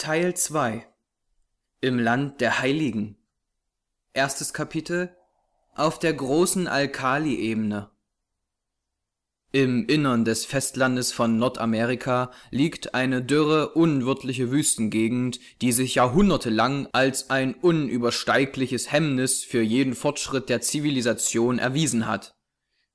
Teil 2 Im Land der Heiligen Erstes Kapitel Auf der großen Alkali-Ebene Im Innern des Festlandes von Nordamerika liegt eine dürre, unwirtliche Wüstengegend, die sich jahrhundertelang als ein unübersteigliches Hemmnis für jeden Fortschritt der Zivilisation erwiesen hat.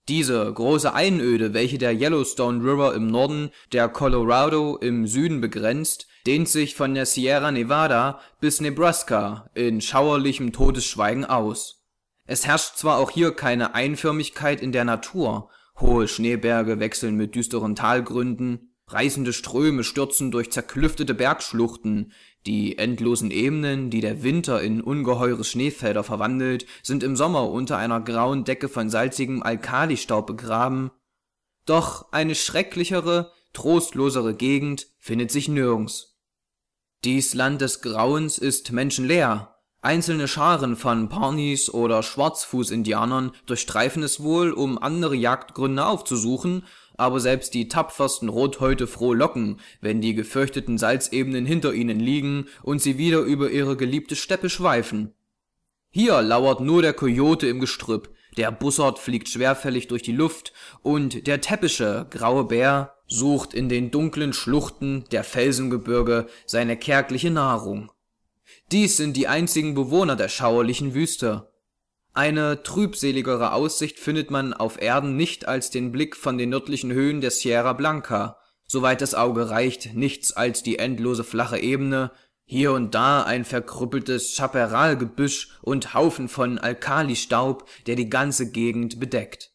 Diese große Einöde, welche der Yellowstone River im Norden, der Colorado im Süden begrenzt, dehnt sich von der Sierra Nevada bis Nebraska in schauerlichem Todesschweigen aus. Es herrscht zwar auch hier keine Einförmigkeit in der Natur, hohe Schneeberge wechseln mit düsteren Talgründen, reißende Ströme stürzen durch zerklüftete Bergschluchten, die endlosen Ebenen, die der Winter in ungeheure Schneefelder verwandelt, sind im Sommer unter einer grauen Decke von salzigem Alkalistaub begraben. Doch eine schrecklichere, trostlosere Gegend findet sich nirgends. Dies Land des Grauens ist menschenleer. Einzelne Scharen von Parnis oder Schwarzfuß-Indianern durchstreifen es wohl, um andere Jagdgründe aufzusuchen, aber selbst die tapfersten Rothäute frohlocken, wenn die gefürchteten Salzebenen hinter ihnen liegen und sie wieder über ihre geliebte Steppe schweifen. Hier lauert nur der Kojote im Gestrüpp, der Bussard fliegt schwerfällig durch die Luft und der täppische graue Bär sucht in den dunklen Schluchten der Felsengebirge seine kärgliche Nahrung. Dies sind die einzigen Bewohner der schauerlichen Wüste. Eine trübseligere Aussicht findet man auf Erden nicht als den Blick von den nördlichen Höhen der Sierra Blanca, soweit das Auge reicht, nichts als die endlose flache Ebene, hier und da ein verkrüppeltes Chaperalgebüsch und Haufen von Alkalistaub, der die ganze Gegend bedeckt.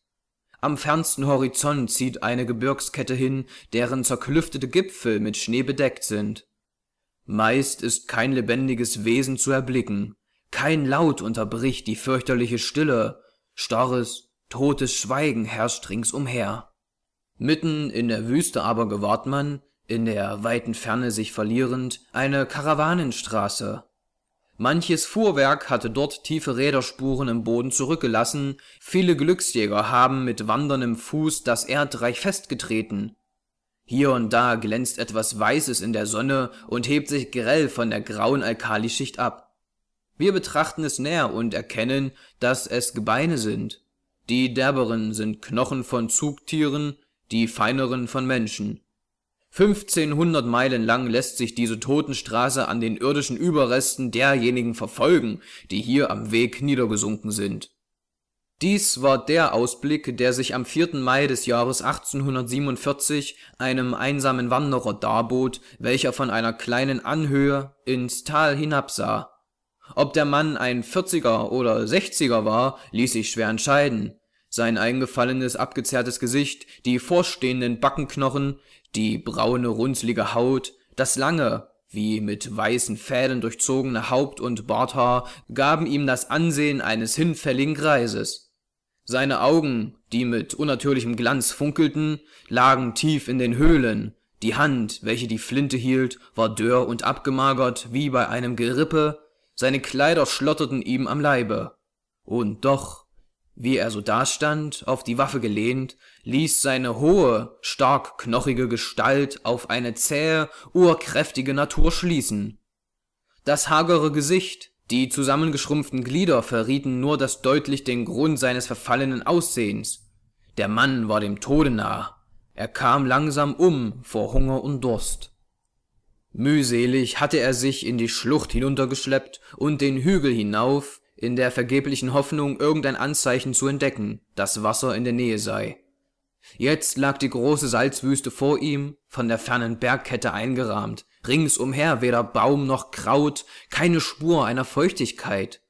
Am fernsten Horizont zieht eine Gebirgskette hin, deren zerklüftete Gipfel mit Schnee bedeckt sind. Meist ist kein lebendiges Wesen zu erblicken. Kein Laut unterbricht die fürchterliche Stille. Starres, totes Schweigen herrscht ringsumher. Mitten in der Wüste aber gewahrt man, in der weiten Ferne sich verlierend, eine Karawanenstraße. Manches Fuhrwerk hatte dort tiefe Räderspuren im Boden zurückgelassen, viele Glücksjäger haben mit wanderndem Fuß das Erdreich festgetreten. Hier und da glänzt etwas Weißes in der Sonne und hebt sich grell von der grauen Alkalischicht ab. Wir betrachten es näher und erkennen, dass es Gebeine sind. Die derberen sind Knochen von Zugtieren, die feineren von Menschen. 1500 Meilen lang lässt sich diese Totenstraße an den irdischen Überresten derjenigen verfolgen, die hier am Weg niedergesunken sind. Dies war der Ausblick, der sich am 4. Mai des Jahres 1847 einem einsamen Wanderer darbot, welcher von einer kleinen Anhöhe ins Tal hinabsah. Ob der Mann ein 40er oder 60er war, ließ sich schwer entscheiden. Sein eingefallenes, abgezerrtes Gesicht, die vorstehenden Backenknochen, die braune, runzlige Haut, das lange, wie mit weißen Fäden durchzogene Haupt- und Barthaar gaben ihm das Ansehen eines hinfälligen Greises. Seine Augen, die mit unnatürlichem Glanz funkelten, lagen tief in den Höhlen, die Hand, welche die Flinte hielt, war dörr und abgemagert wie bei einem Gerippe, seine Kleider schlotterten ihm am Leibe. Und doch wie er so dastand, auf die Waffe gelehnt, ließ seine hohe, stark knochige Gestalt auf eine zähe, urkräftige Natur schließen. Das hagere Gesicht, die zusammengeschrumpften Glieder verrieten nur das deutlich den Grund seines verfallenen Aussehens. Der Mann war dem Tode nah. Er kam langsam um vor Hunger und Durst. Mühselig hatte er sich in die Schlucht hinuntergeschleppt und den Hügel hinauf, in der vergeblichen Hoffnung, irgendein Anzeichen zu entdecken, dass Wasser in der Nähe sei. Jetzt lag die große Salzwüste vor ihm, von der fernen Bergkette eingerahmt, ringsumher weder Baum noch Kraut, keine Spur einer Feuchtigkeit.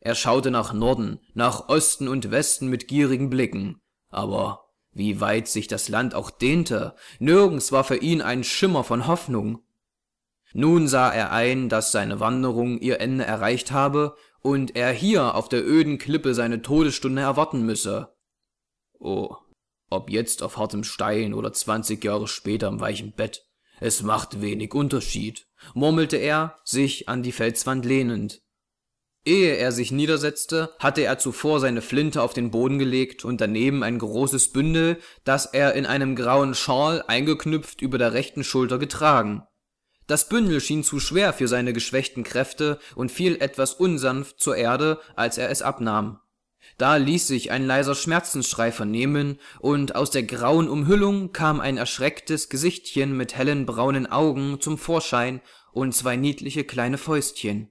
Er schaute nach Norden, nach Osten und Westen mit gierigen Blicken, aber wie weit sich das Land auch dehnte, nirgends war für ihn ein Schimmer von Hoffnung. Nun sah er ein, dass seine Wanderung ihr Ende erreicht habe und er hier auf der öden Klippe seine Todesstunde erwarten müsse. Oh, ob jetzt auf hartem Stein oder zwanzig Jahre später im weichen Bett, es macht wenig Unterschied, murmelte er, sich an die Felswand lehnend. Ehe er sich niedersetzte, hatte er zuvor seine Flinte auf den Boden gelegt und daneben ein großes Bündel, das er in einem grauen Schal eingeknüpft über der rechten Schulter getragen. Das Bündel schien zu schwer für seine geschwächten Kräfte und fiel etwas unsanft zur Erde, als er es abnahm. Da ließ sich ein leiser Schmerzensschrei vernehmen, und aus der grauen Umhüllung kam ein erschrecktes Gesichtchen mit hellen braunen Augen zum Vorschein und zwei niedliche kleine Fäustchen.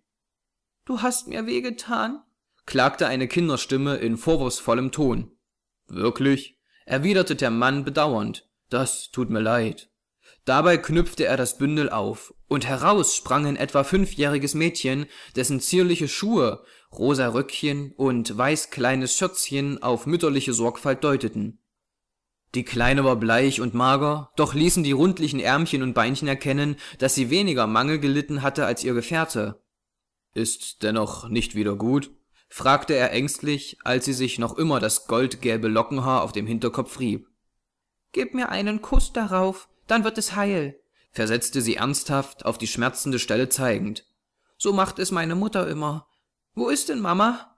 Du hast mir wehgetan, klagte eine Kinderstimme in vorwurfsvollem Ton. Wirklich? erwiderte der Mann bedauernd. Das tut mir leid. Dabei knüpfte er das Bündel auf, und heraus sprang ein etwa fünfjähriges Mädchen, dessen zierliche Schuhe, rosa Röckchen und weiß kleines Schürzchen auf mütterliche Sorgfalt deuteten. Die Kleine war bleich und mager, doch ließen die rundlichen Ärmchen und Beinchen erkennen, dass sie weniger Mangel gelitten hatte als ihr Gefährte. Ist dennoch nicht wieder gut? fragte er ängstlich, als sie sich noch immer das goldgelbe Lockenhaar auf dem Hinterkopf rieb. Gib mir einen Kuss darauf, dann wird es heil, versetzte sie ernsthaft auf die schmerzende Stelle zeigend. So macht es meine Mutter immer. Wo ist denn Mama?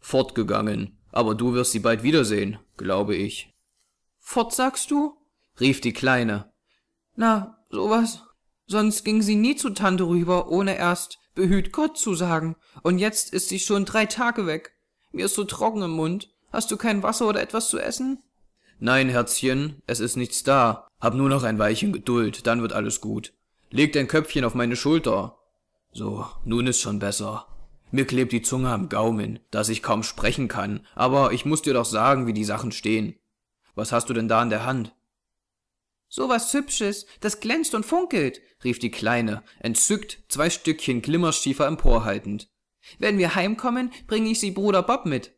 Fortgegangen, aber du wirst sie bald wiedersehen, glaube ich. Fort sagst du? rief die Kleine. Na, sowas. Sonst ging sie nie zu Tante rüber, ohne erst behüt Gott zu sagen. Und jetzt ist sie schon drei Tage weg. Mir ist so trocken im Mund. Hast du kein Wasser oder etwas zu essen? Nein, Herzchen, es ist nichts da, hab nur noch ein Weilchen Geduld, dann wird alles gut. Leg dein Köpfchen auf meine Schulter. So, nun ist schon besser. Mir klebt die Zunge am Gaumen, dass ich kaum sprechen kann, aber ich muss dir doch sagen, wie die Sachen stehen. Was hast du denn da in der Hand? So was Hübsches, das glänzt und funkelt, rief die Kleine, entzückt, zwei Stückchen Glimmerschiefer emporhaltend. Wenn wir heimkommen, bringe ich sie Bruder Bob mit.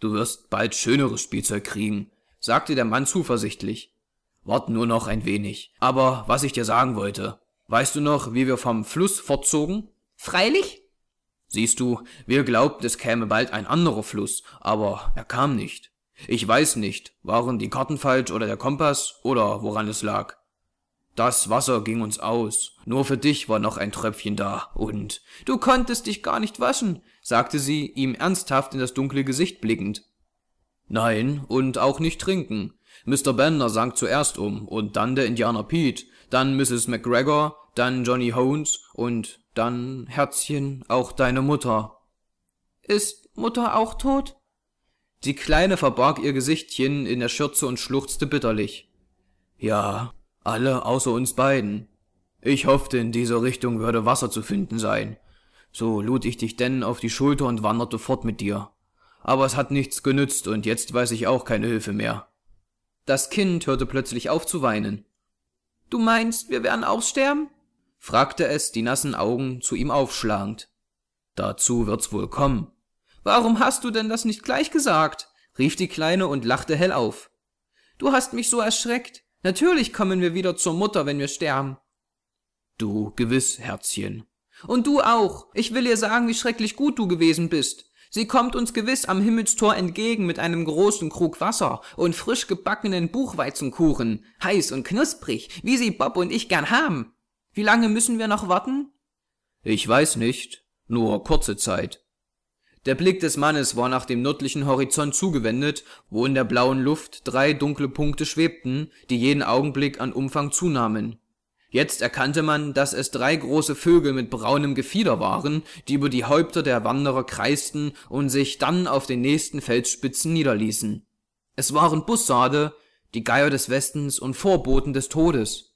Du wirst bald schöneres Spielzeug kriegen, sagte der Mann zuversichtlich. Wart nur noch ein wenig. Aber was ich dir sagen wollte. Weißt du noch, wie wir vom Fluss fortzogen? Freilich? Siehst du, wir glaubten, es käme bald ein anderer Fluss, aber er kam nicht. Ich weiß nicht, waren die Karten falsch oder der Kompass oder woran es lag. Das Wasser ging uns aus, nur für dich war noch ein Tröpfchen da, und du konntest dich gar nicht waschen, sagte sie, ihm ernsthaft in das dunkle Gesicht blickend. Nein, und auch nicht trinken. Mr. Bender sank zuerst um und dann der Indianer Pete, dann Mrs. McGregor, dann Johnny Holmes und dann, Herzchen, auch deine Mutter. Ist Mutter auch tot? Die Kleine verbarg ihr Gesichtchen in der Schürze und schluchzte bitterlich. Ja, alle außer uns beiden. Ich hoffte, in dieser Richtung würde Wasser zu finden sein. So lud ich dich denn auf die Schulter und wanderte fort mit dir. Aber es hat nichts genützt und jetzt weiß ich auch keine Hilfe mehr. Das Kind hörte plötzlich auf zu weinen. Du meinst, wir werden auch sterben? fragte es, die nassen Augen zu ihm aufschlagend. Dazu wird's wohl kommen. Warum hast du denn das nicht gleich gesagt? rief die Kleine und lachte hell auf. Du hast mich so erschreckt. Natürlich kommen wir wieder zur Mutter, wenn wir sterben. Du gewiss, Herzchen. Und du auch. Ich will ihr sagen, wie schrecklich gut du gewesen bist. Sie kommt uns gewiss am Himmelstor entgegen mit einem großen Krug Wasser und frisch gebackenen Buchweizenkuchen, heiß und knusprig, wie sie Bob und ich gern haben. Wie lange müssen wir noch warten? Ich weiß nicht, nur kurze Zeit. Der Blick des Mannes war nach dem nördlichen Horizont zugewendet, wo in der blauen Luft drei dunkle Punkte schwebten, die jeden Augenblick an Umfang zunahmen. Jetzt erkannte man, dass es drei große Vögel mit braunem Gefieder waren, die über die Häupter der Wanderer kreisten und sich dann auf den nächsten Felsspitzen niederließen. Es waren Bussarde, die Geier des Westens und Vorboten des Todes.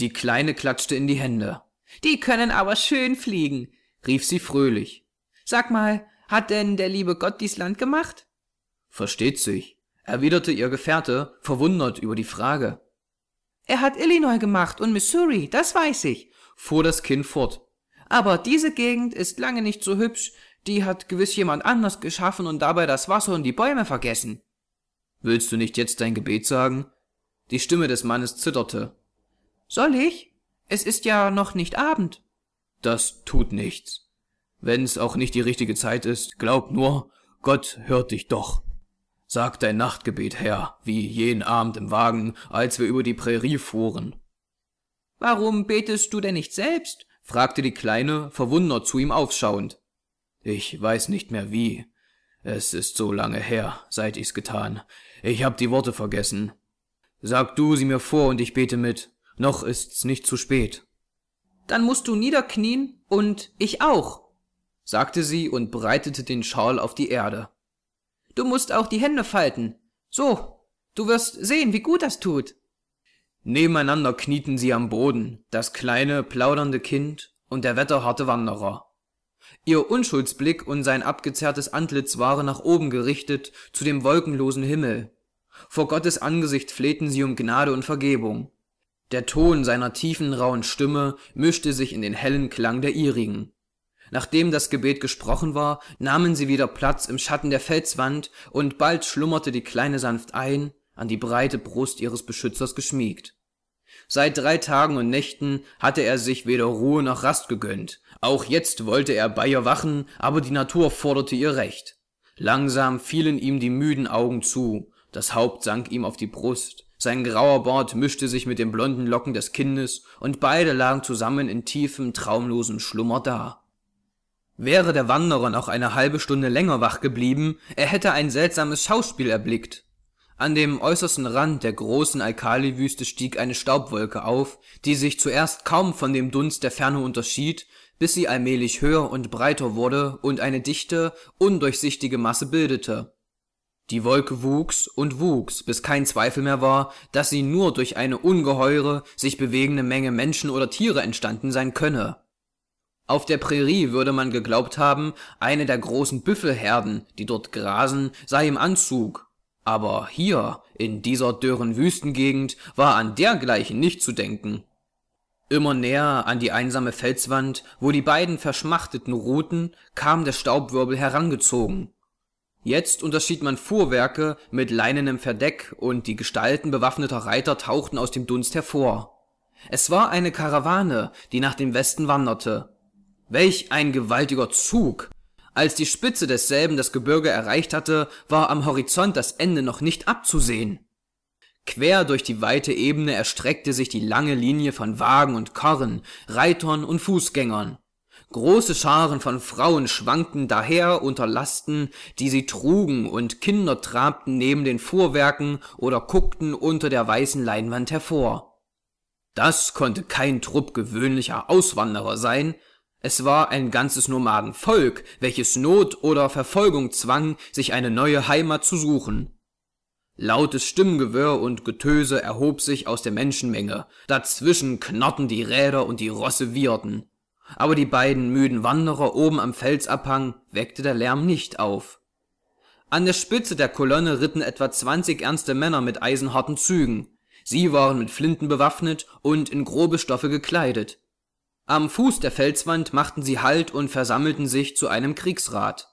Die Kleine klatschte in die Hände. Die können aber schön fliegen, rief sie fröhlich. Sag mal, hat denn der liebe Gott dies Land gemacht? Versteht sich, erwiderte ihr Gefährte, verwundert über die Frage. Er hat Illinois gemacht und Missouri, das weiß ich, fuhr das Kind fort. Aber diese Gegend ist lange nicht so hübsch, die hat gewiss jemand anders geschaffen und dabei das Wasser und die Bäume vergessen. Willst du nicht jetzt dein Gebet sagen? Die Stimme des Mannes zitterte. Soll ich? Es ist ja noch nicht Abend. Das tut nichts. Wenn's auch nicht die richtige Zeit ist, glaub nur, Gott hört dich doch. Sag dein Nachtgebet, Herr, wie jenen Abend im Wagen, als wir über die Prärie fuhren. Warum betest du denn nicht selbst? fragte die Kleine, verwundert zu ihm aufschauend. Ich weiß nicht mehr wie. Es ist so lange her, seit ich's getan. Ich hab die Worte vergessen. Sag du sie mir vor und ich bete mit. Noch ist's nicht zu spät. Dann musst du niederknien und ich auch, sagte sie und breitete den Schal auf die Erde. Du musst auch die Hände falten. So, du wirst sehen, wie gut das tut. Nebeneinander knieten sie am Boden, das kleine, plaudernde Kind und der wetterharte Wanderer. Ihr Unschuldsblick und sein abgezerrtes Antlitz waren nach oben gerichtet zu dem wolkenlosen Himmel. Vor Gottes Angesicht flehten sie um Gnade und Vergebung. Der Ton seiner tiefen, rauen Stimme mischte sich in den hellen Klang der ihrigen. Nachdem das Gebet gesprochen war, nahmen sie wieder Platz im Schatten der Felswand, und bald schlummerte die Kleine sanft ein, an die breite Brust ihres Beschützers geschmiegt. Seit drei Tagen und Nächten hatte er sich weder Ruhe noch Rast gegönnt. Auch jetzt wollte er bei ihr wachen, aber die Natur forderte ihr Recht. Langsam fielen ihm die müden Augen zu, das Haupt sank ihm auf die Brust, sein grauer Bart mischte sich mit den blonden Locken des Kindes, und beide lagen zusammen in tiefem, traumlosem Schlummer da. Wäre der Wanderer noch eine halbe Stunde länger wach geblieben, er hätte ein seltsames Schauspiel erblickt. An dem äußersten Rand der großen Alkaliwüste stieg eine Staubwolke auf, die sich zuerst kaum von dem Dunst der Ferne unterschied, bis sie allmählich höher und breiter wurde und eine dichte, undurchsichtige Masse bildete. Die Wolke wuchs und wuchs, bis kein Zweifel mehr war, dass sie nur durch eine ungeheure, sich bewegende Menge Menschen oder Tiere entstanden sein könne. Auf der Prärie würde man geglaubt haben, eine der großen Büffelherden, die dort grasen, sei im Anzug. Aber hier, in dieser dürren Wüstengegend, war an dergleichen nicht zu denken. Immer näher an die einsame Felswand, wo die beiden Verschmachteten ruhten, kam der Staubwirbel herangezogen. Jetzt unterschied man Fuhrwerke mit leinenem Verdeck und die Gestalten bewaffneter Reiter tauchten aus dem Dunst hervor. Es war eine Karawane, die nach dem Westen wanderte. Welch ein gewaltiger Zug! Als die Spitze desselben das Gebirge erreicht hatte, war am Horizont das Ende noch nicht abzusehen. Quer durch die weite Ebene erstreckte sich die lange Linie von Wagen und Karren, Reitern und Fußgängern. Große Scharen von Frauen schwankten daher unter Lasten, die sie trugen, und Kinder trabten neben den Fuhrwerken oder guckten unter der weißen Leinwand hervor. Das konnte kein Trupp gewöhnlicher Auswanderer sein, es war ein ganzes Nomadenvolk, welches Not oder Verfolgung zwang, sich eine neue Heimat zu suchen. Lautes Stimmgewirr und Getöse erhob sich aus der Menschenmenge. Dazwischen knarrten die Räder und die Rosse wieherten. Aber die beiden müden Wanderer oben am Felsabhang weckte der Lärm nicht auf. An der Spitze der Kolonne ritten etwa zwanzig ernste Männer mit eisenharten Zügen. Sie waren mit Flinten bewaffnet und in grobe Stoffe gekleidet. Am Fuß der Felswand machten sie Halt und versammelten sich zu einem Kriegsrat.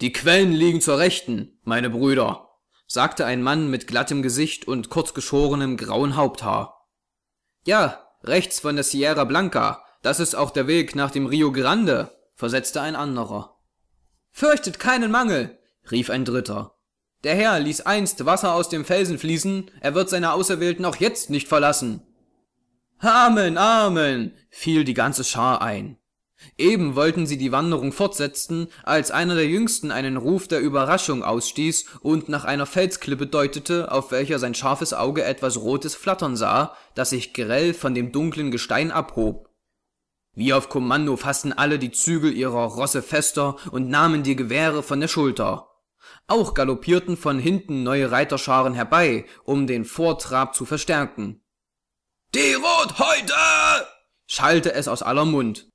Die Quellen liegen zur Rechten, meine Brüder, sagte ein Mann mit glattem Gesicht und kurzgeschorenem grauen Haupthaar. Ja, rechts von der Sierra Blanca, das ist auch der Weg nach dem Rio Grande, versetzte ein anderer. Fürchtet keinen Mangel, rief ein dritter. Der Herr ließ einst Wasser aus dem Felsen fließen, er wird seine Auserwählten auch jetzt nicht verlassen. Amen, Amen, fiel die ganze Schar ein. Eben wollten sie die Wanderung fortsetzen, als einer der Jüngsten einen Ruf der Überraschung ausstieß und nach einer Felsklippe deutete, auf welcher sein scharfes Auge etwas Rotes flattern sah, das sich grell von dem dunklen Gestein abhob. Wie auf Kommando fassten alle die Zügel ihrer Rosse fester und nahmen die Gewehre von der Schulter. Auch galoppierten von hinten neue Reiterscharen herbei, um den Vortrab zu verstärken. Die Rothäute! schallte es aus aller Mund.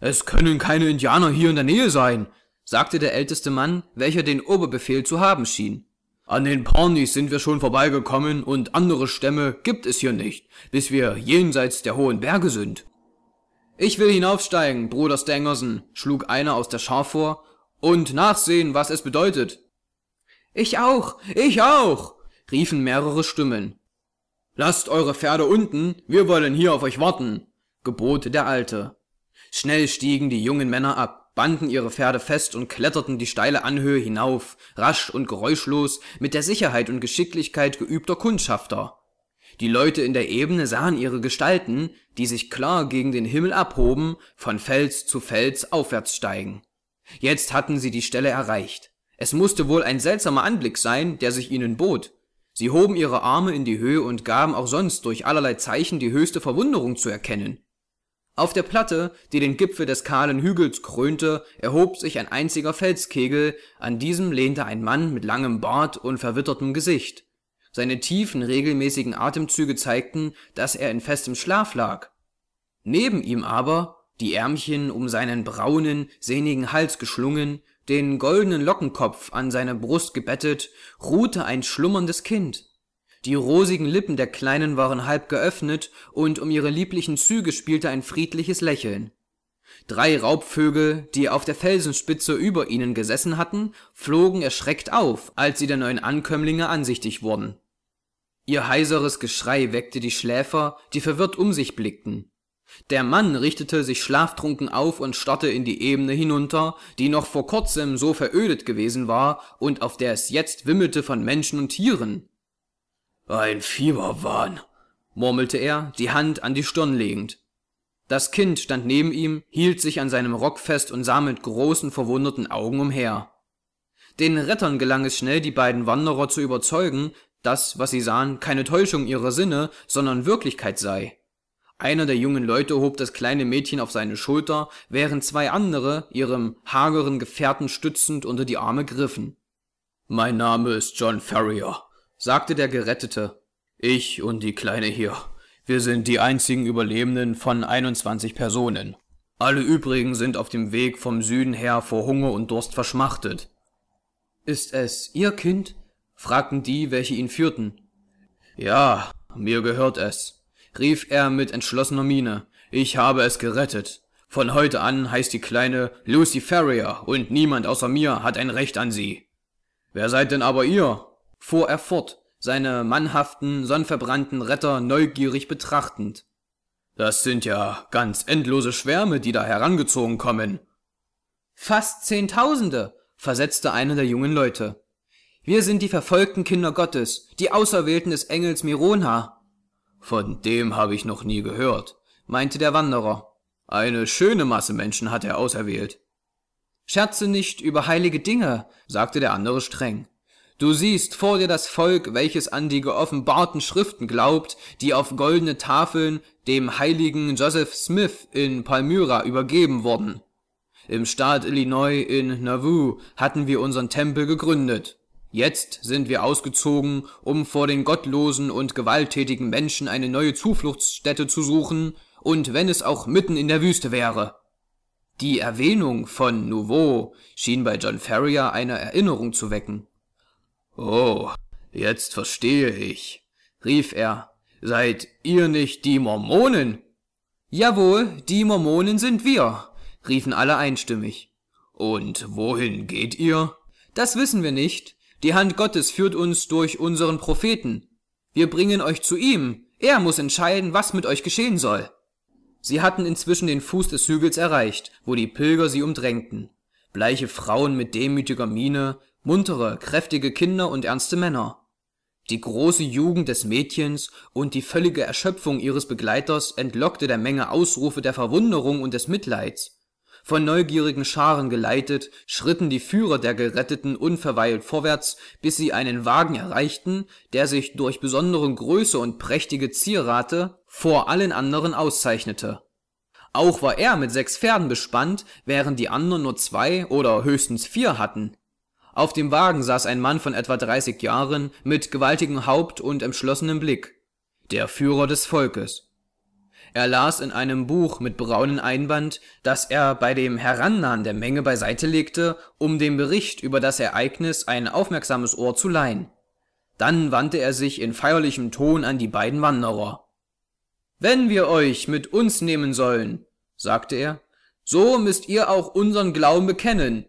Es können keine Indianer hier in der Nähe sein, sagte der älteste Mann, welcher den Oberbefehl zu haben schien. An den Pornis sind wir schon vorbeigekommen und andere Stämme gibt es hier nicht, bis wir jenseits der hohen Berge sind. Ich will hinaufsteigen, Bruder Stangerson, schlug einer aus der Schar vor, und nachsehen, was es bedeutet. Ich auch, ich auch, riefen mehrere Stimmen. Lasst eure Pferde unten, wir wollen hier auf euch warten, gebot der Alte. Schnell stiegen die jungen Männer ab, banden ihre Pferde fest und kletterten die steile Anhöhe hinauf, rasch und geräuschlos, mit der Sicherheit und Geschicklichkeit geübter Kundschafter. Die Leute in der Ebene sahen ihre Gestalten, die sich klar gegen den Himmel abhoben, von Fels zu Fels aufwärts steigen. Jetzt hatten sie die Stelle erreicht. Es musste wohl ein seltsamer Anblick sein, der sich ihnen bot, Sie hoben ihre Arme in die Höhe und gaben auch sonst durch allerlei Zeichen die höchste Verwunderung zu erkennen. Auf der Platte, die den Gipfel des kahlen Hügels krönte, erhob sich ein einziger Felskegel, an diesem lehnte ein Mann mit langem Bart und verwittertem Gesicht. Seine tiefen, regelmäßigen Atemzüge zeigten, dass er in festem Schlaf lag. Neben ihm aber, die Ärmchen um seinen braunen, sehnigen Hals geschlungen, den goldenen Lockenkopf an seine Brust gebettet, ruhte ein schlummerndes Kind. Die rosigen Lippen der Kleinen waren halb geöffnet, und um ihre lieblichen Züge spielte ein friedliches Lächeln. Drei Raubvögel, die auf der Felsenspitze über ihnen gesessen hatten, flogen erschreckt auf, als sie der neuen Ankömmlinge ansichtig wurden. Ihr heiseres Geschrei weckte die Schläfer, die verwirrt um sich blickten. Der Mann richtete sich schlaftrunken auf und starrte in die Ebene hinunter, die noch vor kurzem so verödet gewesen war und auf der es jetzt wimmelte von Menschen und Tieren. Ein Fieberwahn, murmelte er, die Hand an die Stirn legend. Das Kind stand neben ihm, hielt sich an seinem Rock fest und sah mit großen, verwunderten Augen umher. Den Rettern gelang es schnell, die beiden Wanderer zu überzeugen, dass, was sie sahen, keine Täuschung ihrer Sinne, sondern Wirklichkeit sei. Einer der jungen Leute hob das kleine Mädchen auf seine Schulter, während zwei andere ihrem hageren Gefährten stützend unter die Arme griffen. »Mein Name ist John Ferrier«, sagte der Gerettete. »Ich und die Kleine hier. Wir sind die einzigen Überlebenden von 21 Personen. Alle übrigen sind auf dem Weg vom Süden her vor Hunger und Durst verschmachtet.« »Ist es Ihr Kind?« fragten die, welche ihn führten. »Ja, mir gehört es«, rief er mit entschlossener Miene. Ich habe es gerettet. Von heute an heißt die Kleine Lucy Ferrier und niemand außer mir hat ein Recht an sie. Wer seid denn aber ihr? fuhr er fort, seine mannhaften, sonnverbrannten Retter neugierig betrachtend. Das sind ja ganz endlose Schwärme, die da herangezogen kommen. Fast Zehntausende, versetzte einer der jungen Leute. Wir sind die verfolgten Kinder Gottes, die Auserwählten des Engels Mirona. Von dem habe ich noch nie gehört, meinte der Wanderer. Eine schöne Masse Menschen hat er auserwählt. Scherze nicht über heilige Dinge, sagte der andere streng. Du siehst vor dir das Volk, welches an die geoffenbarten Schriften glaubt, die auf goldene Tafeln dem heiligen Joseph Smith in Palmyra übergeben wurden. Im Staat Illinois in Nauvoo hatten wir unseren Tempel gegründet. Jetzt sind wir ausgezogen, um vor den gottlosen und gewalttätigen Menschen eine neue Zufluchtsstätte zu suchen, und wenn es auch mitten in der Wüste wäre. Die Erwähnung von Nouveau schien bei John Ferrier eine Erinnerung zu wecken. Oh, jetzt verstehe ich, rief er. Seid ihr nicht die Mormonen? Jawohl, die Mormonen sind wir, riefen alle einstimmig. Und wohin geht ihr? Das wissen wir nicht. Die Hand Gottes führt uns durch unseren Propheten. Wir bringen euch zu ihm. Er muss entscheiden, was mit euch geschehen soll. Sie hatten inzwischen den Fuß des Hügels erreicht, wo die Pilger sie umdrängten. Bleiche Frauen mit demütiger Miene, muntere, kräftige Kinder und ernste Männer. Die große Jugend des Mädchens und die völlige Erschöpfung ihres Begleiters entlockte der Menge Ausrufe der Verwunderung und des Mitleids, von neugierigen Scharen geleitet, schritten die Führer der Geretteten unverweilt vorwärts, bis sie einen Wagen erreichten, der sich durch besondere Größe und prächtige Zierrate vor allen anderen auszeichnete. Auch war er mit sechs Pferden bespannt, während die anderen nur zwei oder höchstens vier hatten. Auf dem Wagen saß ein Mann von etwa 30 Jahren mit gewaltigem Haupt und entschlossenem Blick. Der Führer des Volkes. Er las in einem Buch mit braunen Einband, das er bei dem Herannahen der Menge beiseite legte, um dem Bericht über das Ereignis ein aufmerksames Ohr zu leihen. Dann wandte er sich in feierlichem Ton an die beiden Wanderer. Wenn wir euch mit uns nehmen sollen, sagte er, so müsst ihr auch unseren Glauben bekennen.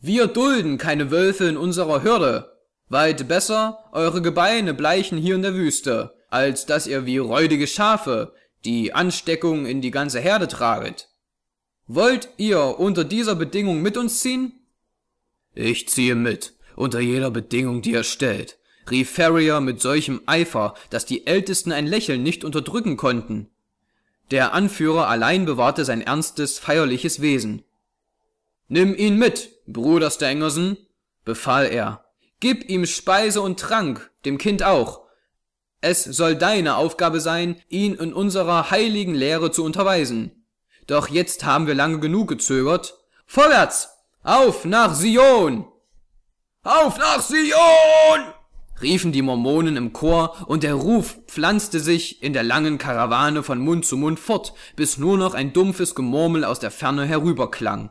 Wir dulden keine Wölfe in unserer Hürde. Weit besser, eure Gebeine bleichen hier in der Wüste, als dass ihr wie räudige Schafe die Ansteckung in die ganze Herde traget. Wollt ihr unter dieser Bedingung mit uns ziehen? Ich ziehe mit, unter jeder Bedingung, die ihr stellt, rief Ferrier mit solchem Eifer, dass die Ältesten ein Lächeln nicht unterdrücken konnten. Der Anführer allein bewahrte sein ernstes, feierliches Wesen. Nimm ihn mit, Bruder Stangerson, befahl er. Gib ihm Speise und Trank, dem Kind auch, es soll deine Aufgabe sein, ihn in unserer heiligen Lehre zu unterweisen. Doch jetzt haben wir lange genug gezögert. Vorwärts! Auf nach Sion! Auf nach Sion! riefen die Mormonen im Chor, und der Ruf pflanzte sich in der langen Karawane von Mund zu Mund fort, bis nur noch ein dumpfes Gemurmel aus der Ferne herüberklang.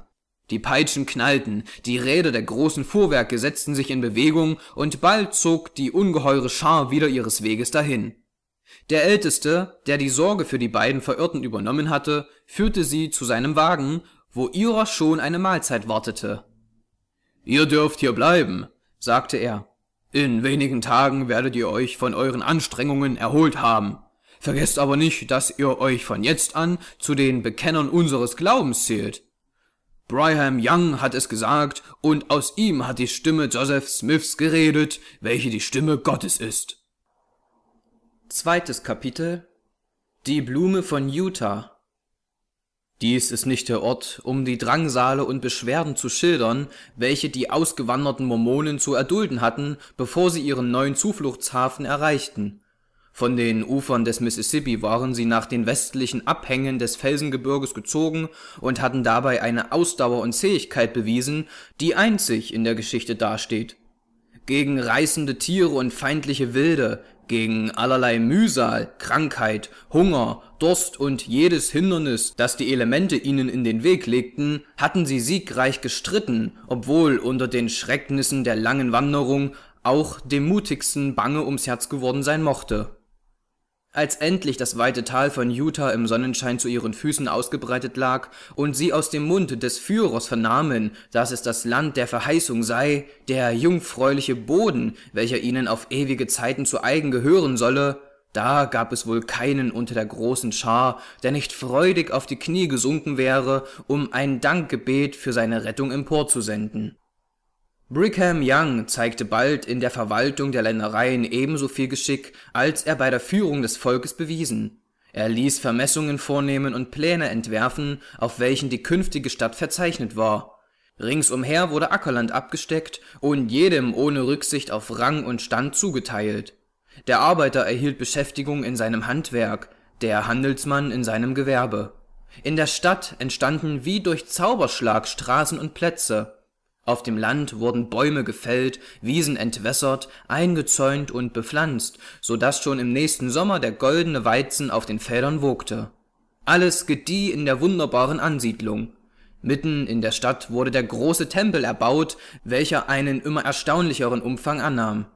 Die Peitschen knallten, die Räder der großen Fuhrwerke setzten sich in Bewegung, und bald zog die ungeheure Schar wieder ihres Weges dahin. Der Älteste, der die Sorge für die beiden Verirrten übernommen hatte, führte sie zu seinem Wagen, wo ihrer schon eine Mahlzeit wartete. Ihr dürft hier bleiben, sagte er. In wenigen Tagen werdet ihr euch von euren Anstrengungen erholt haben. Vergesst aber nicht, dass ihr euch von jetzt an zu den Bekennern unseres Glaubens zählt. Brigham Young hat es gesagt, und aus ihm hat die Stimme Joseph Smiths geredet, welche die Stimme Gottes ist. Zweites Kapitel Die Blume von Utah Dies ist nicht der Ort, um die Drangsale und Beschwerden zu schildern, welche die ausgewanderten Mormonen zu erdulden hatten, bevor sie ihren neuen Zufluchtshafen erreichten. Von den Ufern des Mississippi waren sie nach den westlichen Abhängen des Felsengebirges gezogen und hatten dabei eine Ausdauer und Zähigkeit bewiesen, die einzig in der Geschichte dasteht. Gegen reißende Tiere und feindliche Wilde, gegen allerlei Mühsal, Krankheit, Hunger, Durst und jedes Hindernis, das die Elemente ihnen in den Weg legten, hatten sie siegreich gestritten, obwohl unter den Schrecknissen der langen Wanderung auch dem mutigsten bange ums Herz geworden sein mochte. Als endlich das weite Tal von Utah im Sonnenschein zu ihren Füßen ausgebreitet lag und sie aus dem Mund des Führers vernahmen, dass es das Land der Verheißung sei, der jungfräuliche Boden, welcher ihnen auf ewige Zeiten zu eigen gehören solle, da gab es wohl keinen unter der großen Schar, der nicht freudig auf die Knie gesunken wäre, um ein Dankgebet für seine Rettung emporzusenden Brigham Young zeigte bald in der Verwaltung der Ländereien ebenso viel Geschick, als er bei der Führung des Volkes bewiesen. Er ließ Vermessungen vornehmen und Pläne entwerfen, auf welchen die künftige Stadt verzeichnet war. Ringsumher wurde Ackerland abgesteckt und jedem ohne Rücksicht auf Rang und Stand zugeteilt. Der Arbeiter erhielt Beschäftigung in seinem Handwerk, der Handelsmann in seinem Gewerbe. In der Stadt entstanden wie durch Zauberschlag Straßen und Plätze auf dem Land wurden Bäume gefällt, Wiesen entwässert, eingezäunt und bepflanzt, so dass schon im nächsten Sommer der goldene Weizen auf den Feldern wogte. Alles gedieh in der wunderbaren Ansiedlung. Mitten in der Stadt wurde der große Tempel erbaut, welcher einen immer erstaunlicheren Umfang annahm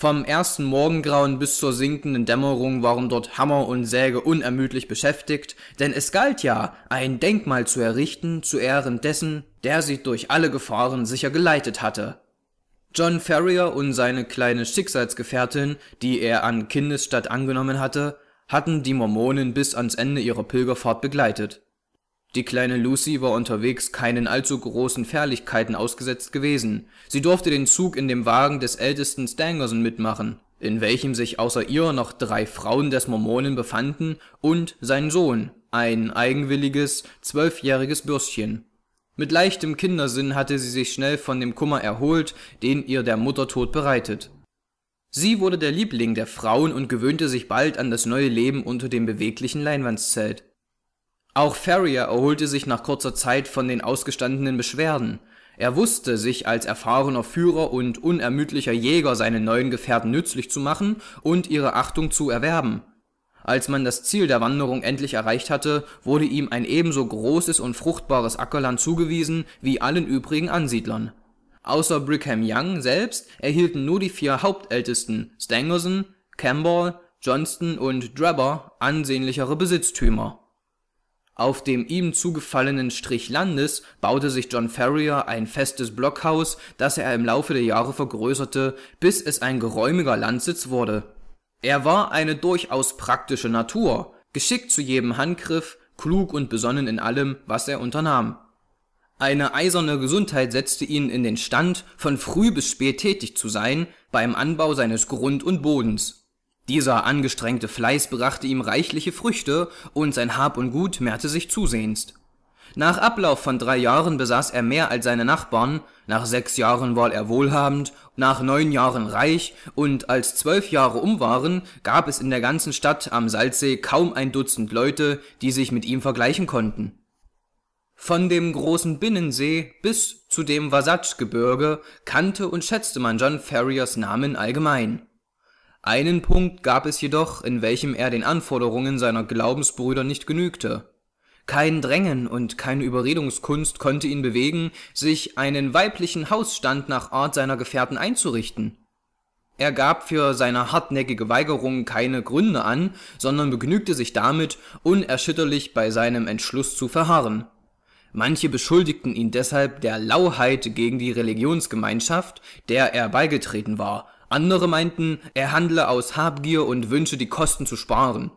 vom ersten Morgengrauen bis zur sinkenden Dämmerung waren dort Hammer und Säge unermüdlich beschäftigt, denn es galt ja, ein Denkmal zu errichten zu Ehren dessen, der sie durch alle Gefahren sicher geleitet hatte. John Ferrier und seine kleine Schicksalsgefährtin, die er an Kindesstatt angenommen hatte, hatten die Mormonen bis ans Ende ihrer Pilgerfahrt begleitet. Die kleine Lucy war unterwegs keinen allzu großen Fährlichkeiten ausgesetzt gewesen. Sie durfte den Zug in dem Wagen des Ältesten Stangerson mitmachen, in welchem sich außer ihr noch drei Frauen des Mormonen befanden und sein Sohn, ein eigenwilliges, zwölfjähriges Bürstchen. Mit leichtem Kindersinn hatte sie sich schnell von dem Kummer erholt, den ihr der Muttertod bereitet. Sie wurde der Liebling der Frauen und gewöhnte sich bald an das neue Leben unter dem beweglichen Leinwandszelt. Auch Ferrier erholte sich nach kurzer Zeit von den ausgestandenen Beschwerden. Er wusste, sich als erfahrener Führer und unermüdlicher Jäger seinen neuen Gefährten nützlich zu machen und ihre Achtung zu erwerben. Als man das Ziel der Wanderung endlich erreicht hatte, wurde ihm ein ebenso großes und fruchtbares Ackerland zugewiesen wie allen übrigen Ansiedlern. Außer Brigham Young selbst erhielten nur die vier Hauptältesten Stangerson, Campbell, Johnston und Drebber ansehnlichere Besitztümer auf dem ihm zugefallenen Strich Landes baute sich John Ferrier ein festes Blockhaus, das er im Laufe der Jahre vergrößerte, bis es ein geräumiger Landsitz wurde. Er war eine durchaus praktische Natur, geschickt zu jedem Handgriff, klug und besonnen in allem, was er unternahm. Eine eiserne Gesundheit setzte ihn in den Stand, von früh bis spät tätig zu sein, beim Anbau seines Grund und Bodens dieser angestrengte Fleiß brachte ihm reichliche Früchte und sein Hab und Gut mehrte sich zusehends. Nach Ablauf von drei Jahren besaß er mehr als seine Nachbarn, nach sechs Jahren war er wohlhabend, nach neun Jahren reich, und als zwölf Jahre um waren, gab es in der ganzen Stadt am Salzsee kaum ein Dutzend Leute, die sich mit ihm vergleichen konnten. Von dem großen Binnensee bis zu dem Wasatchgebirge kannte und schätzte man John Ferriers Namen allgemein. Einen Punkt gab es jedoch, in welchem er den Anforderungen seiner Glaubensbrüder nicht genügte. Kein Drängen und keine Überredungskunst konnte ihn bewegen, sich einen weiblichen Hausstand nach Art seiner Gefährten einzurichten. Er gab für seine hartnäckige Weigerung keine Gründe an, sondern begnügte sich damit, unerschütterlich bei seinem Entschluss zu verharren. Manche beschuldigten ihn deshalb der Lauheit gegen die Religionsgemeinschaft, der er beigetreten war, andere meinten, er handle aus Habgier und wünsche die Kosten zu sparen.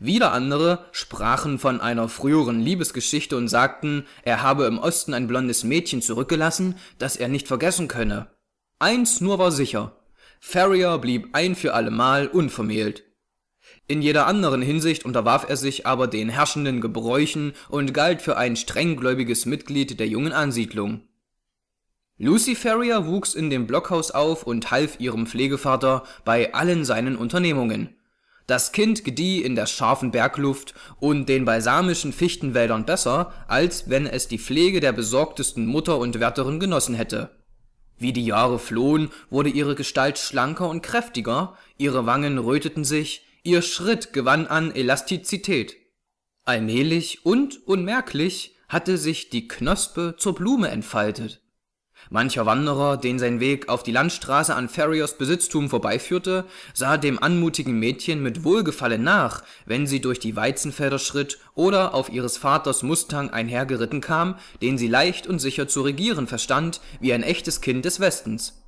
Wieder andere sprachen von einer früheren Liebesgeschichte und sagten, er habe im Osten ein blondes Mädchen zurückgelassen, das er nicht vergessen könne. Eins nur war sicher. Ferrier blieb ein für allemal unvermählt. In jeder anderen Hinsicht unterwarf er sich aber den herrschenden Gebräuchen und galt für ein strenggläubiges Mitglied der jungen Ansiedlung. Lucy Ferrier wuchs in dem Blockhaus auf und half ihrem Pflegevater bei allen seinen Unternehmungen. Das Kind gedieh in der scharfen Bergluft und den balsamischen Fichtenwäldern besser, als wenn es die Pflege der besorgtesten Mutter und Wärterin genossen hätte. Wie die Jahre flohen, wurde ihre Gestalt schlanker und kräftiger, ihre Wangen röteten sich, ihr Schritt gewann an Elastizität. Allmählich und unmerklich hatte sich die Knospe zur Blume entfaltet. Mancher Wanderer, den sein Weg auf die Landstraße an Ferriers Besitztum vorbeiführte, sah dem anmutigen Mädchen mit Wohlgefallen nach, wenn sie durch die Weizenfelder schritt oder auf ihres Vaters Mustang einhergeritten kam, den sie leicht und sicher zu regieren verstand, wie ein echtes Kind des Westens.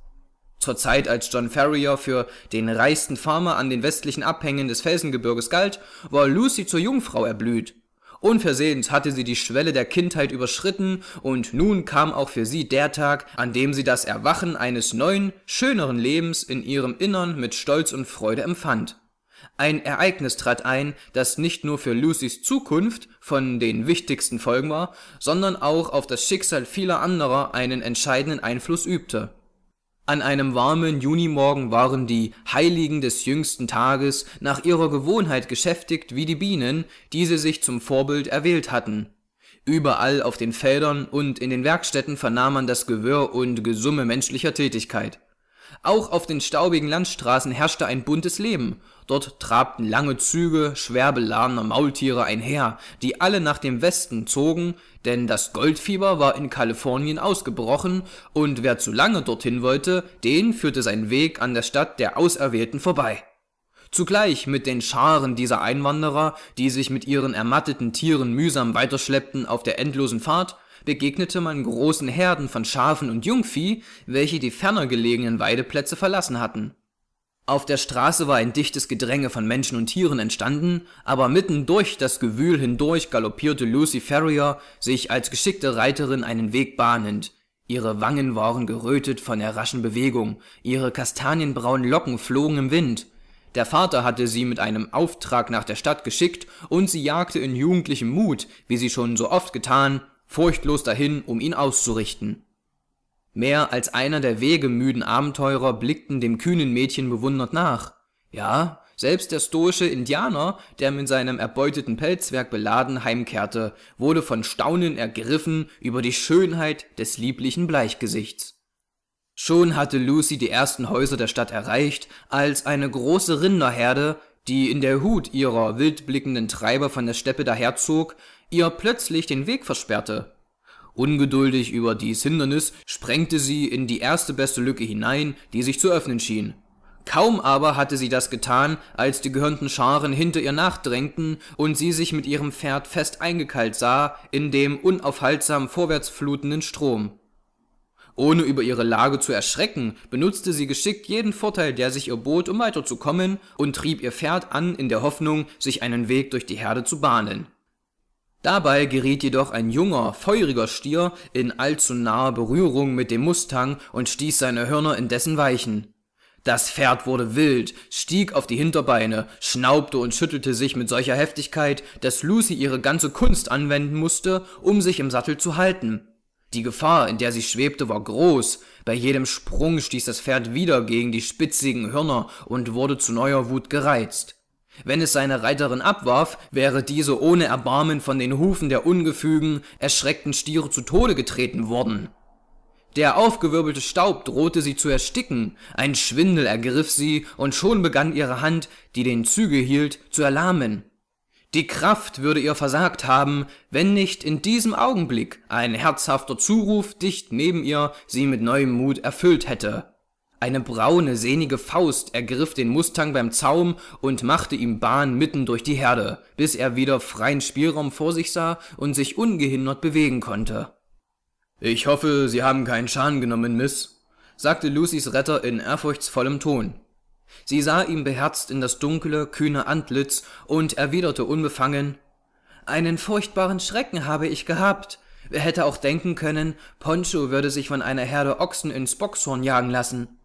Zur Zeit, als John Ferrier für den reichsten Farmer an den westlichen Abhängen des Felsengebirges galt, war Lucy zur Jungfrau erblüht Unversehens hatte sie die Schwelle der Kindheit überschritten, und nun kam auch für sie der Tag, an dem sie das Erwachen eines neuen, schöneren Lebens in ihrem Innern mit Stolz und Freude empfand. Ein Ereignis trat ein, das nicht nur für Lucys Zukunft von den wichtigsten Folgen war, sondern auch auf das Schicksal vieler anderer einen entscheidenden Einfluss übte. An einem warmen Junimorgen waren die Heiligen des jüngsten Tages nach ihrer Gewohnheit geschäftigt wie die Bienen, die sie sich zum Vorbild erwählt hatten. Überall auf den Feldern und in den Werkstätten vernahm man das Gewirr und Gesumme menschlicher Tätigkeit. Auch auf den staubigen Landstraßen herrschte ein buntes Leben. Dort trabten lange Züge schwer beladener Maultiere einher, die alle nach dem Westen zogen, denn das Goldfieber war in Kalifornien ausgebrochen und wer zu lange dorthin wollte, den führte sein Weg an der Stadt der Auserwählten vorbei. Zugleich mit den Scharen dieser Einwanderer, die sich mit ihren ermatteten Tieren mühsam weiterschleppten auf der endlosen Fahrt, begegnete man großen Herden von Schafen und Jungvieh, welche die ferner gelegenen Weideplätze verlassen hatten. Auf der Straße war ein dichtes Gedränge von Menschen und Tieren entstanden, aber mitten durch das Gewühl hindurch galoppierte Lucy Ferrier, sich als geschickte Reiterin einen Weg bahnend. Ihre Wangen waren gerötet von der raschen Bewegung, ihre kastanienbraunen Locken flogen im Wind. Der Vater hatte sie mit einem Auftrag nach der Stadt geschickt und sie jagte in jugendlichem Mut, wie sie schon so oft getan, furchtlos dahin, um ihn auszurichten. Mehr als einer der wegemüden Abenteurer blickten dem kühnen Mädchen bewundert nach. Ja, selbst der stoische Indianer, der mit seinem erbeuteten Pelzwerk beladen heimkehrte, wurde von Staunen ergriffen über die Schönheit des lieblichen Bleichgesichts. Schon hatte Lucy die ersten Häuser der Stadt erreicht, als eine große Rinderherde, die in der Hut ihrer wildblickenden Treiber von der Steppe daherzog, ihr plötzlich den Weg versperrte. Ungeduldig über dies Hindernis sprengte sie in die erste beste Lücke hinein, die sich zu öffnen schien. Kaum aber hatte sie das getan, als die gehörnten Scharen hinter ihr nachdrängten und sie sich mit ihrem Pferd fest eingekeilt sah in dem unaufhaltsam vorwärts flutenden Strom. Ohne über ihre Lage zu erschrecken, benutzte sie geschickt jeden Vorteil, der sich ihr bot, um weiterzukommen, und trieb ihr Pferd an in der Hoffnung, sich einen Weg durch die Herde zu bahnen. Dabei geriet jedoch ein junger, feuriger Stier in allzu naher Berührung mit dem Mustang und stieß seine Hörner in dessen Weichen. Das Pferd wurde wild, stieg auf die Hinterbeine, schnaubte und schüttelte sich mit solcher Heftigkeit, dass Lucy ihre ganze Kunst anwenden musste, um sich im Sattel zu halten. Die Gefahr, in der sie schwebte, war groß. Bei jedem Sprung stieß das Pferd wieder gegen die spitzigen Hörner und wurde zu neuer Wut gereizt. Wenn es seine Reiterin abwarf, wäre diese ohne Erbarmen von den Hufen der ungefügen, erschreckten Stiere zu Tode getreten worden. Der aufgewirbelte Staub drohte sie zu ersticken, ein Schwindel ergriff sie, und schon begann ihre Hand, die den Zügel hielt, zu erlahmen. Die Kraft würde ihr versagt haben, wenn nicht in diesem Augenblick ein herzhafter Zuruf dicht neben ihr sie mit neuem Mut erfüllt hätte. Eine braune, sehnige Faust ergriff den Mustang beim Zaum und machte ihm Bahn mitten durch die Herde, bis er wieder freien Spielraum vor sich sah und sich ungehindert bewegen konnte. Ich hoffe, Sie haben keinen Schaden genommen, Miss, sagte Lucys Retter in ehrfurchtsvollem Ton. Sie sah ihm beherzt in das dunkle, kühne Antlitz und erwiderte unbefangen Einen furchtbaren Schrecken habe ich gehabt. Wer hätte auch denken können, Poncho würde sich von einer Herde Ochsen ins Boxhorn jagen lassen.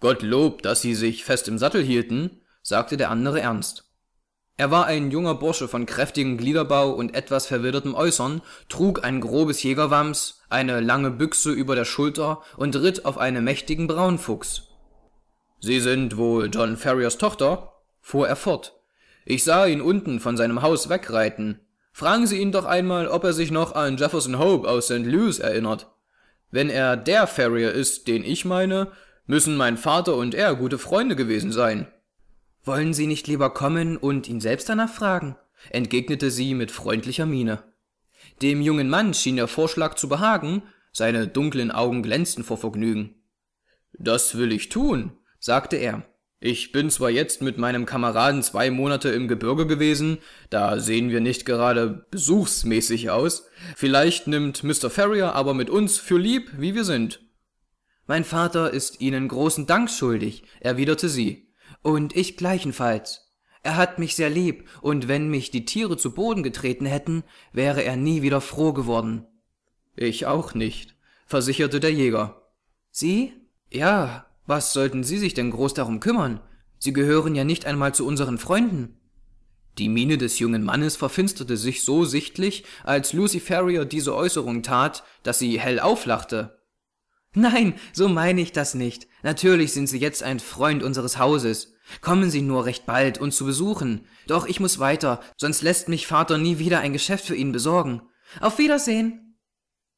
Gottlob, dass sie sich fest im Sattel hielten, sagte der andere ernst. Er war ein junger Bursche von kräftigem Gliederbau und etwas verwildertem Äußern, trug ein grobes Jägerwams, eine lange Büchse über der Schulter und ritt auf einem mächtigen Braunfuchs. Sie sind wohl John Ferriers Tochter? fuhr er fort. Ich sah ihn unten von seinem Haus wegreiten. Fragen Sie ihn doch einmal, ob er sich noch an Jefferson Hope aus St. Louis erinnert. Wenn er der Ferrier ist, den ich meine, Müssen mein Vater und er gute Freunde gewesen sein. Wollen Sie nicht lieber kommen und ihn selbst danach fragen? entgegnete sie mit freundlicher Miene. Dem jungen Mann schien der Vorschlag zu behagen, seine dunklen Augen glänzten vor Vergnügen. Das will ich tun, sagte er. Ich bin zwar jetzt mit meinem Kameraden zwei Monate im Gebirge gewesen, da sehen wir nicht gerade besuchsmäßig aus, vielleicht nimmt Mr. Ferrier aber mit uns für lieb, wie wir sind. Mein Vater ist Ihnen großen Dank schuldig, erwiderte sie, und ich gleichenfalls. Er hat mich sehr lieb, und wenn mich die Tiere zu Boden getreten hätten, wäre er nie wieder froh geworden. Ich auch nicht, versicherte der Jäger. Sie? Ja, was sollten Sie sich denn groß darum kümmern? Sie gehören ja nicht einmal zu unseren Freunden. Die Miene des jungen Mannes verfinsterte sich so sichtlich, als Lucy Ferrier diese Äußerung tat, dass sie hell auflachte. Nein, so meine ich das nicht. Natürlich sind Sie jetzt ein Freund unseres Hauses. Kommen Sie nur recht bald, uns zu besuchen. Doch ich muss weiter, sonst lässt mich Vater nie wieder ein Geschäft für ihn besorgen. Auf Wiedersehen.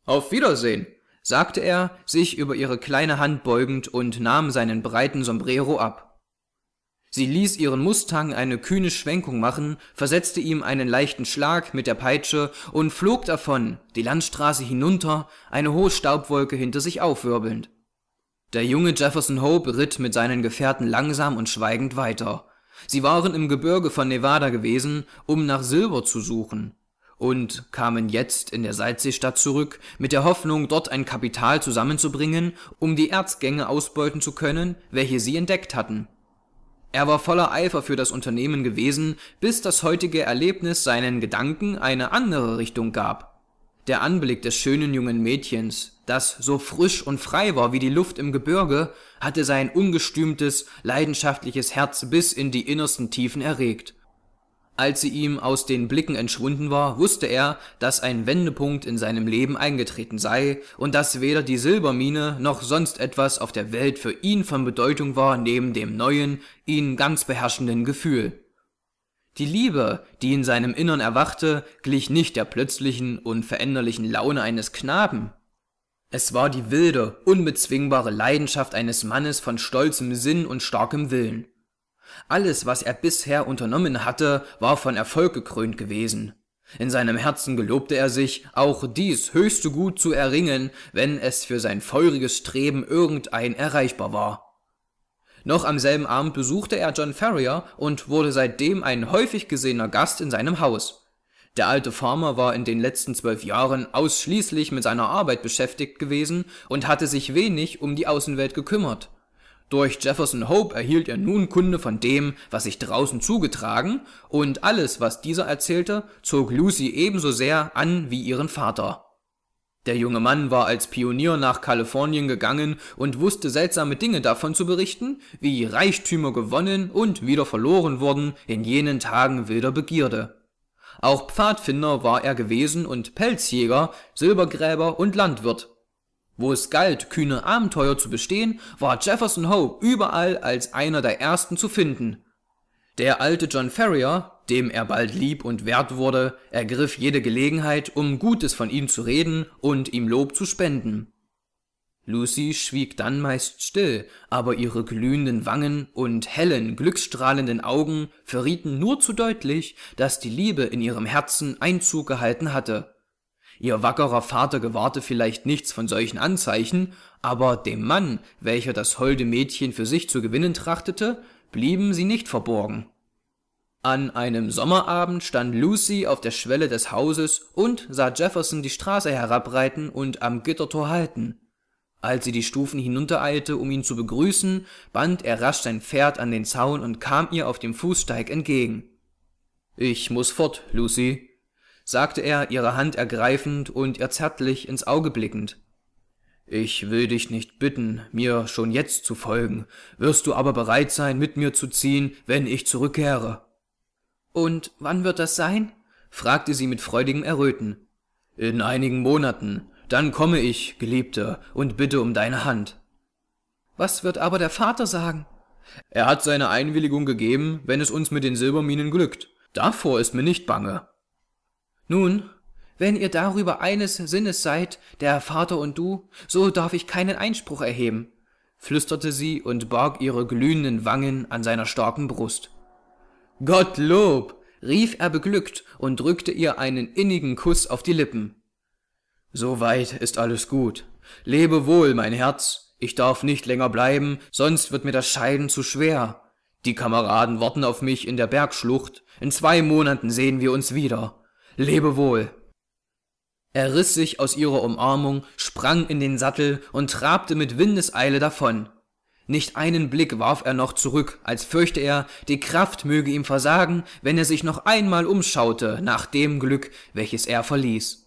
Auf Wiedersehen, sagte er, sich über ihre kleine Hand beugend und nahm seinen breiten Sombrero ab. Sie ließ ihren Mustang eine kühne Schwenkung machen, versetzte ihm einen leichten Schlag mit der Peitsche und flog davon, die Landstraße hinunter, eine hohe Staubwolke hinter sich aufwirbelnd. Der junge Jefferson Hope ritt mit seinen Gefährten langsam und schweigend weiter. Sie waren im Gebirge von Nevada gewesen, um nach Silber zu suchen, und kamen jetzt in der Salzseestadt zurück, mit der Hoffnung, dort ein Kapital zusammenzubringen, um die Erzgänge ausbeuten zu können, welche sie entdeckt hatten. Er war voller Eifer für das Unternehmen gewesen, bis das heutige Erlebnis seinen Gedanken eine andere Richtung gab. Der Anblick des schönen jungen Mädchens, das so frisch und frei war wie die Luft im Gebirge, hatte sein ungestümtes, leidenschaftliches Herz bis in die innersten Tiefen erregt. Als sie ihm aus den Blicken entschwunden war, wusste er, dass ein Wendepunkt in seinem Leben eingetreten sei und dass weder die Silbermine noch sonst etwas auf der Welt für ihn von Bedeutung war neben dem neuen, ihn ganz beherrschenden Gefühl. Die Liebe, die in seinem Innern erwachte, glich nicht der plötzlichen und veränderlichen Laune eines Knaben. Es war die wilde, unbezwingbare Leidenschaft eines Mannes von stolzem Sinn und starkem Willen. Alles, was er bisher unternommen hatte, war von Erfolg gekrönt gewesen. In seinem Herzen gelobte er sich, auch dies höchste Gut zu erringen, wenn es für sein feuriges Streben irgendein erreichbar war. Noch am selben Abend besuchte er John Ferrier und wurde seitdem ein häufig gesehener Gast in seinem Haus. Der alte Farmer war in den letzten zwölf Jahren ausschließlich mit seiner Arbeit beschäftigt gewesen und hatte sich wenig um die Außenwelt gekümmert. Durch Jefferson Hope erhielt er nun Kunde von dem, was sich draußen zugetragen, und alles, was dieser erzählte, zog Lucy ebenso sehr an wie ihren Vater. Der junge Mann war als Pionier nach Kalifornien gegangen und wusste seltsame Dinge davon zu berichten, wie Reichtümer gewonnen und wieder verloren wurden in jenen Tagen wilder Begierde. Auch Pfadfinder war er gewesen und Pelzjäger, Silbergräber und Landwirt, wo es galt, kühne Abenteuer zu bestehen, war Jefferson Hope überall als einer der ersten zu finden. Der alte John Ferrier, dem er bald lieb und wert wurde, ergriff jede Gelegenheit, um Gutes von ihm zu reden und ihm Lob zu spenden. Lucy schwieg dann meist still, aber ihre glühenden Wangen und hellen, glücksstrahlenden Augen verrieten nur zu deutlich, dass die Liebe in ihrem Herzen Einzug gehalten hatte. Ihr wackerer Vater gewahrte vielleicht nichts von solchen Anzeichen, aber dem Mann, welcher das holde Mädchen für sich zu gewinnen trachtete, blieben sie nicht verborgen. An einem Sommerabend stand Lucy auf der Schwelle des Hauses und sah Jefferson die Straße herabreiten und am Gittertor halten. Als sie die Stufen hinuntereilte, um ihn zu begrüßen, band er rasch sein Pferd an den Zaun und kam ihr auf dem Fußsteig entgegen. Ich muss fort, Lucy, sagte er, ihre Hand ergreifend und ihr zärtlich ins Auge blickend. Ich will dich nicht bitten, mir schon jetzt zu folgen, wirst du aber bereit sein, mit mir zu ziehen, wenn ich zurückkehre. Und wann wird das sein? fragte sie mit freudigem Erröten. In einigen Monaten. Dann komme ich, Geliebte, und bitte um deine Hand. Was wird aber der Vater sagen? Er hat seine Einwilligung gegeben, wenn es uns mit den Silberminen glückt. Davor ist mir nicht bange. Nun, wenn ihr darüber eines Sinnes seid, der Vater und du, so darf ich keinen Einspruch erheben, flüsterte sie und barg ihre glühenden Wangen an seiner starken Brust. Gottlob! rief er beglückt und drückte ihr einen innigen Kuss auf die Lippen. Soweit ist alles gut. Lebe wohl, mein Herz. Ich darf nicht länger bleiben, sonst wird mir das Scheiden zu schwer. Die Kameraden warten auf mich in der Bergschlucht. In zwei Monaten sehen wir uns wieder. Lebe wohl! Er riss sich aus ihrer Umarmung, sprang in den Sattel und trabte mit Windeseile davon. Nicht einen Blick warf er noch zurück, als fürchte er, die Kraft möge ihm versagen, wenn er sich noch einmal umschaute nach dem Glück, welches er verließ.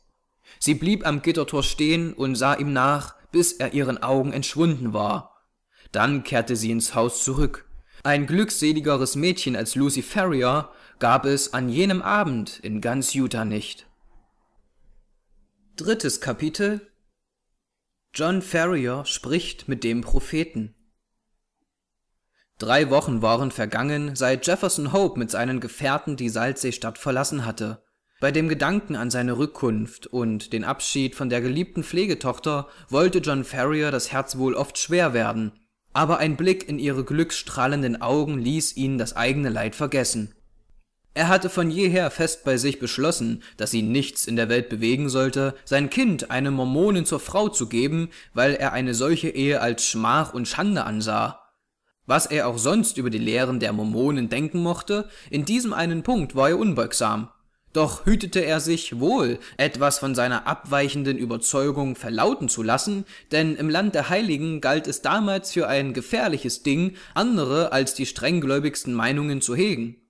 Sie blieb am Gittertor stehen und sah ihm nach, bis er ihren Augen entschwunden war. Dann kehrte sie ins Haus zurück. Ein glückseligeres Mädchen als Lucy Ferrier gab es an jenem Abend in ganz Utah nicht. Drittes Kapitel John Ferrier spricht mit dem Propheten. Drei Wochen waren vergangen, seit Jefferson Hope mit seinen Gefährten die Salzseestadt verlassen hatte. Bei dem Gedanken an seine Rückkunft und den Abschied von der geliebten Pflegetochter wollte John Ferrier das Herz wohl oft schwer werden, aber ein Blick in ihre glücksstrahlenden Augen ließ ihn das eigene Leid vergessen. Er hatte von jeher fest bei sich beschlossen, dass ihn nichts in der Welt bewegen sollte, sein Kind einem Mormonen zur Frau zu geben, weil er eine solche Ehe als Schmach und Schande ansah. Was er auch sonst über die Lehren der Mormonen denken mochte, in diesem einen Punkt war er unbeugsam. Doch hütete er sich wohl, etwas von seiner abweichenden Überzeugung verlauten zu lassen, denn im Land der Heiligen galt es damals für ein gefährliches Ding, andere als die strenggläubigsten Meinungen zu hegen.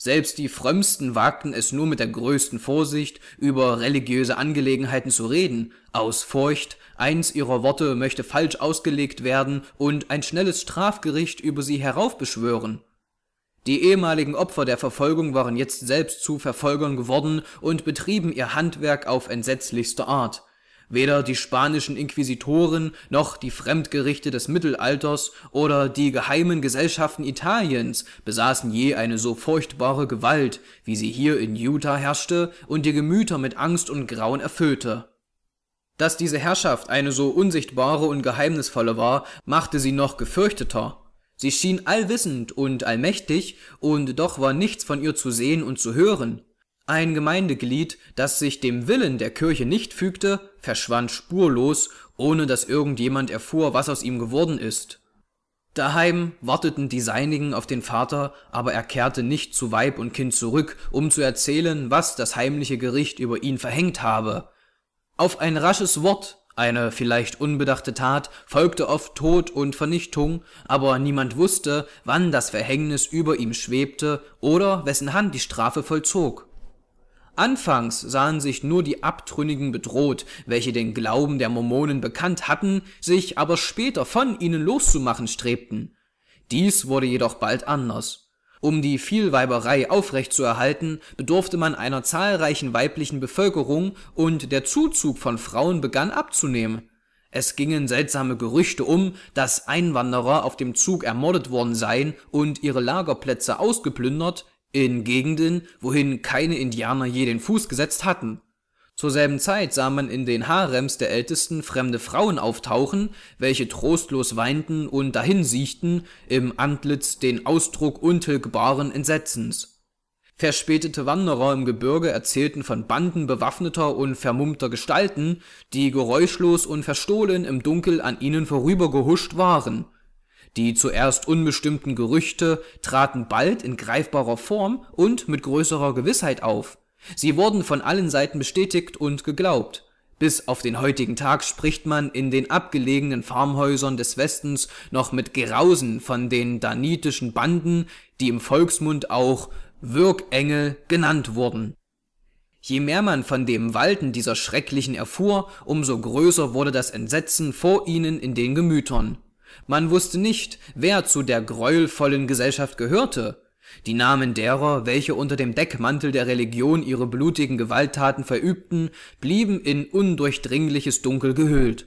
Selbst die Frömmsten wagten es nur mit der größten Vorsicht, über religiöse Angelegenheiten zu reden, aus Furcht, eins ihrer Worte möchte falsch ausgelegt werden und ein schnelles Strafgericht über sie heraufbeschwören. Die ehemaligen Opfer der Verfolgung waren jetzt selbst zu Verfolgern geworden und betrieben ihr Handwerk auf entsetzlichste Art. Weder die spanischen Inquisitoren noch die Fremdgerichte des Mittelalters oder die geheimen Gesellschaften Italiens besaßen je eine so furchtbare Gewalt, wie sie hier in Utah herrschte und die Gemüter mit Angst und Grauen erfüllte. Dass diese Herrschaft eine so unsichtbare und geheimnisvolle war, machte sie noch gefürchteter. Sie schien allwissend und allmächtig, und doch war nichts von ihr zu sehen und zu hören. Ein Gemeindeglied, das sich dem Willen der Kirche nicht fügte, verschwand spurlos, ohne dass irgendjemand erfuhr, was aus ihm geworden ist. Daheim warteten die Seinigen auf den Vater, aber er kehrte nicht zu Weib und Kind zurück, um zu erzählen, was das heimliche Gericht über ihn verhängt habe. Auf ein rasches Wort, eine vielleicht unbedachte Tat, folgte oft Tod und Vernichtung, aber niemand wusste, wann das Verhängnis über ihm schwebte oder wessen Hand die Strafe vollzog. Anfangs sahen sich nur die Abtrünnigen bedroht, welche den Glauben der Mormonen bekannt hatten, sich aber später von ihnen loszumachen strebten. Dies wurde jedoch bald anders. Um die Vielweiberei aufrechtzuerhalten, bedurfte man einer zahlreichen weiblichen Bevölkerung und der Zuzug von Frauen begann abzunehmen. Es gingen seltsame Gerüchte um, dass Einwanderer auf dem Zug ermordet worden seien und ihre Lagerplätze ausgeplündert, in Gegenden, wohin keine Indianer je den Fuß gesetzt hatten. Zur selben Zeit sah man in den Harems der Ältesten fremde Frauen auftauchen, welche trostlos weinten und dahinsiechten, im Antlitz den Ausdruck untilgbaren Entsetzens. Verspätete Wanderer im Gebirge erzählten von Banden bewaffneter und vermummter Gestalten, die geräuschlos und verstohlen im Dunkel an ihnen vorübergehuscht waren – die zuerst unbestimmten Gerüchte traten bald in greifbarer Form und mit größerer Gewissheit auf. Sie wurden von allen Seiten bestätigt und geglaubt. Bis auf den heutigen Tag spricht man in den abgelegenen Farmhäusern des Westens noch mit Grausen von den danitischen Banden, die im Volksmund auch Wirkengel genannt wurden. Je mehr man von dem Walten dieser Schrecklichen erfuhr, umso größer wurde das Entsetzen vor ihnen in den Gemütern. Man wusste nicht, wer zu der greuelvollen Gesellschaft gehörte. Die Namen derer, welche unter dem Deckmantel der Religion ihre blutigen Gewalttaten verübten, blieben in undurchdringliches Dunkel gehüllt.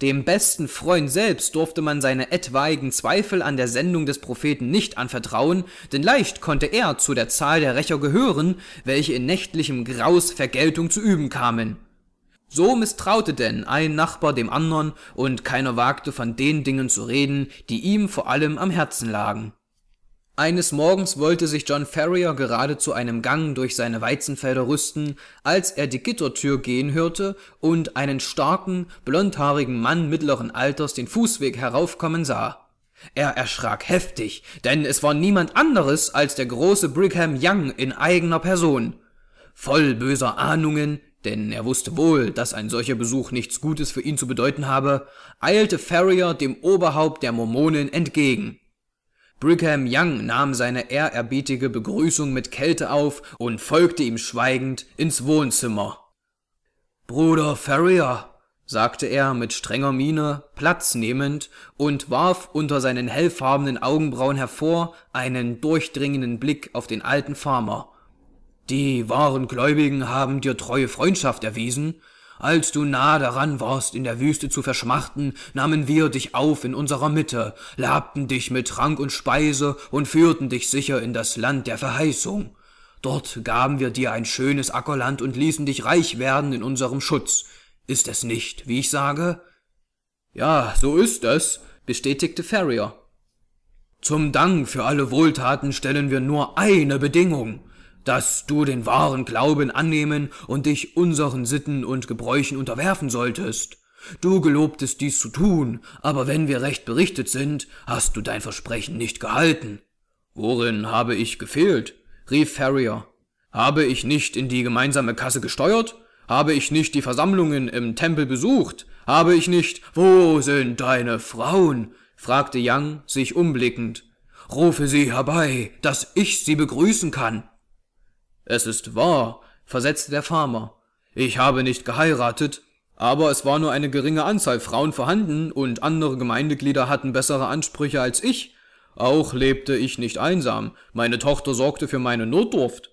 Dem besten Freund selbst durfte man seine etwaigen Zweifel an der Sendung des Propheten nicht anvertrauen, denn leicht konnte er zu der Zahl der Rächer gehören, welche in nächtlichem Graus Vergeltung zu üben kamen. So misstraute denn ein Nachbar dem anderen und keiner wagte von den Dingen zu reden, die ihm vor allem am Herzen lagen. Eines Morgens wollte sich John Ferrier gerade zu einem Gang durch seine Weizenfelder rüsten, als er die Gittertür gehen hörte und einen starken, blondhaarigen Mann mittleren Alters den Fußweg heraufkommen sah. Er erschrak heftig, denn es war niemand anderes als der große Brigham Young in eigener Person. Voll böser Ahnungen denn er wusste wohl, dass ein solcher Besuch nichts Gutes für ihn zu bedeuten habe, eilte Ferrier dem Oberhaupt der Mormonen entgegen. Brigham Young nahm seine ehrerbietige Begrüßung mit Kälte auf und folgte ihm schweigend ins Wohnzimmer. Bruder Ferrier, sagte er mit strenger Miene, Platz nehmend, und warf unter seinen hellfarbenen Augenbrauen hervor einen durchdringenden Blick auf den alten Farmer. Die wahren Gläubigen haben dir treue Freundschaft erwiesen. Als du nah daran warst, in der Wüste zu verschmachten, nahmen wir dich auf in unserer Mitte, labten dich mit Trank und Speise und führten dich sicher in das Land der Verheißung. Dort gaben wir dir ein schönes Ackerland und ließen dich reich werden in unserem Schutz. Ist es nicht, wie ich sage? Ja, so ist es, bestätigte Ferrier. Zum Dank für alle Wohltaten stellen wir nur eine Bedingung dass du den wahren Glauben annehmen und dich unseren Sitten und Gebräuchen unterwerfen solltest. Du gelobtest dies zu tun, aber wenn wir recht berichtet sind, hast du dein Versprechen nicht gehalten. Worin habe ich gefehlt? rief Ferrier. Habe ich nicht in die gemeinsame Kasse gesteuert? Habe ich nicht die Versammlungen im Tempel besucht? Habe ich nicht. Wo sind deine Frauen? fragte Yang sich umblickend. Rufe sie herbei, dass ich sie begrüßen kann. Es ist wahr, versetzte der Farmer. Ich habe nicht geheiratet, aber es war nur eine geringe Anzahl Frauen vorhanden und andere Gemeindeglieder hatten bessere Ansprüche als ich. Auch lebte ich nicht einsam. Meine Tochter sorgte für meine Notdurft.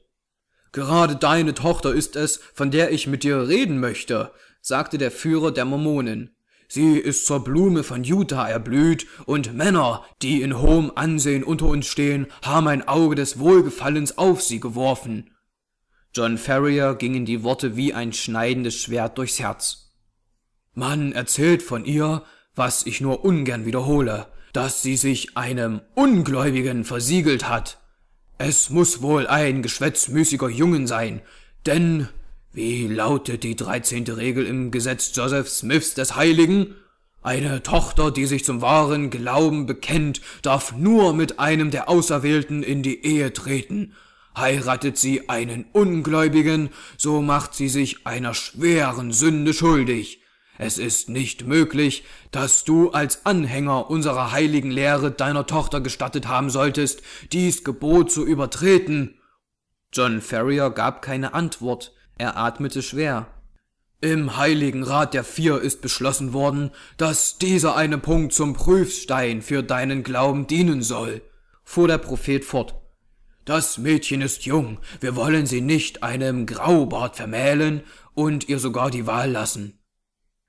Gerade deine Tochter ist es, von der ich mit dir reden möchte, sagte der Führer der Mormonen. Sie ist zur Blume von Utah erblüht, und Männer, die in hohem Ansehen unter uns stehen, haben ein Auge des Wohlgefallens auf sie geworfen. John Ferrier gingen die Worte wie ein schneidendes Schwert durchs Herz. Man erzählt von ihr, was ich nur ungern wiederhole, dass sie sich einem Ungläubigen versiegelt hat. Es muss wohl ein geschwätzmüßiger Jungen sein, denn wie lautet die dreizehnte Regel im Gesetz Joseph Smiths des Heiligen? Eine Tochter, die sich zum wahren Glauben bekennt, darf nur mit einem der Auserwählten in die Ehe treten, Heiratet sie einen Ungläubigen, so macht sie sich einer schweren Sünde schuldig. Es ist nicht möglich, dass du als Anhänger unserer heiligen Lehre deiner Tochter gestattet haben solltest, dies Gebot zu übertreten. John Ferrier gab keine Antwort, er atmete schwer. Im Heiligen Rat der Vier ist beschlossen worden, dass dieser eine Punkt zum Prüfstein für deinen Glauben dienen soll, fuhr der Prophet fort. Das Mädchen ist jung, wir wollen sie nicht einem Graubart vermählen und ihr sogar die Wahl lassen.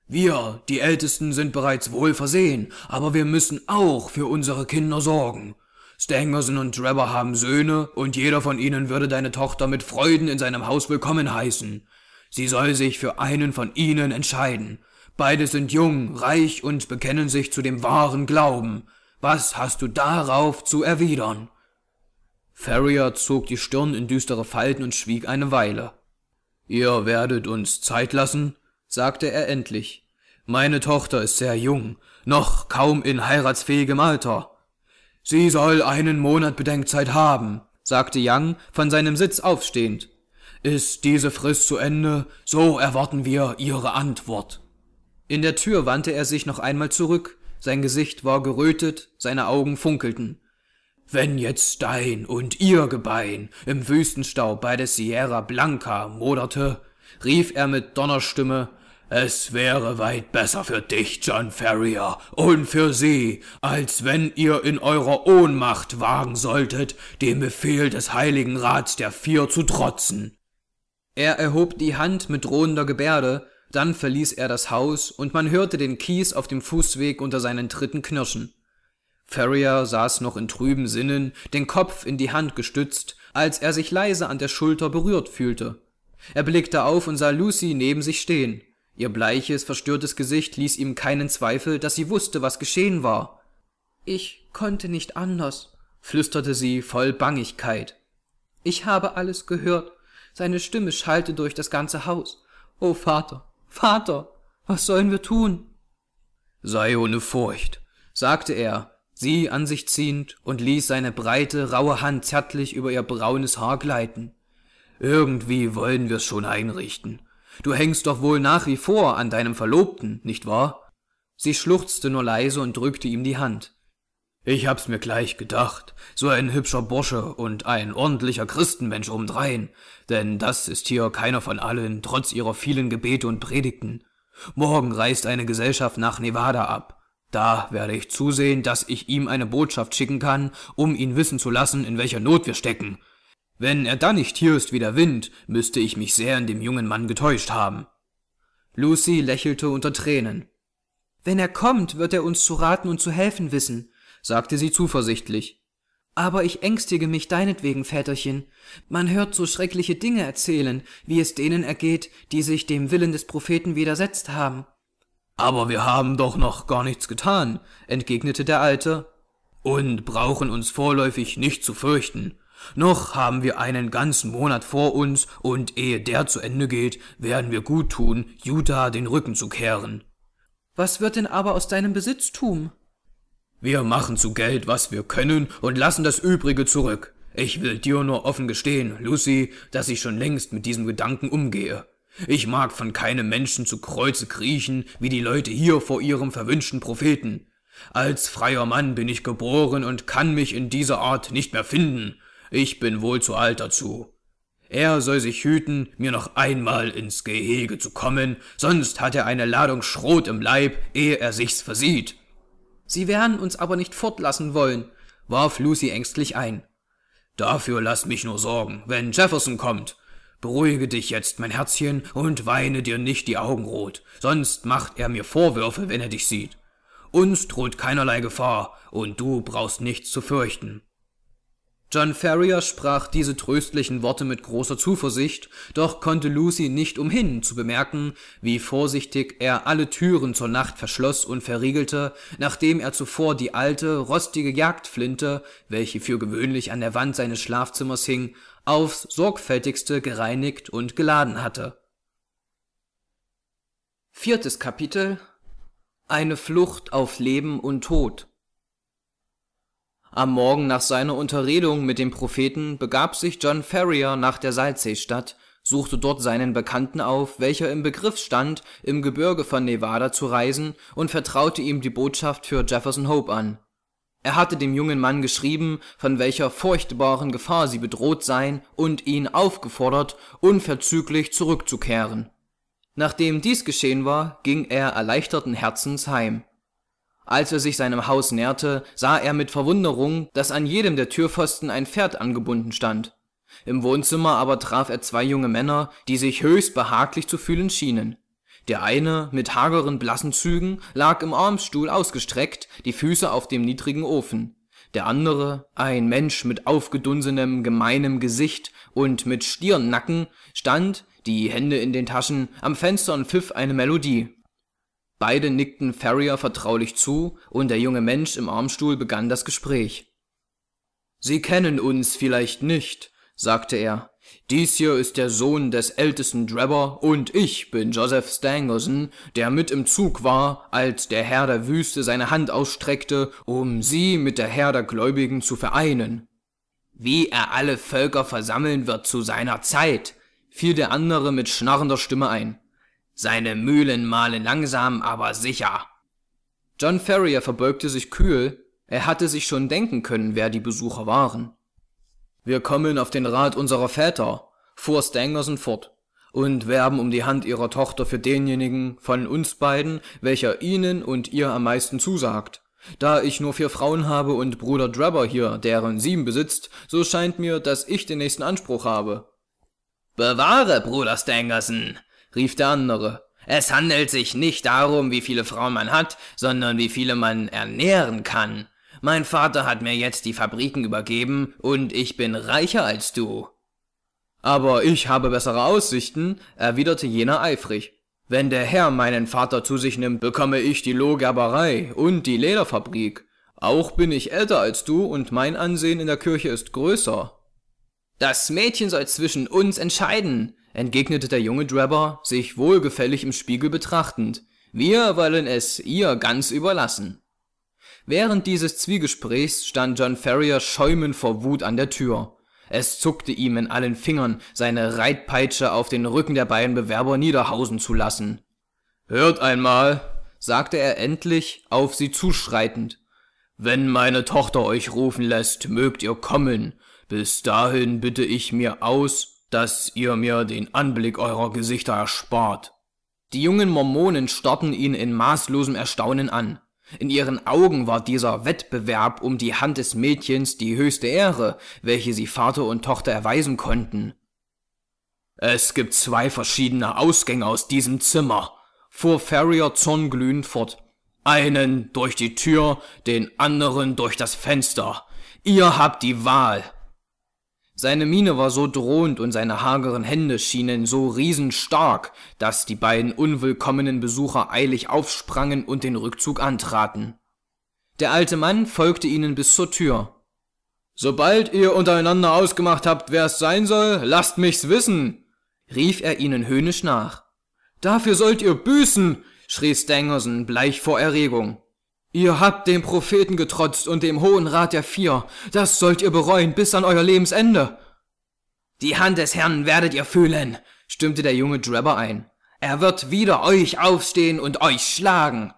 Wir, die Ältesten, sind bereits wohl versehen, aber wir müssen auch für unsere Kinder sorgen. Stangerson und Trevor haben Söhne, und jeder von ihnen würde deine Tochter mit Freuden in seinem Haus willkommen heißen. Sie soll sich für einen von ihnen entscheiden. Beide sind jung, reich und bekennen sich zu dem wahren Glauben. Was hast du darauf zu erwidern? Ferrier zog die Stirn in düstere Falten und schwieg eine Weile. Ihr werdet uns Zeit lassen, sagte er endlich. Meine Tochter ist sehr jung, noch kaum in heiratsfähigem Alter. Sie soll einen Monat Bedenkzeit haben, sagte Young, von seinem Sitz aufstehend. Ist diese Frist zu Ende, so erwarten wir Ihre Antwort. In der Tür wandte er sich noch einmal zurück, sein Gesicht war gerötet, seine Augen funkelten. Wenn jetzt dein und ihr Gebein im Wüstenstaub bei der Sierra Blanca moderte, rief er mit Donnerstimme, es wäre weit besser für dich, John Ferrier, und für sie, als wenn ihr in eurer Ohnmacht wagen solltet, dem Befehl des Heiligen Rats der Vier zu trotzen. Er erhob die Hand mit drohender Gebärde, dann verließ er das Haus, und man hörte den Kies auf dem Fußweg unter seinen Tritten knirschen. Ferrier saß noch in trüben Sinnen, den Kopf in die Hand gestützt, als er sich leise an der Schulter berührt fühlte. Er blickte auf und sah Lucy neben sich stehen. Ihr bleiches, verstörtes Gesicht ließ ihm keinen Zweifel, dass sie wusste, was geschehen war. Ich konnte nicht anders, flüsterte sie voll Bangigkeit. Ich habe alles gehört. Seine Stimme schallte durch das ganze Haus. oh Vater, Vater, was sollen wir tun? Sei ohne Furcht, sagte er sie an sich ziehend und ließ seine breite, raue Hand zärtlich über ihr braunes Haar gleiten. Irgendwie wollen wir's schon einrichten. Du hängst doch wohl nach wie vor an deinem Verlobten, nicht wahr? Sie schluchzte nur leise und drückte ihm die Hand. Ich hab's mir gleich gedacht, so ein hübscher Bursche und ein ordentlicher Christenmensch obendrein, denn das ist hier keiner von allen, trotz ihrer vielen Gebete und Predigten. Morgen reist eine Gesellschaft nach Nevada ab. Da werde ich zusehen, dass ich ihm eine Botschaft schicken kann, um ihn wissen zu lassen, in welcher Not wir stecken. Wenn er dann nicht hier ist wie der Wind, müsste ich mich sehr in dem jungen Mann getäuscht haben. Lucy lächelte unter Tränen. Wenn er kommt, wird er uns zu raten und zu helfen wissen, sagte sie zuversichtlich. Aber ich ängstige mich deinetwegen, Väterchen. Man hört so schreckliche Dinge erzählen, wie es denen ergeht, die sich dem Willen des Propheten widersetzt haben. Aber wir haben doch noch gar nichts getan, entgegnete der Alte, und brauchen uns vorläufig nicht zu fürchten. Noch haben wir einen ganzen Monat vor uns, und ehe der zu Ende geht, werden wir gut tun, Jutta den Rücken zu kehren. Was wird denn aber aus deinem Besitztum? Wir machen zu Geld, was wir können, und lassen das übrige zurück. Ich will dir nur offen gestehen, Lucy, dass ich schon längst mit diesem Gedanken umgehe. Ich mag von keinem Menschen zu Kreuze kriechen, wie die Leute hier vor ihrem verwünschten Propheten. Als freier Mann bin ich geboren und kann mich in dieser Art nicht mehr finden. Ich bin wohl zu alt dazu. Er soll sich hüten, mir noch einmal ins Gehege zu kommen, sonst hat er eine Ladung Schrot im Leib, ehe er sich's versieht. Sie werden uns aber nicht fortlassen wollen, warf Lucy ängstlich ein. Dafür lasst mich nur sorgen, wenn Jefferson kommt. Beruhige dich jetzt, mein Herzchen, und weine dir nicht die Augen rot, sonst macht er mir Vorwürfe, wenn er dich sieht. Uns droht keinerlei Gefahr, und du brauchst nichts zu fürchten. John Ferrier sprach diese tröstlichen Worte mit großer Zuversicht, doch konnte Lucy nicht umhin zu bemerken, wie vorsichtig er alle Türen zur Nacht verschloss und verriegelte, nachdem er zuvor die alte, rostige Jagdflinte, welche für gewöhnlich an der Wand seines Schlafzimmers hing, aufs sorgfältigste gereinigt und geladen hatte. Viertes Kapitel Eine Flucht auf Leben und Tod Am Morgen nach seiner Unterredung mit dem Propheten begab sich John Ferrier nach der Salzseestadt, suchte dort seinen Bekannten auf, welcher im Begriff stand, im Gebirge von Nevada zu reisen, und vertraute ihm die Botschaft für Jefferson Hope an. Er hatte dem jungen Mann geschrieben, von welcher furchtbaren Gefahr sie bedroht seien und ihn aufgefordert, unverzüglich zurückzukehren. Nachdem dies geschehen war, ging er erleichterten Herzens heim. Als er sich seinem Haus näherte, sah er mit Verwunderung, dass an jedem der Türpfosten ein Pferd angebunden stand. Im Wohnzimmer aber traf er zwei junge Männer, die sich höchst behaglich zu fühlen schienen. Der eine, mit hageren, blassen Zügen, lag im Armstuhl ausgestreckt, die Füße auf dem niedrigen Ofen. Der andere, ein Mensch mit aufgedunsenem, gemeinem Gesicht und mit Stirnnacken, stand, die Hände in den Taschen, am Fenster und pfiff eine Melodie. Beide nickten Ferrier vertraulich zu, und der junge Mensch im Armstuhl begann das Gespräch. Sie kennen uns vielleicht nicht, sagte er, dies hier ist der Sohn des ältesten Drebber und ich bin Joseph Stangerson, der mit im Zug war, als der Herr der Wüste seine Hand ausstreckte, um sie mit der Herr der Gläubigen zu vereinen. Wie er alle Völker versammeln wird zu seiner Zeit, fiel der andere mit schnarrender Stimme ein. Seine Mühlen mahlen langsam, aber sicher. John Ferrier verbeugte sich kühl, er hatte sich schon denken können, wer die Besucher waren. Wir kommen auf den Rat unserer Väter, fuhr Stangerson fort, und werben um die Hand ihrer Tochter für denjenigen von uns beiden, welcher ihnen und ihr am meisten zusagt. Da ich nur vier Frauen habe und Bruder Drabber hier, deren sieben besitzt, so scheint mir, dass ich den nächsten Anspruch habe. Bewahre, Bruder Stangerson, rief der andere. Es handelt sich nicht darum, wie viele Frauen man hat, sondern wie viele man ernähren kann. Mein Vater hat mir jetzt die Fabriken übergeben und ich bin reicher als du. Aber ich habe bessere Aussichten, erwiderte jener eifrig. Wenn der Herr meinen Vater zu sich nimmt, bekomme ich die Lohgerberei und die Lederfabrik. Auch bin ich älter als du und mein Ansehen in der Kirche ist größer. Das Mädchen soll zwischen uns entscheiden, entgegnete der junge Drabber, sich wohlgefällig im Spiegel betrachtend. Wir wollen es ihr ganz überlassen. Während dieses Zwiegesprächs stand John Ferrier schäumend vor Wut an der Tür. Es zuckte ihm in allen Fingern, seine Reitpeitsche auf den Rücken der beiden Bewerber niederhausen zu lassen. Hört einmal, sagte er endlich, auf sie zuschreitend. Wenn meine Tochter euch rufen lässt, mögt ihr kommen. Bis dahin bitte ich mir aus, dass ihr mir den Anblick eurer Gesichter erspart. Die jungen Mormonen starrten ihn in maßlosem Erstaunen an. In ihren Augen war dieser Wettbewerb um die Hand des Mädchens die höchste Ehre, welche sie Vater und Tochter erweisen konnten. Es gibt zwei verschiedene Ausgänge aus diesem Zimmer, fuhr Ferrier zornglühend fort. Einen durch die Tür, den anderen durch das Fenster. Ihr habt die Wahl. Seine Miene war so drohend und seine hageren Hände schienen so riesenstark, dass die beiden unwillkommenen Besucher eilig aufsprangen und den Rückzug antraten. Der alte Mann folgte ihnen bis zur Tür. Sobald ihr untereinander ausgemacht habt, wer es sein soll, lasst mich's wissen, rief er ihnen höhnisch nach. Dafür sollt ihr büßen, schrie Stangerson bleich vor Erregung. Ihr habt dem Propheten getrotzt und dem Hohen Rat der Vier. Das sollt ihr bereuen bis an euer Lebensende. Die Hand des Herrn werdet ihr fühlen, stimmte der junge Drabber ein. Er wird wieder euch aufstehen und euch schlagen.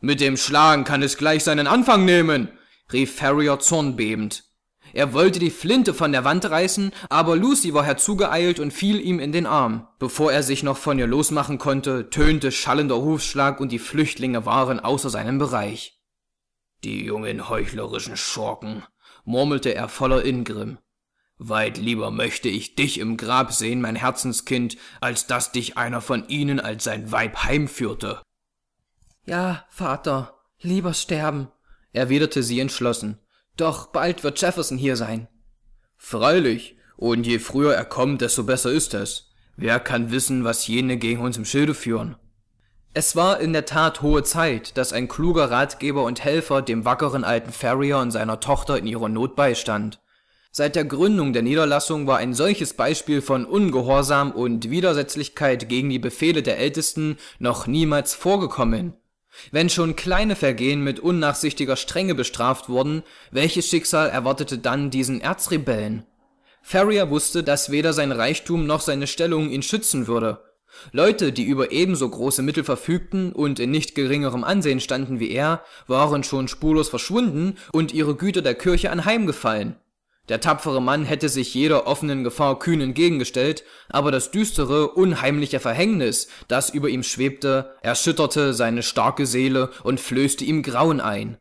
Mit dem Schlagen kann es gleich seinen Anfang nehmen, rief Farrier zornbebend. Er wollte die Flinte von der Wand reißen, aber Lucy war herzugeeilt und fiel ihm in den Arm. Bevor er sich noch von ihr losmachen konnte, tönte schallender Hufschlag und die Flüchtlinge waren außer seinem Bereich. Die jungen heuchlerischen Schurken, murmelte er voller Ingrimm. Weit lieber möchte ich dich im Grab sehen, mein Herzenskind, als dass dich einer von ihnen als sein Weib heimführte. Ja, Vater, lieber sterben, erwiderte sie entschlossen. Doch bald wird Jefferson hier sein. Freilich, und je früher er kommt, desto besser ist es. Wer kann wissen, was jene gegen uns im Schilde führen? Es war in der Tat hohe Zeit, dass ein kluger Ratgeber und Helfer dem wackeren alten Ferrier und seiner Tochter in ihrer Not beistand. Seit der Gründung der Niederlassung war ein solches Beispiel von Ungehorsam und Widersetzlichkeit gegen die Befehle der Ältesten noch niemals vorgekommen. Wenn schon kleine Vergehen mit unnachsichtiger Strenge bestraft wurden, welches Schicksal erwartete dann diesen Erzrebellen? Ferrier wusste, dass weder sein Reichtum noch seine Stellung ihn schützen würde. Leute, die über ebenso große Mittel verfügten und in nicht geringerem Ansehen standen wie er, waren schon spurlos verschwunden und ihre Güter der Kirche anheimgefallen. Der tapfere Mann hätte sich jeder offenen Gefahr kühn entgegengestellt, aber das düstere, unheimliche Verhängnis, das über ihm schwebte, erschütterte seine starke Seele und flößte ihm Grauen ein.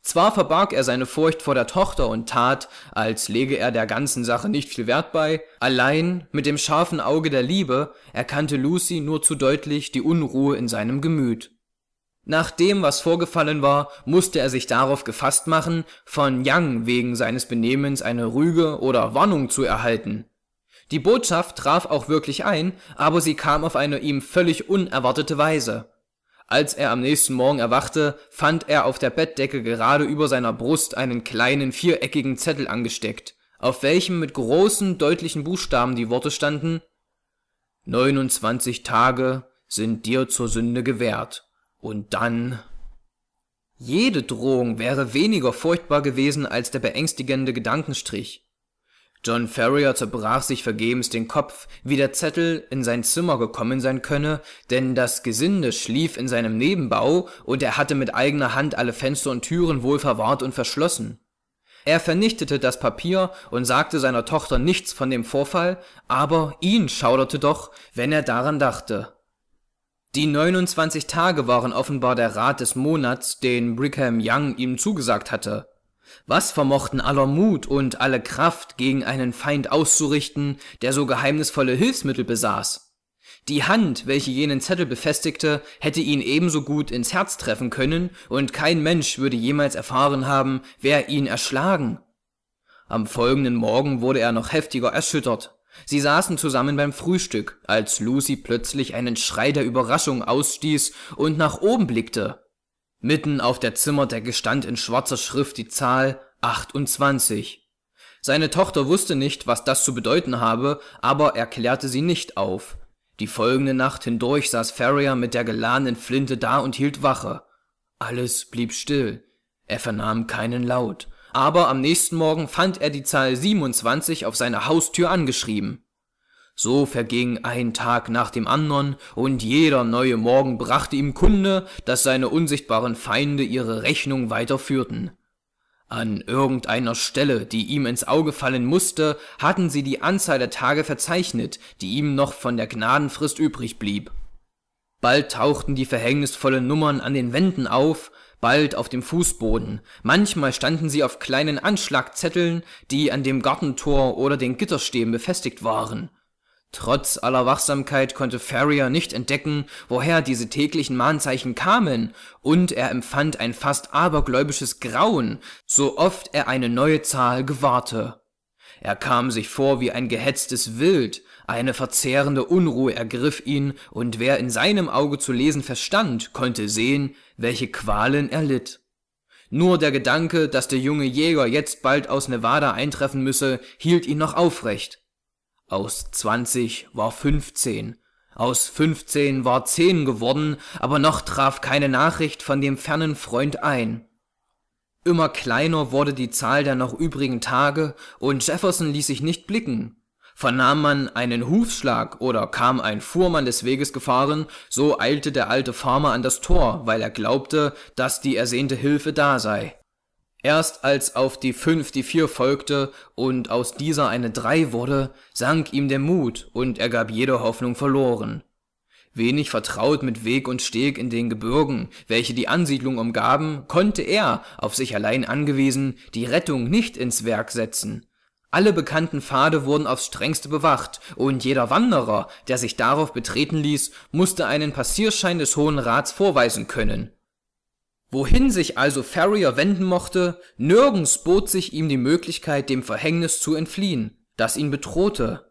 Zwar verbarg er seine Furcht vor der Tochter und tat, als lege er der ganzen Sache nicht viel Wert bei, allein mit dem scharfen Auge der Liebe erkannte Lucy nur zu deutlich die Unruhe in seinem Gemüt. Nach dem, was vorgefallen war, musste er sich darauf gefasst machen, von Yang wegen seines Benehmens eine Rüge oder Warnung zu erhalten. Die Botschaft traf auch wirklich ein, aber sie kam auf eine ihm völlig unerwartete Weise. Als er am nächsten Morgen erwachte, fand er auf der Bettdecke gerade über seiner Brust einen kleinen viereckigen Zettel angesteckt, auf welchem mit großen, deutlichen Buchstaben die Worte standen 29 Tage sind dir zur Sünde gewährt. Und dann. Jede Drohung wäre weniger furchtbar gewesen als der beängstigende Gedankenstrich. John Ferrier zerbrach sich vergebens den Kopf, wie der Zettel in sein Zimmer gekommen sein könne, denn das Gesinde schlief in seinem Nebenbau und er hatte mit eigener Hand alle Fenster und Türen wohl verwahrt und verschlossen. Er vernichtete das Papier und sagte seiner Tochter nichts von dem Vorfall, aber ihn schauderte doch, wenn er daran dachte. Die 29 Tage waren offenbar der Rat des Monats, den Brigham Young ihm zugesagt hatte. Was vermochten aller Mut und alle Kraft gegen einen Feind auszurichten, der so geheimnisvolle Hilfsmittel besaß? Die Hand, welche jenen Zettel befestigte, hätte ihn ebenso gut ins Herz treffen können, und kein Mensch würde jemals erfahren haben, wer ihn erschlagen. Am folgenden Morgen wurde er noch heftiger erschüttert. Sie saßen zusammen beim Frühstück, als Lucy plötzlich einen Schrei der Überraschung ausstieß und nach oben blickte. Mitten auf der Zimmerdecke stand in schwarzer Schrift die Zahl 28. Seine Tochter wusste nicht, was das zu bedeuten habe, aber er klärte sie nicht auf. Die folgende Nacht hindurch saß Ferrier mit der geladenen Flinte da und hielt Wache. Alles blieb still. Er vernahm keinen Laut, aber am nächsten Morgen fand er die Zahl 27 auf seiner Haustür angeschrieben. So verging ein Tag nach dem anderen, und jeder neue Morgen brachte ihm Kunde, dass seine unsichtbaren Feinde ihre Rechnung weiterführten. An irgendeiner Stelle, die ihm ins Auge fallen musste, hatten sie die Anzahl der Tage verzeichnet, die ihm noch von der Gnadenfrist übrig blieb. Bald tauchten die verhängnisvollen Nummern an den Wänden auf, bald auf dem Fußboden, manchmal standen sie auf kleinen Anschlagzetteln, die an dem Gartentor oder den Gitterstäben befestigt waren. Trotz aller Wachsamkeit konnte Ferrier nicht entdecken, woher diese täglichen Mahnzeichen kamen, und er empfand ein fast abergläubisches Grauen, so oft er eine neue Zahl gewahrte. Er kam sich vor wie ein gehetztes Wild, eine verzehrende Unruhe ergriff ihn, und wer in seinem Auge zu lesen verstand, konnte sehen, welche Qualen er litt. Nur der Gedanke, dass der junge Jäger jetzt bald aus Nevada eintreffen müsse, hielt ihn noch aufrecht. Aus zwanzig war fünfzehn, aus fünfzehn war zehn geworden, aber noch traf keine Nachricht von dem fernen Freund ein. Immer kleiner wurde die Zahl der noch übrigen Tage, und Jefferson ließ sich nicht blicken. Vernahm man einen Hufschlag oder kam ein Fuhrmann des Weges gefahren, so eilte der alte Farmer an das Tor, weil er glaubte, dass die ersehnte Hilfe da sei. Erst als auf die fünf die vier folgte und aus dieser eine drei wurde, sank ihm der Mut und er gab jede Hoffnung verloren. Wenig vertraut mit Weg und Steg in den Gebirgen, welche die Ansiedlung umgaben, konnte er, auf sich allein angewiesen, die Rettung nicht ins Werk setzen alle bekannten Pfade wurden aufs strengste bewacht, und jeder Wanderer, der sich darauf betreten ließ, musste einen Passierschein des Hohen Rats vorweisen können. Wohin sich also Ferrier wenden mochte, nirgends bot sich ihm die Möglichkeit, dem Verhängnis zu entfliehen, das ihn bedrohte.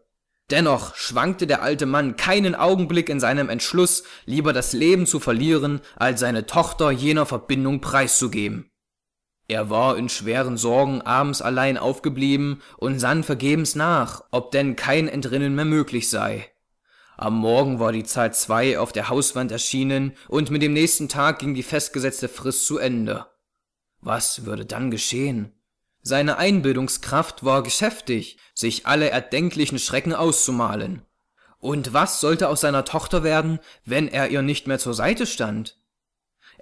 Dennoch schwankte der alte Mann keinen Augenblick in seinem Entschluss, lieber das Leben zu verlieren, als seine Tochter jener Verbindung preiszugeben er war in schweren Sorgen abends allein aufgeblieben und sann vergebens nach, ob denn kein Entrinnen mehr möglich sei. Am Morgen war die Zahl zwei auf der Hauswand erschienen, und mit dem nächsten Tag ging die festgesetzte Frist zu Ende. Was würde dann geschehen? Seine Einbildungskraft war geschäftig, sich alle erdenklichen Schrecken auszumalen. Und was sollte aus seiner Tochter werden, wenn er ihr nicht mehr zur Seite stand?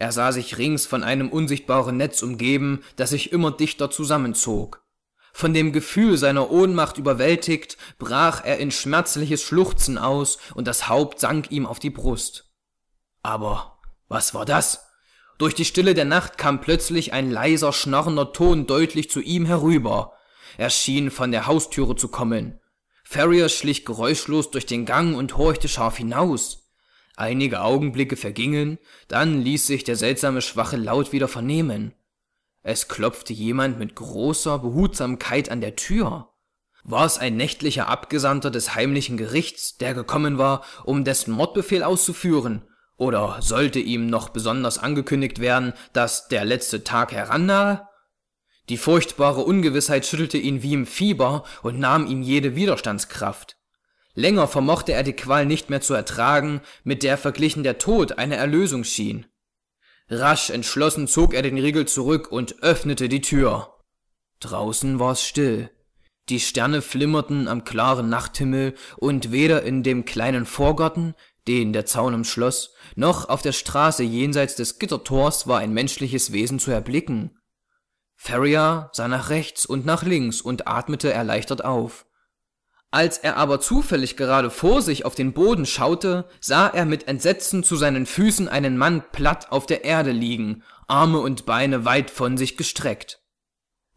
Er sah sich rings von einem unsichtbaren Netz umgeben, das sich immer dichter zusammenzog. Von dem Gefühl seiner Ohnmacht überwältigt, brach er in schmerzliches Schluchzen aus, und das Haupt sank ihm auf die Brust. Aber was war das? Durch die Stille der Nacht kam plötzlich ein leiser, schnarrender Ton deutlich zu ihm herüber. Er schien von der Haustüre zu kommen. Ferrier schlich geräuschlos durch den Gang und horchte scharf hinaus einige augenblicke vergingen dann ließ sich der seltsame schwache laut wieder vernehmen es klopfte jemand mit großer behutsamkeit an der tür War es ein nächtlicher abgesandter des heimlichen gerichts der gekommen war um dessen mordbefehl auszuführen oder sollte ihm noch besonders angekündigt werden dass der letzte tag herannahe die furchtbare Ungewissheit schüttelte ihn wie im fieber und nahm ihm jede widerstandskraft Länger vermochte er die Qual nicht mehr zu ertragen, mit der verglichen der Tod eine Erlösung schien. Rasch entschlossen zog er den Riegel zurück und öffnete die Tür. Draußen war's still. Die Sterne flimmerten am klaren Nachthimmel, und weder in dem kleinen Vorgarten, den der Zaun umschloss, noch auf der Straße jenseits des Gittertors war ein menschliches Wesen zu erblicken. Ferrier sah nach rechts und nach links und atmete erleichtert auf. Als er aber zufällig gerade vor sich auf den Boden schaute, sah er mit Entsetzen zu seinen Füßen einen Mann platt auf der Erde liegen, Arme und Beine weit von sich gestreckt.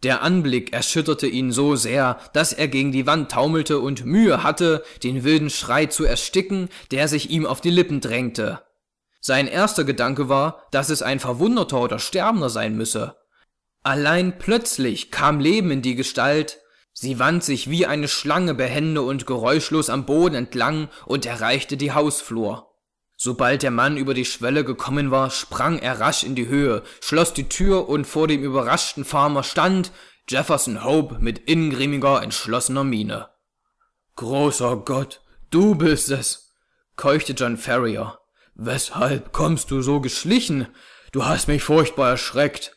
Der Anblick erschütterte ihn so sehr, dass er gegen die Wand taumelte und Mühe hatte, den wilden Schrei zu ersticken, der sich ihm auf die Lippen drängte. Sein erster Gedanke war, dass es ein Verwundeter oder Sterbender sein müsse. Allein plötzlich kam Leben in die Gestalt, Sie wand sich wie eine Schlange behende und geräuschlos am Boden entlang und erreichte die Hausflur. Sobald der Mann über die Schwelle gekommen war, sprang er rasch in die Höhe, schloss die Tür und vor dem überraschten Farmer stand Jefferson Hope mit ingrimmiger, entschlossener Miene. Großer Gott, du bist es, keuchte John Ferrier. Weshalb kommst du so geschlichen? Du hast mich furchtbar erschreckt.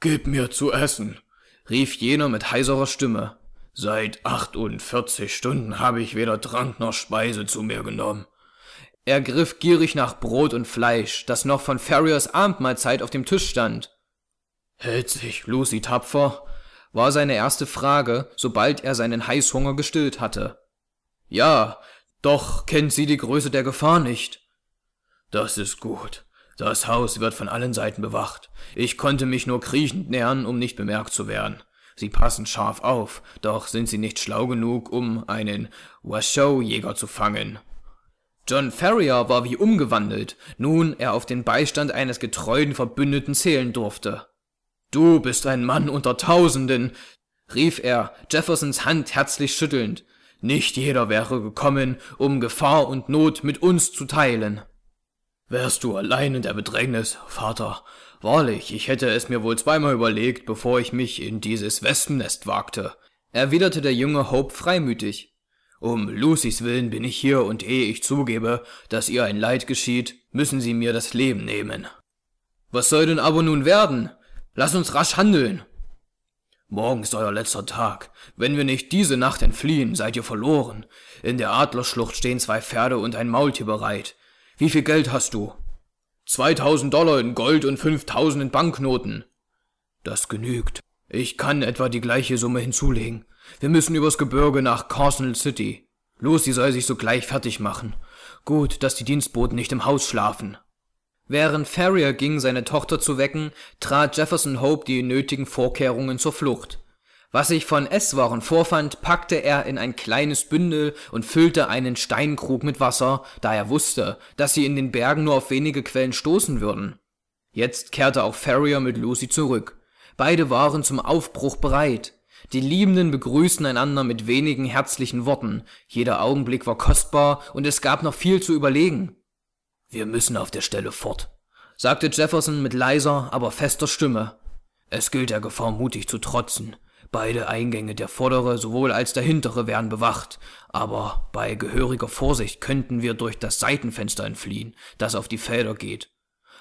Gib mir zu essen, rief jener mit heiserer Stimme. Seit achtundvierzig Stunden habe ich weder Trank noch Speise zu mir genommen. Er griff gierig nach Brot und Fleisch, das noch von Ferriers Abendmahlzeit auf dem Tisch stand. Hält sich Lucy tapfer? war seine erste Frage, sobald er seinen Heißhunger gestillt hatte. Ja, doch kennt sie die Größe der Gefahr nicht. Das ist gut. Das Haus wird von allen Seiten bewacht. Ich konnte mich nur kriechend nähern, um nicht bemerkt zu werden. Sie passen scharf auf, doch sind sie nicht schlau genug, um einen Washoe-Jäger zu fangen. John Ferrier war wie umgewandelt, nun er auf den Beistand eines getreuen Verbündeten zählen durfte. Du bist ein Mann unter Tausenden, rief er, Jeffersons Hand herzlich schüttelnd. Nicht jeder wäre gekommen, um Gefahr und Not mit uns zu teilen. Wärst du allein in der Bedrängnis, Vater, wahrlich, ich hätte es mir wohl zweimal überlegt, bevor ich mich in dieses Wespennest wagte, erwiderte der junge Hope freimütig. Um Lucys Willen bin ich hier, und ehe ich zugebe, dass ihr ein Leid geschieht, müssen sie mir das Leben nehmen. Was soll denn aber nun werden? Lass uns rasch handeln. Morgen ist euer letzter Tag. Wenn wir nicht diese Nacht entfliehen, seid ihr verloren. In der Adlerschlucht stehen zwei Pferde und ein Maultier bereit. Wie viel Geld hast du? 2000 Dollar in Gold und 5000 in Banknoten. Das genügt. Ich kann etwa die gleiche Summe hinzulegen. Wir müssen übers Gebirge nach Carson City. Lucy soll sich sogleich fertig machen. Gut, dass die Dienstboten nicht im Haus schlafen. Während Ferrier ging, seine Tochter zu wecken, trat Jefferson Hope die nötigen Vorkehrungen zur Flucht. Was ich von Esswaren vorfand, packte er in ein kleines Bündel und füllte einen Steinkrug mit Wasser, da er wusste, dass sie in den Bergen nur auf wenige Quellen stoßen würden. Jetzt kehrte auch Ferrier mit Lucy zurück. Beide waren zum Aufbruch bereit. Die Liebenden begrüßten einander mit wenigen herzlichen Worten. Jeder Augenblick war kostbar und es gab noch viel zu überlegen. Wir müssen auf der Stelle fort, sagte Jefferson mit leiser, aber fester Stimme. Es gilt der Gefahr mutig zu trotzen. Beide Eingänge, der vordere sowohl als der hintere, werden bewacht, aber bei gehöriger Vorsicht könnten wir durch das Seitenfenster entfliehen, das auf die Felder geht.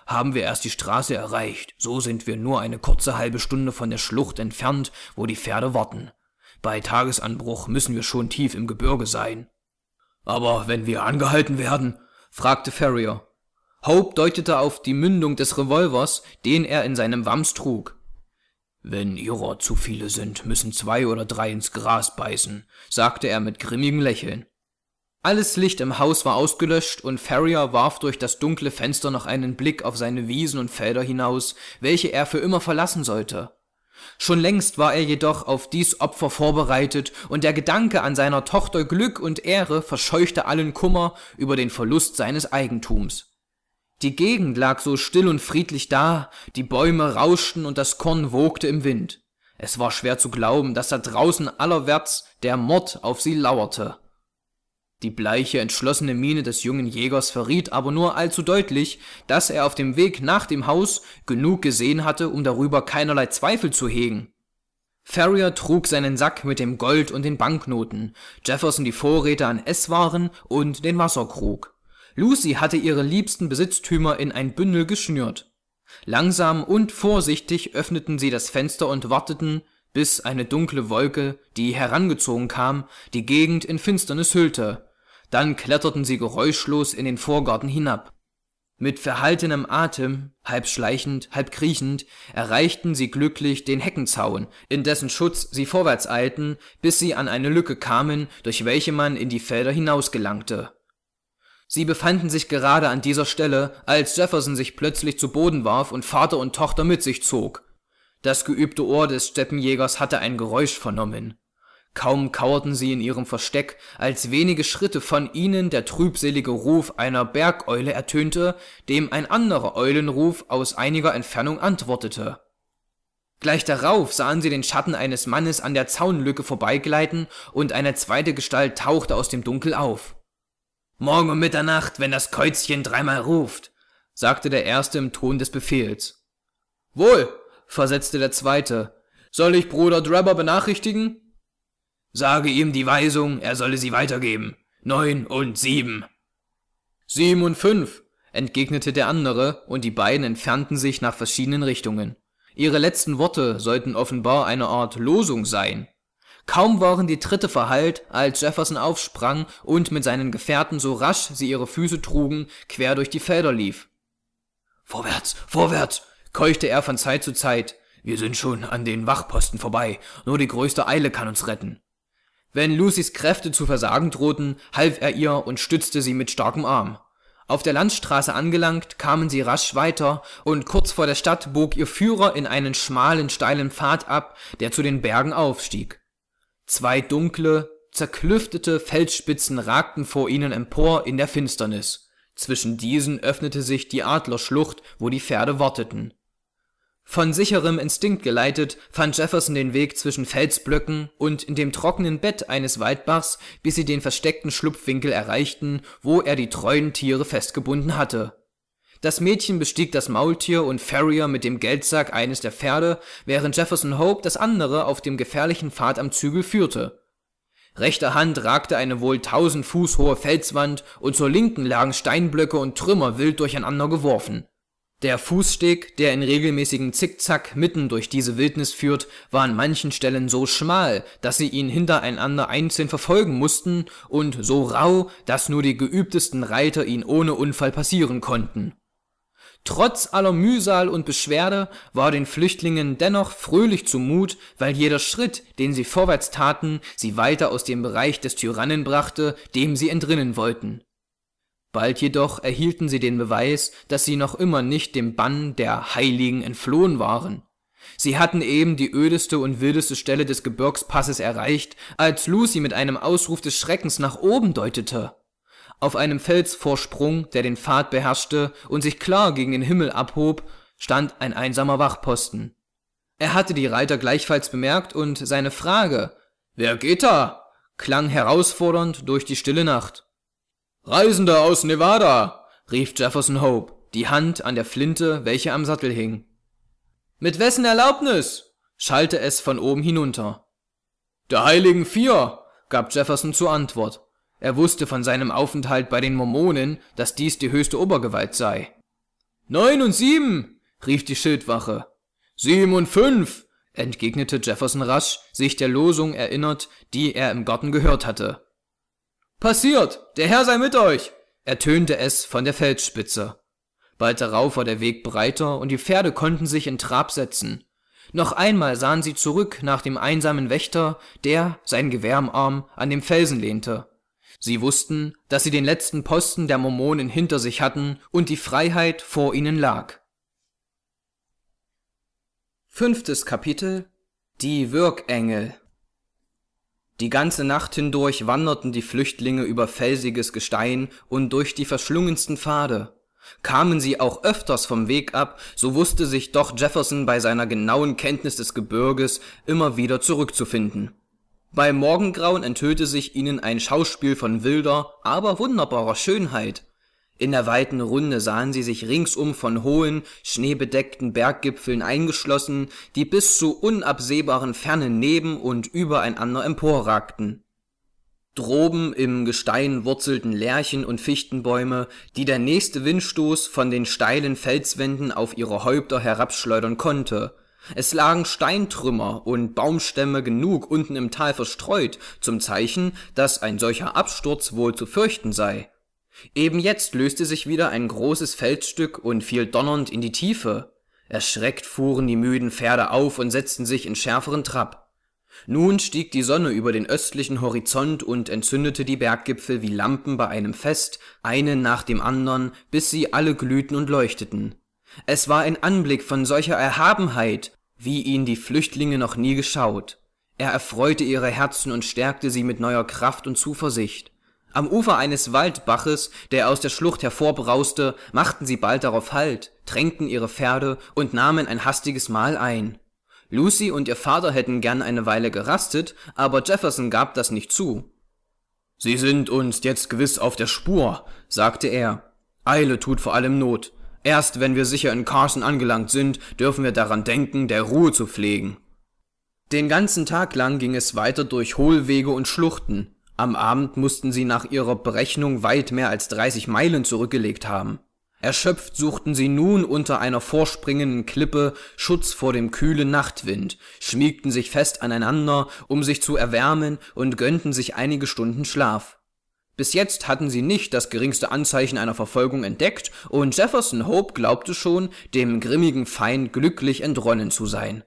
Haben wir erst die Straße erreicht, so sind wir nur eine kurze halbe Stunde von der Schlucht entfernt, wo die Pferde warten. Bei Tagesanbruch müssen wir schon tief im Gebirge sein. Aber wenn wir angehalten werden? fragte Ferrier. Hope deutete auf die Mündung des Revolvers, den er in seinem Wams trug. Wenn ihrer zu viele sind, müssen zwei oder drei ins Gras beißen, sagte er mit grimmigem Lächeln. Alles Licht im Haus war ausgelöscht und Ferrier warf durch das dunkle Fenster noch einen Blick auf seine Wiesen und Felder hinaus, welche er für immer verlassen sollte. Schon längst war er jedoch auf dies Opfer vorbereitet und der Gedanke an seiner Tochter Glück und Ehre verscheuchte allen Kummer über den Verlust seines Eigentums die gegend lag so still und friedlich da die bäume rauschten und das korn wogte im wind es war schwer zu glauben dass da draußen allerwärts der mord auf sie lauerte die bleiche entschlossene miene des jungen jägers verriet aber nur allzu deutlich dass er auf dem weg nach dem haus genug gesehen hatte um darüber keinerlei zweifel zu hegen ferrier trug seinen sack mit dem gold und den banknoten jefferson die vorräte an Esswaren und den wasserkrug Lucy hatte ihre liebsten Besitztümer in ein Bündel geschnürt. Langsam und vorsichtig öffneten sie das Fenster und warteten, bis eine dunkle Wolke, die herangezogen kam, die Gegend in Finsternis hüllte. Dann kletterten sie geräuschlos in den Vorgarten hinab. Mit verhaltenem Atem, halb schleichend, halb kriechend, erreichten sie glücklich den Heckenzaun, in dessen Schutz sie vorwärts eilten, bis sie an eine Lücke kamen, durch welche man in die Felder hinausgelangte. Sie befanden sich gerade an dieser Stelle, als Jefferson sich plötzlich zu Boden warf und Vater und Tochter mit sich zog. Das geübte Ohr des Steppenjägers hatte ein Geräusch vernommen. Kaum kauerten sie in ihrem Versteck, als wenige Schritte von ihnen der trübselige Ruf einer Bergeule ertönte, dem ein anderer Eulenruf aus einiger Entfernung antwortete. Gleich darauf sahen sie den Schatten eines Mannes an der Zaunlücke vorbeigleiten und eine zweite Gestalt tauchte aus dem Dunkel auf. Morgen um Mitternacht, wenn das Käuzchen dreimal ruft, sagte der Erste im Ton des Befehls. Wohl, versetzte der Zweite. Soll ich Bruder Drabber benachrichtigen? Sage ihm die Weisung, er solle sie weitergeben. Neun und sieben. Sieben und fünf, entgegnete der andere, und die beiden entfernten sich nach verschiedenen Richtungen. Ihre letzten Worte sollten offenbar eine Art Losung sein. Kaum waren die Tritte verhallt, als Jefferson aufsprang und mit seinen Gefährten so rasch sie ihre Füße trugen, quer durch die Felder lief. Vorwärts, vorwärts, keuchte er von Zeit zu Zeit. Wir sind schon an den Wachposten vorbei, nur die größte Eile kann uns retten. Wenn Lucys Kräfte zu versagen drohten, half er ihr und stützte sie mit starkem Arm. Auf der Landstraße angelangt, kamen sie rasch weiter, und kurz vor der Stadt bog ihr Führer in einen schmalen, steilen Pfad ab, der zu den Bergen aufstieg. Zwei dunkle, zerklüftete Felsspitzen ragten vor ihnen empor in der Finsternis, zwischen diesen öffnete sich die Adlerschlucht, wo die Pferde warteten. Von sicherem Instinkt geleitet, fand Jefferson den Weg zwischen Felsblöcken und in dem trockenen Bett eines Waldbachs, bis sie den versteckten Schlupfwinkel erreichten, wo er die treuen Tiere festgebunden hatte das Mädchen bestieg das Maultier und Ferrier mit dem Geldsack eines der Pferde, während Jefferson Hope das andere auf dem gefährlichen Pfad am Zügel führte. Rechter Hand ragte eine wohl tausend Fuß hohe Felswand und zur linken lagen Steinblöcke und Trümmer wild durcheinander geworfen. Der Fußsteg, der in regelmäßigen Zickzack mitten durch diese Wildnis führt, war an manchen Stellen so schmal, dass sie ihn hintereinander einzeln verfolgen mussten und so rau, dass nur die geübtesten Reiter ihn ohne Unfall passieren konnten. Trotz aller Mühsal und Beschwerde war den Flüchtlingen dennoch fröhlich zumut, weil jeder Schritt, den sie vorwärts taten, sie weiter aus dem Bereich des Tyrannen brachte, dem sie entrinnen wollten. Bald jedoch erhielten sie den Beweis, dass sie noch immer nicht dem Bann der Heiligen entflohen waren. Sie hatten eben die ödeste und wildeste Stelle des Gebirgspasses erreicht, als Lucy mit einem Ausruf des Schreckens nach oben deutete. Auf einem Felsvorsprung, der den Pfad beherrschte und sich klar gegen den Himmel abhob, stand ein einsamer Wachposten. Er hatte die Reiter gleichfalls bemerkt und seine Frage Wer geht da? klang herausfordernd durch die stille Nacht. Reisender aus Nevada, rief Jefferson Hope, die Hand an der Flinte, welche am Sattel hing. Mit wessen Erlaubnis? schallte es von oben hinunter. Der Heiligen Vier, gab Jefferson zur Antwort. Er wusste von seinem Aufenthalt bei den Mormonen, dass dies die höchste Obergewalt sei. Neun und sieben, rief die Schildwache. Sieben und fünf, entgegnete Jefferson rasch, sich der Losung erinnert, die er im Garten gehört hatte. Passiert, der Herr sei mit euch, ertönte es von der Felsspitze. Bald darauf war der Weg breiter und die Pferde konnten sich in Trab setzen. Noch einmal sahen sie zurück nach dem einsamen Wächter, der, sein Gewehr im Arm, an dem Felsen lehnte. Sie wussten, dass sie den letzten Posten der Mormonen hinter sich hatten und die Freiheit vor ihnen lag. Fünftes Kapitel Die Wirkengel Die ganze Nacht hindurch wanderten die Flüchtlinge über felsiges Gestein und durch die verschlungensten Pfade. Kamen sie auch öfters vom Weg ab, so wusste sich doch Jefferson bei seiner genauen Kenntnis des Gebirges immer wieder zurückzufinden. Beim Morgengrauen enthüllte sich ihnen ein Schauspiel von wilder, aber wunderbarer Schönheit. In der weiten Runde sahen sie sich ringsum von hohen, schneebedeckten Berggipfeln eingeschlossen, die bis zu unabsehbaren Fernen neben und übereinander emporragten. Droben im Gestein wurzelten Lärchen und Fichtenbäume, die der nächste Windstoß von den steilen Felswänden auf ihre Häupter herabschleudern konnte – es lagen Steintrümmer und Baumstämme genug unten im Tal verstreut, zum Zeichen, dass ein solcher Absturz wohl zu fürchten sei. Eben jetzt löste sich wieder ein großes Felsstück und fiel donnernd in die Tiefe. Erschreckt fuhren die müden Pferde auf und setzten sich in schärferen Trab. Nun stieg die Sonne über den östlichen Horizont und entzündete die Berggipfel wie Lampen bei einem Fest, einen nach dem anderen, bis sie alle glühten und leuchteten. Es war ein Anblick von solcher Erhabenheit, wie ihn die Flüchtlinge noch nie geschaut. Er erfreute ihre Herzen und stärkte sie mit neuer Kraft und Zuversicht. Am Ufer eines Waldbaches, der aus der Schlucht hervorbrauste, machten sie bald darauf Halt, tränkten ihre Pferde und nahmen ein hastiges Mahl ein. Lucy und ihr Vater hätten gern eine Weile gerastet, aber Jefferson gab das nicht zu. Sie sind uns jetzt gewiss auf der Spur, sagte er. Eile tut vor allem Not. Erst wenn wir sicher in Carson angelangt sind, dürfen wir daran denken, der Ruhe zu pflegen. Den ganzen Tag lang ging es weiter durch Hohlwege und Schluchten. Am Abend mussten sie nach ihrer Berechnung weit mehr als 30 Meilen zurückgelegt haben. Erschöpft suchten sie nun unter einer vorspringenden Klippe Schutz vor dem kühlen Nachtwind, schmiegten sich fest aneinander, um sich zu erwärmen und gönnten sich einige Stunden Schlaf. Bis jetzt hatten sie nicht das geringste Anzeichen einer Verfolgung entdeckt und Jefferson Hope glaubte schon, dem grimmigen Feind glücklich entronnen zu sein.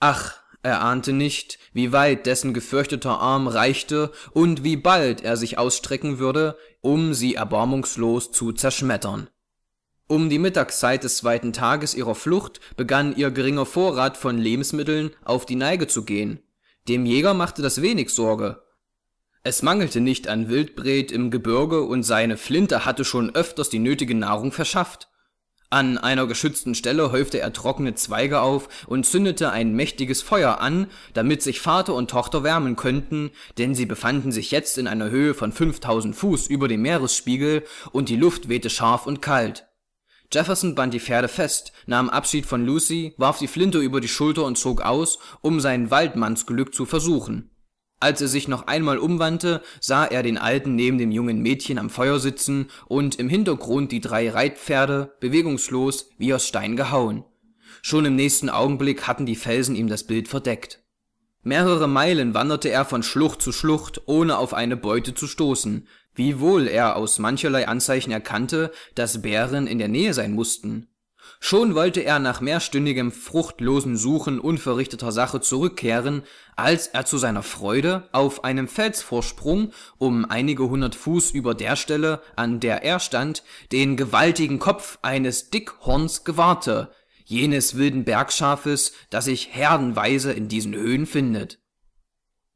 Ach, er ahnte nicht, wie weit dessen gefürchteter Arm reichte und wie bald er sich ausstrecken würde, um sie erbarmungslos zu zerschmettern. Um die Mittagszeit des zweiten Tages ihrer Flucht begann ihr geringer Vorrat von Lebensmitteln auf die Neige zu gehen. Dem Jäger machte das wenig Sorge, es mangelte nicht an Wildbret im Gebirge und seine Flinte hatte schon öfters die nötige Nahrung verschafft. An einer geschützten Stelle häufte er trockene Zweige auf und zündete ein mächtiges Feuer an, damit sich Vater und Tochter wärmen könnten, denn sie befanden sich jetzt in einer Höhe von 5000 Fuß über dem Meeresspiegel und die Luft wehte scharf und kalt. Jefferson band die Pferde fest, nahm Abschied von Lucy, warf die Flinte über die Schulter und zog aus, um sein Waldmannsglück zu versuchen als er sich noch einmal umwandte, sah er den Alten neben dem jungen Mädchen am Feuer sitzen und im Hintergrund die drei Reitpferde, bewegungslos, wie aus Stein gehauen. Schon im nächsten Augenblick hatten die Felsen ihm das Bild verdeckt. Mehrere Meilen wanderte er von Schlucht zu Schlucht, ohne auf eine Beute zu stoßen, wiewohl er aus mancherlei Anzeichen erkannte, dass Bären in der Nähe sein mussten. Schon wollte er nach mehrstündigem fruchtlosen Suchen unverrichteter Sache zurückkehren, als er zu seiner Freude auf einem Felsvorsprung um einige hundert Fuß über der Stelle, an der er stand, den gewaltigen Kopf eines Dickhorns gewahrte, jenes wilden Bergschafes, das sich herdenweise in diesen Höhen findet.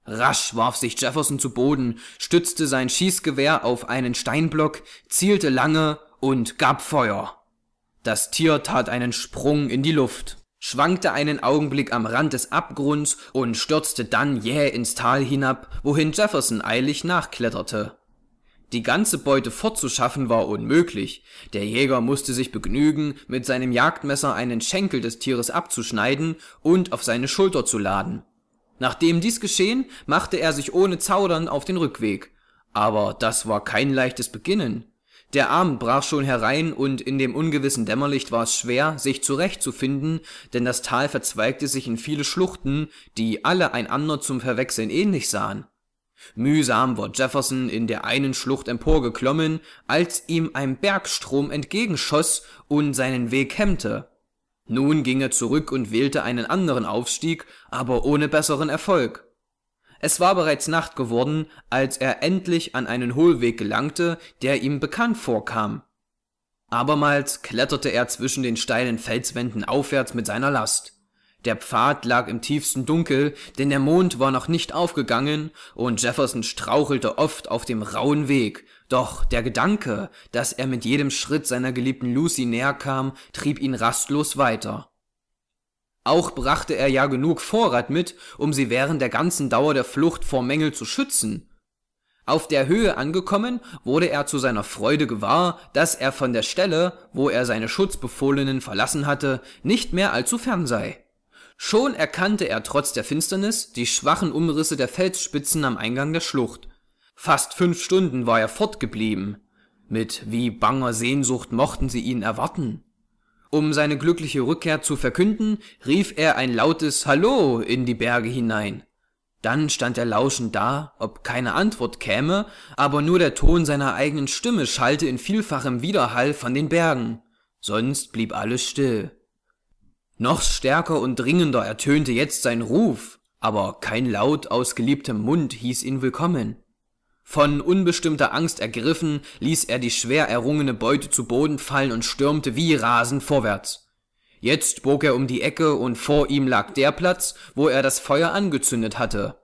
Rasch warf sich Jefferson zu Boden, stützte sein Schießgewehr auf einen Steinblock, zielte lange und gab Feuer. Das Tier tat einen Sprung in die Luft, schwankte einen Augenblick am Rand des Abgrunds und stürzte dann jäh ins Tal hinab, wohin Jefferson eilig nachkletterte. Die ganze Beute fortzuschaffen war unmöglich. Der Jäger musste sich begnügen, mit seinem Jagdmesser einen Schenkel des Tieres abzuschneiden und auf seine Schulter zu laden. Nachdem dies geschehen, machte er sich ohne Zaudern auf den Rückweg. Aber das war kein leichtes Beginnen. Der Abend brach schon herein, und in dem ungewissen Dämmerlicht war es schwer, sich zurechtzufinden, denn das Tal verzweigte sich in viele Schluchten, die alle einander zum Verwechseln ähnlich sahen. Mühsam war Jefferson in der einen Schlucht emporgeklommen, als ihm ein Bergstrom entgegenschoss und seinen Weg hemmte. Nun ging er zurück und wählte einen anderen Aufstieg, aber ohne besseren Erfolg. Es war bereits Nacht geworden, als er endlich an einen Hohlweg gelangte, der ihm bekannt vorkam. Abermals kletterte er zwischen den steilen Felswänden aufwärts mit seiner Last. Der Pfad lag im tiefsten Dunkel, denn der Mond war noch nicht aufgegangen, und Jefferson strauchelte oft auf dem rauen Weg, doch der Gedanke, dass er mit jedem Schritt seiner geliebten Lucy näher kam, trieb ihn rastlos weiter. Auch brachte er ja genug Vorrat mit, um sie während der ganzen Dauer der Flucht vor Mängel zu schützen. Auf der Höhe angekommen, wurde er zu seiner Freude gewahr, dass er von der Stelle, wo er seine Schutzbefohlenen verlassen hatte, nicht mehr allzu fern sei. Schon erkannte er trotz der Finsternis die schwachen Umrisse der Felsspitzen am Eingang der Schlucht. Fast fünf Stunden war er fortgeblieben. Mit wie banger Sehnsucht mochten sie ihn erwarten. Um seine glückliche Rückkehr zu verkünden, rief er ein lautes Hallo in die Berge hinein. Dann stand er lauschend da, ob keine Antwort käme, aber nur der Ton seiner eigenen Stimme schallte in vielfachem Widerhall von den Bergen. Sonst blieb alles still. Noch stärker und dringender ertönte jetzt sein Ruf, aber kein Laut aus geliebtem Mund hieß ihn willkommen. Von unbestimmter Angst ergriffen, ließ er die schwer errungene Beute zu Boden fallen und stürmte wie rasend vorwärts. Jetzt bog er um die Ecke und vor ihm lag der Platz, wo er das Feuer angezündet hatte.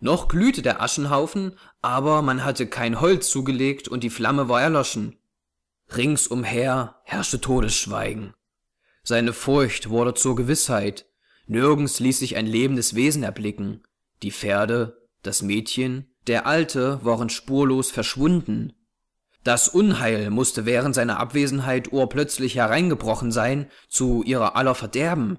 Noch glühte der Aschenhaufen, aber man hatte kein Holz zugelegt und die Flamme war erloschen. Ringsumher herrschte Todesschweigen. Seine Furcht wurde zur Gewissheit. Nirgends ließ sich ein lebendes Wesen erblicken. Die Pferde, das Mädchen, der Alte waren spurlos verschwunden. Das Unheil musste während seiner Abwesenheit urplötzlich hereingebrochen sein, zu ihrer aller Verderben.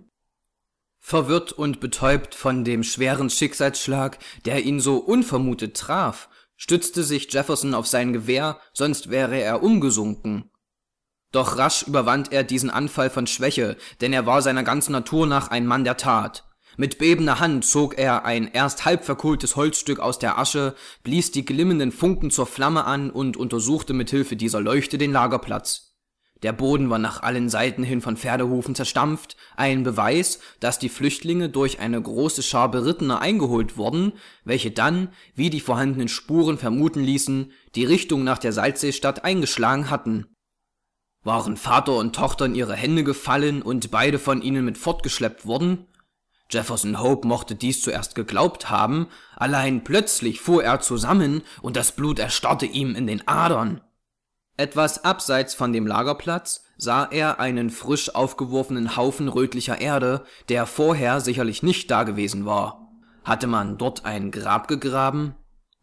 Verwirrt und betäubt von dem schweren Schicksalsschlag, der ihn so unvermutet traf, stützte sich Jefferson auf sein Gewehr, sonst wäre er umgesunken. Doch rasch überwand er diesen Anfall von Schwäche, denn er war seiner ganzen Natur nach ein Mann der Tat. Mit bebender Hand zog er ein erst halb verkohltes Holzstück aus der Asche, blies die glimmenden Funken zur Flamme an und untersuchte mit Hilfe dieser Leuchte den Lagerplatz. Der Boden war nach allen Seiten hin von Pferdehufen zerstampft, ein Beweis, dass die Flüchtlinge durch eine große Schar Berittener eingeholt wurden, welche dann, wie die vorhandenen Spuren vermuten ließen, die Richtung nach der Salzseestadt eingeschlagen hatten. Waren Vater und Tochter in ihre Hände gefallen und beide von ihnen mit fortgeschleppt worden, Jefferson Hope mochte dies zuerst geglaubt haben, allein plötzlich fuhr er zusammen und das Blut erstarrte ihm in den Adern. Etwas abseits von dem Lagerplatz sah er einen frisch aufgeworfenen Haufen rötlicher Erde, der vorher sicherlich nicht dagewesen war. Hatte man dort ein Grab gegraben?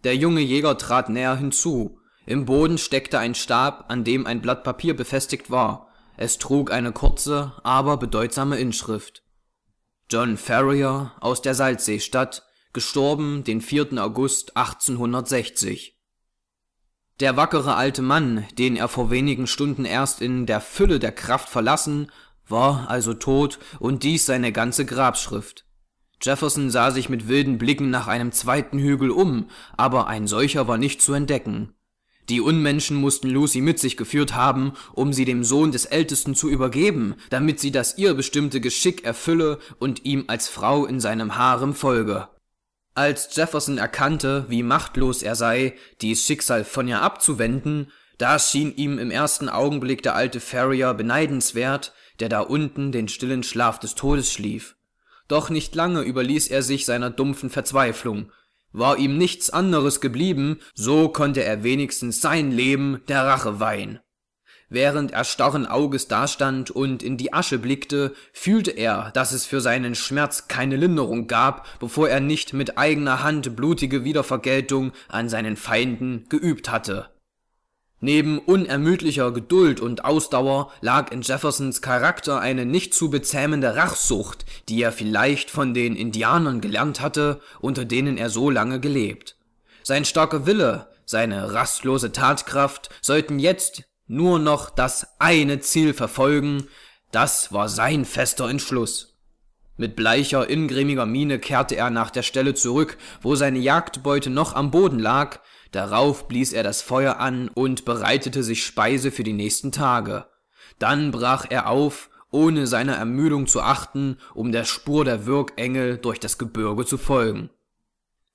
Der junge Jäger trat näher hinzu. Im Boden steckte ein Stab, an dem ein Blatt Papier befestigt war. Es trug eine kurze, aber bedeutsame Inschrift. John Ferrier aus der Salzseestadt, gestorben den 4. August 1860. Der wackere alte Mann, den er vor wenigen Stunden erst in der Fülle der Kraft verlassen, war also tot und dies seine ganze Grabschrift. Jefferson sah sich mit wilden Blicken nach einem zweiten Hügel um, aber ein solcher war nicht zu entdecken. Die Unmenschen mussten Lucy mit sich geführt haben, um sie dem Sohn des Ältesten zu übergeben, damit sie das ihr bestimmte Geschick erfülle und ihm als Frau in seinem Harem folge. Als Jefferson erkannte, wie machtlos er sei, dies Schicksal von ihr abzuwenden, da schien ihm im ersten Augenblick der alte Ferrier beneidenswert, der da unten den stillen Schlaf des Todes schlief. Doch nicht lange überließ er sich seiner dumpfen Verzweiflung, war ihm nichts anderes geblieben, so konnte er wenigstens sein Leben der Rache weihen. Während er starren Auges dastand und in die Asche blickte, fühlte er, dass es für seinen Schmerz keine Linderung gab, bevor er nicht mit eigener Hand blutige Wiedervergeltung an seinen Feinden geübt hatte. Neben unermüdlicher Geduld und Ausdauer lag in Jeffersons Charakter eine nicht zu bezähmende Rachsucht, die er vielleicht von den Indianern gelernt hatte, unter denen er so lange gelebt. Sein starker Wille, seine rastlose Tatkraft sollten jetzt nur noch das eine Ziel verfolgen, das war sein fester Entschluss. Mit bleicher, ingrimmiger Miene kehrte er nach der Stelle zurück, wo seine Jagdbeute noch am Boden lag, Darauf blies er das Feuer an und bereitete sich Speise für die nächsten Tage. Dann brach er auf, ohne seiner Ermüdung zu achten, um der Spur der Würgengel durch das Gebirge zu folgen.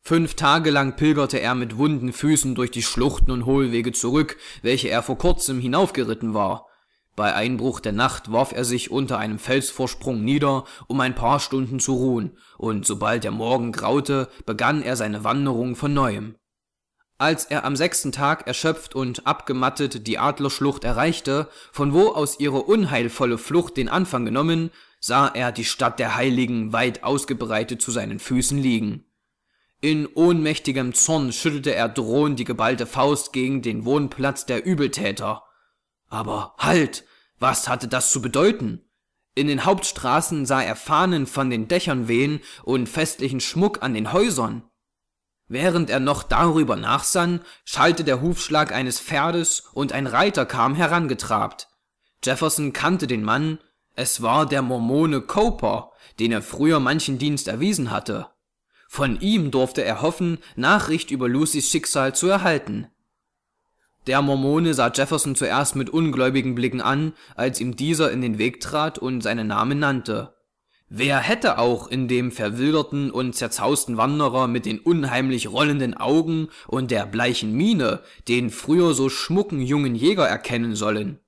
Fünf Tage lang pilgerte er mit wunden Füßen durch die Schluchten und Hohlwege zurück, welche er vor kurzem hinaufgeritten war. Bei Einbruch der Nacht warf er sich unter einem Felsvorsprung nieder, um ein paar Stunden zu ruhen, und sobald der Morgen graute, begann er seine Wanderung von neuem. Als er am sechsten Tag erschöpft und abgemattet die Adlerschlucht erreichte, von wo aus ihre unheilvolle Flucht den Anfang genommen, sah er die Stadt der Heiligen weit ausgebreitet zu seinen Füßen liegen. In ohnmächtigem Zorn schüttelte er drohend die geballte Faust gegen den Wohnplatz der Übeltäter. Aber halt! Was hatte das zu bedeuten? In den Hauptstraßen sah er Fahnen von den Dächern wehen und festlichen Schmuck an den Häusern. Während er noch darüber nachsann, schallte der Hufschlag eines Pferdes und ein Reiter kam herangetrabt. Jefferson kannte den Mann, es war der Mormone Cooper, den er früher manchen Dienst erwiesen hatte. Von ihm durfte er hoffen, Nachricht über Lucys Schicksal zu erhalten. Der Mormone sah Jefferson zuerst mit ungläubigen Blicken an, als ihm dieser in den Weg trat und seinen Namen nannte. Wer hätte auch in dem verwilderten und zerzausten Wanderer mit den unheimlich rollenden Augen und der bleichen Miene den früher so schmucken jungen Jäger erkennen sollen?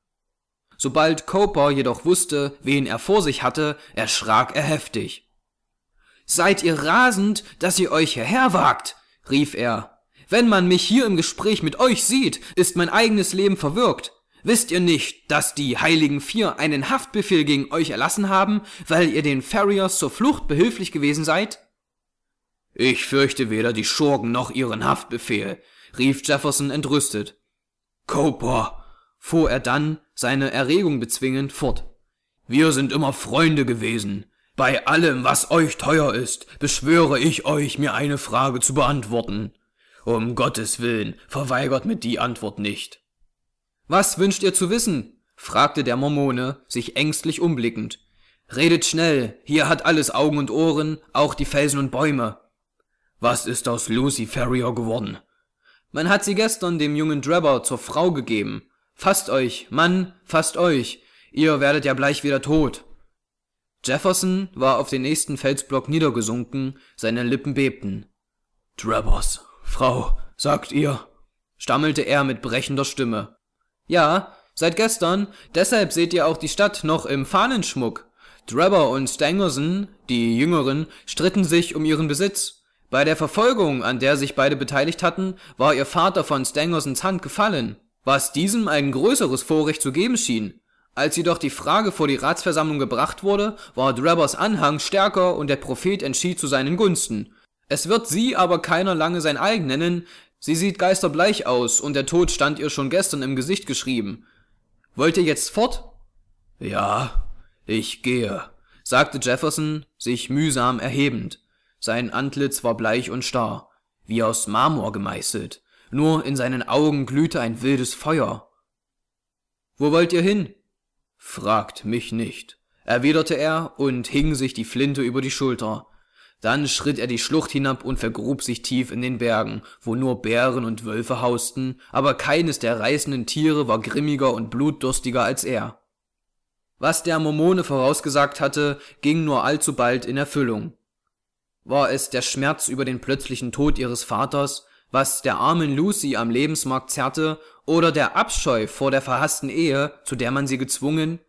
Sobald Cooper jedoch wusste, wen er vor sich hatte, erschrak er heftig. Seid ihr rasend, dass ihr euch hierher wagt? rief er. Wenn man mich hier im Gespräch mit euch sieht, ist mein eigenes Leben verwirkt. Wisst ihr nicht, dass die Heiligen Vier einen Haftbefehl gegen euch erlassen haben, weil ihr den Farriers zur Flucht behilflich gewesen seid? Ich fürchte weder die Schurken noch ihren Haftbefehl, rief Jefferson entrüstet. Cooper, fuhr er dann, seine Erregung bezwingend, fort. Wir sind immer Freunde gewesen. Bei allem, was euch teuer ist, beschwöre ich euch, mir eine Frage zu beantworten. Um Gottes willen, verweigert mir die Antwort nicht. Was wünscht ihr zu wissen? fragte der Mormone, sich ängstlich umblickend. Redet schnell, hier hat alles Augen und Ohren, auch die Felsen und Bäume. Was ist aus Lucy Ferrier geworden? Man hat sie gestern dem jungen Drabber zur Frau gegeben. Fasst euch, Mann, fasst euch, ihr werdet ja bleich wieder tot. Jefferson war auf den nächsten Felsblock niedergesunken, seine Lippen bebten. Drebbers, Frau, sagt ihr, stammelte er mit brechender Stimme. Ja, seit gestern. Deshalb seht ihr auch die Stadt noch im Fahnenschmuck. Drebber und Stangerson, die Jüngeren, stritten sich um ihren Besitz. Bei der Verfolgung, an der sich beide beteiligt hatten, war ihr Vater von Stangersons Hand gefallen, was diesem ein größeres Vorrecht zu geben schien. Als jedoch die Frage vor die Ratsversammlung gebracht wurde, war Drebbers Anhang stärker und der Prophet entschied zu seinen Gunsten. Es wird sie aber keiner lange sein eigen nennen, Sie sieht geisterbleich aus, und der Tod stand ihr schon gestern im Gesicht geschrieben. Wollt ihr jetzt fort? Ja, ich gehe, sagte Jefferson, sich mühsam erhebend. Sein Antlitz war bleich und starr, wie aus Marmor gemeißelt. Nur in seinen Augen glühte ein wildes Feuer. Wo wollt ihr hin? Fragt mich nicht, erwiderte er und hing sich die Flinte über die Schulter. Dann schritt er die Schlucht hinab und vergrub sich tief in den Bergen, wo nur Bären und Wölfe hausten, aber keines der reißenden Tiere war grimmiger und blutdurstiger als er. Was der Mormone vorausgesagt hatte, ging nur allzu bald in Erfüllung. War es der Schmerz über den plötzlichen Tod ihres Vaters, was der armen Lucy am Lebensmarkt zerrte, oder der Abscheu vor der verhassten Ehe, zu der man sie gezwungen?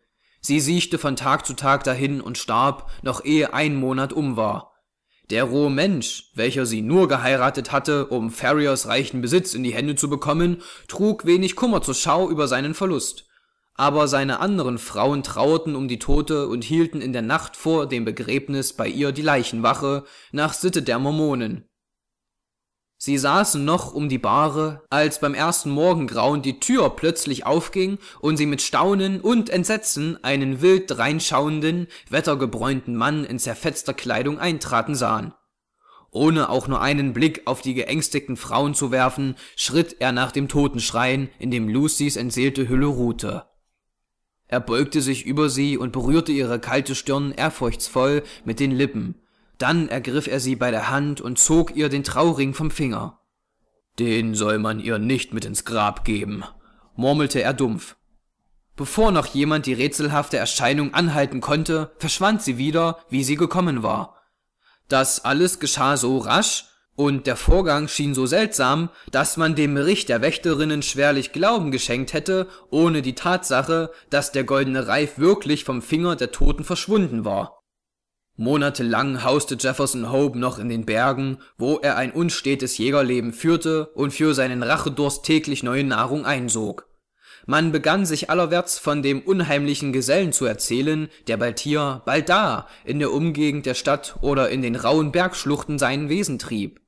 Sie siechte von Tag zu Tag dahin und starb, noch ehe ein Monat um war. Der rohe Mensch, welcher sie nur geheiratet hatte, um Ferriers reichen Besitz in die Hände zu bekommen, trug wenig Kummer zur Schau über seinen Verlust. Aber seine anderen Frauen trauerten um die Tote und hielten in der Nacht vor dem Begräbnis bei ihr die Leichenwache, nach Sitte der Mormonen. Sie saßen noch um die Bahre, als beim ersten Morgengrauen die Tür plötzlich aufging und sie mit Staunen und Entsetzen einen wild reinschauenden, wettergebräunten Mann in zerfetzter Kleidung eintraten sahen. Ohne auch nur einen Blick auf die geängstigten Frauen zu werfen, schritt er nach dem Totenschrein, in dem Lucys entseelte Hülle ruhte. Er beugte sich über sie und berührte ihre kalte Stirn ehrfurchtsvoll mit den Lippen, dann ergriff er sie bei der Hand und zog ihr den Trauring vom Finger. Den soll man ihr nicht mit ins Grab geben, murmelte er dumpf. Bevor noch jemand die rätselhafte Erscheinung anhalten konnte, verschwand sie wieder, wie sie gekommen war. Das alles geschah so rasch, und der Vorgang schien so seltsam, dass man dem Bericht der Wächterinnen schwerlich Glauben geschenkt hätte, ohne die Tatsache, dass der goldene Reif wirklich vom Finger der Toten verschwunden war. Monatelang hauste Jefferson Hope noch in den Bergen, wo er ein unstetes Jägerleben führte und für seinen Rachedurst täglich neue Nahrung einsog. Man begann sich allerwärts von dem unheimlichen Gesellen zu erzählen, der bald hier, bald da, in der Umgegend der Stadt oder in den rauen Bergschluchten seinen Wesen trieb.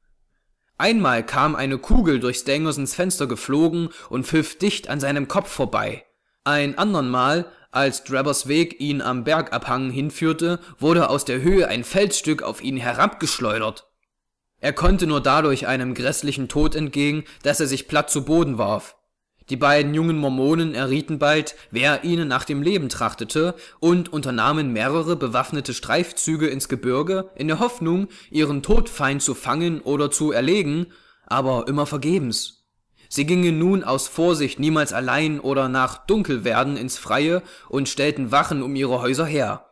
Einmal kam eine Kugel durch Stangersons Fenster geflogen und pfiff dicht an seinem Kopf vorbei. Ein andernmal als Drabbers Weg ihn am Bergabhang hinführte, wurde aus der Höhe ein Felsstück auf ihn herabgeschleudert. Er konnte nur dadurch einem grässlichen Tod entgehen, dass er sich platt zu Boden warf. Die beiden jungen Mormonen errieten bald, wer ihnen nach dem Leben trachtete, und unternahmen mehrere bewaffnete Streifzüge ins Gebirge, in der Hoffnung, ihren Todfeind zu fangen oder zu erlegen, aber immer vergebens. Sie gingen nun aus Vorsicht niemals allein oder nach Dunkelwerden ins Freie und stellten Wachen um ihre Häuser her.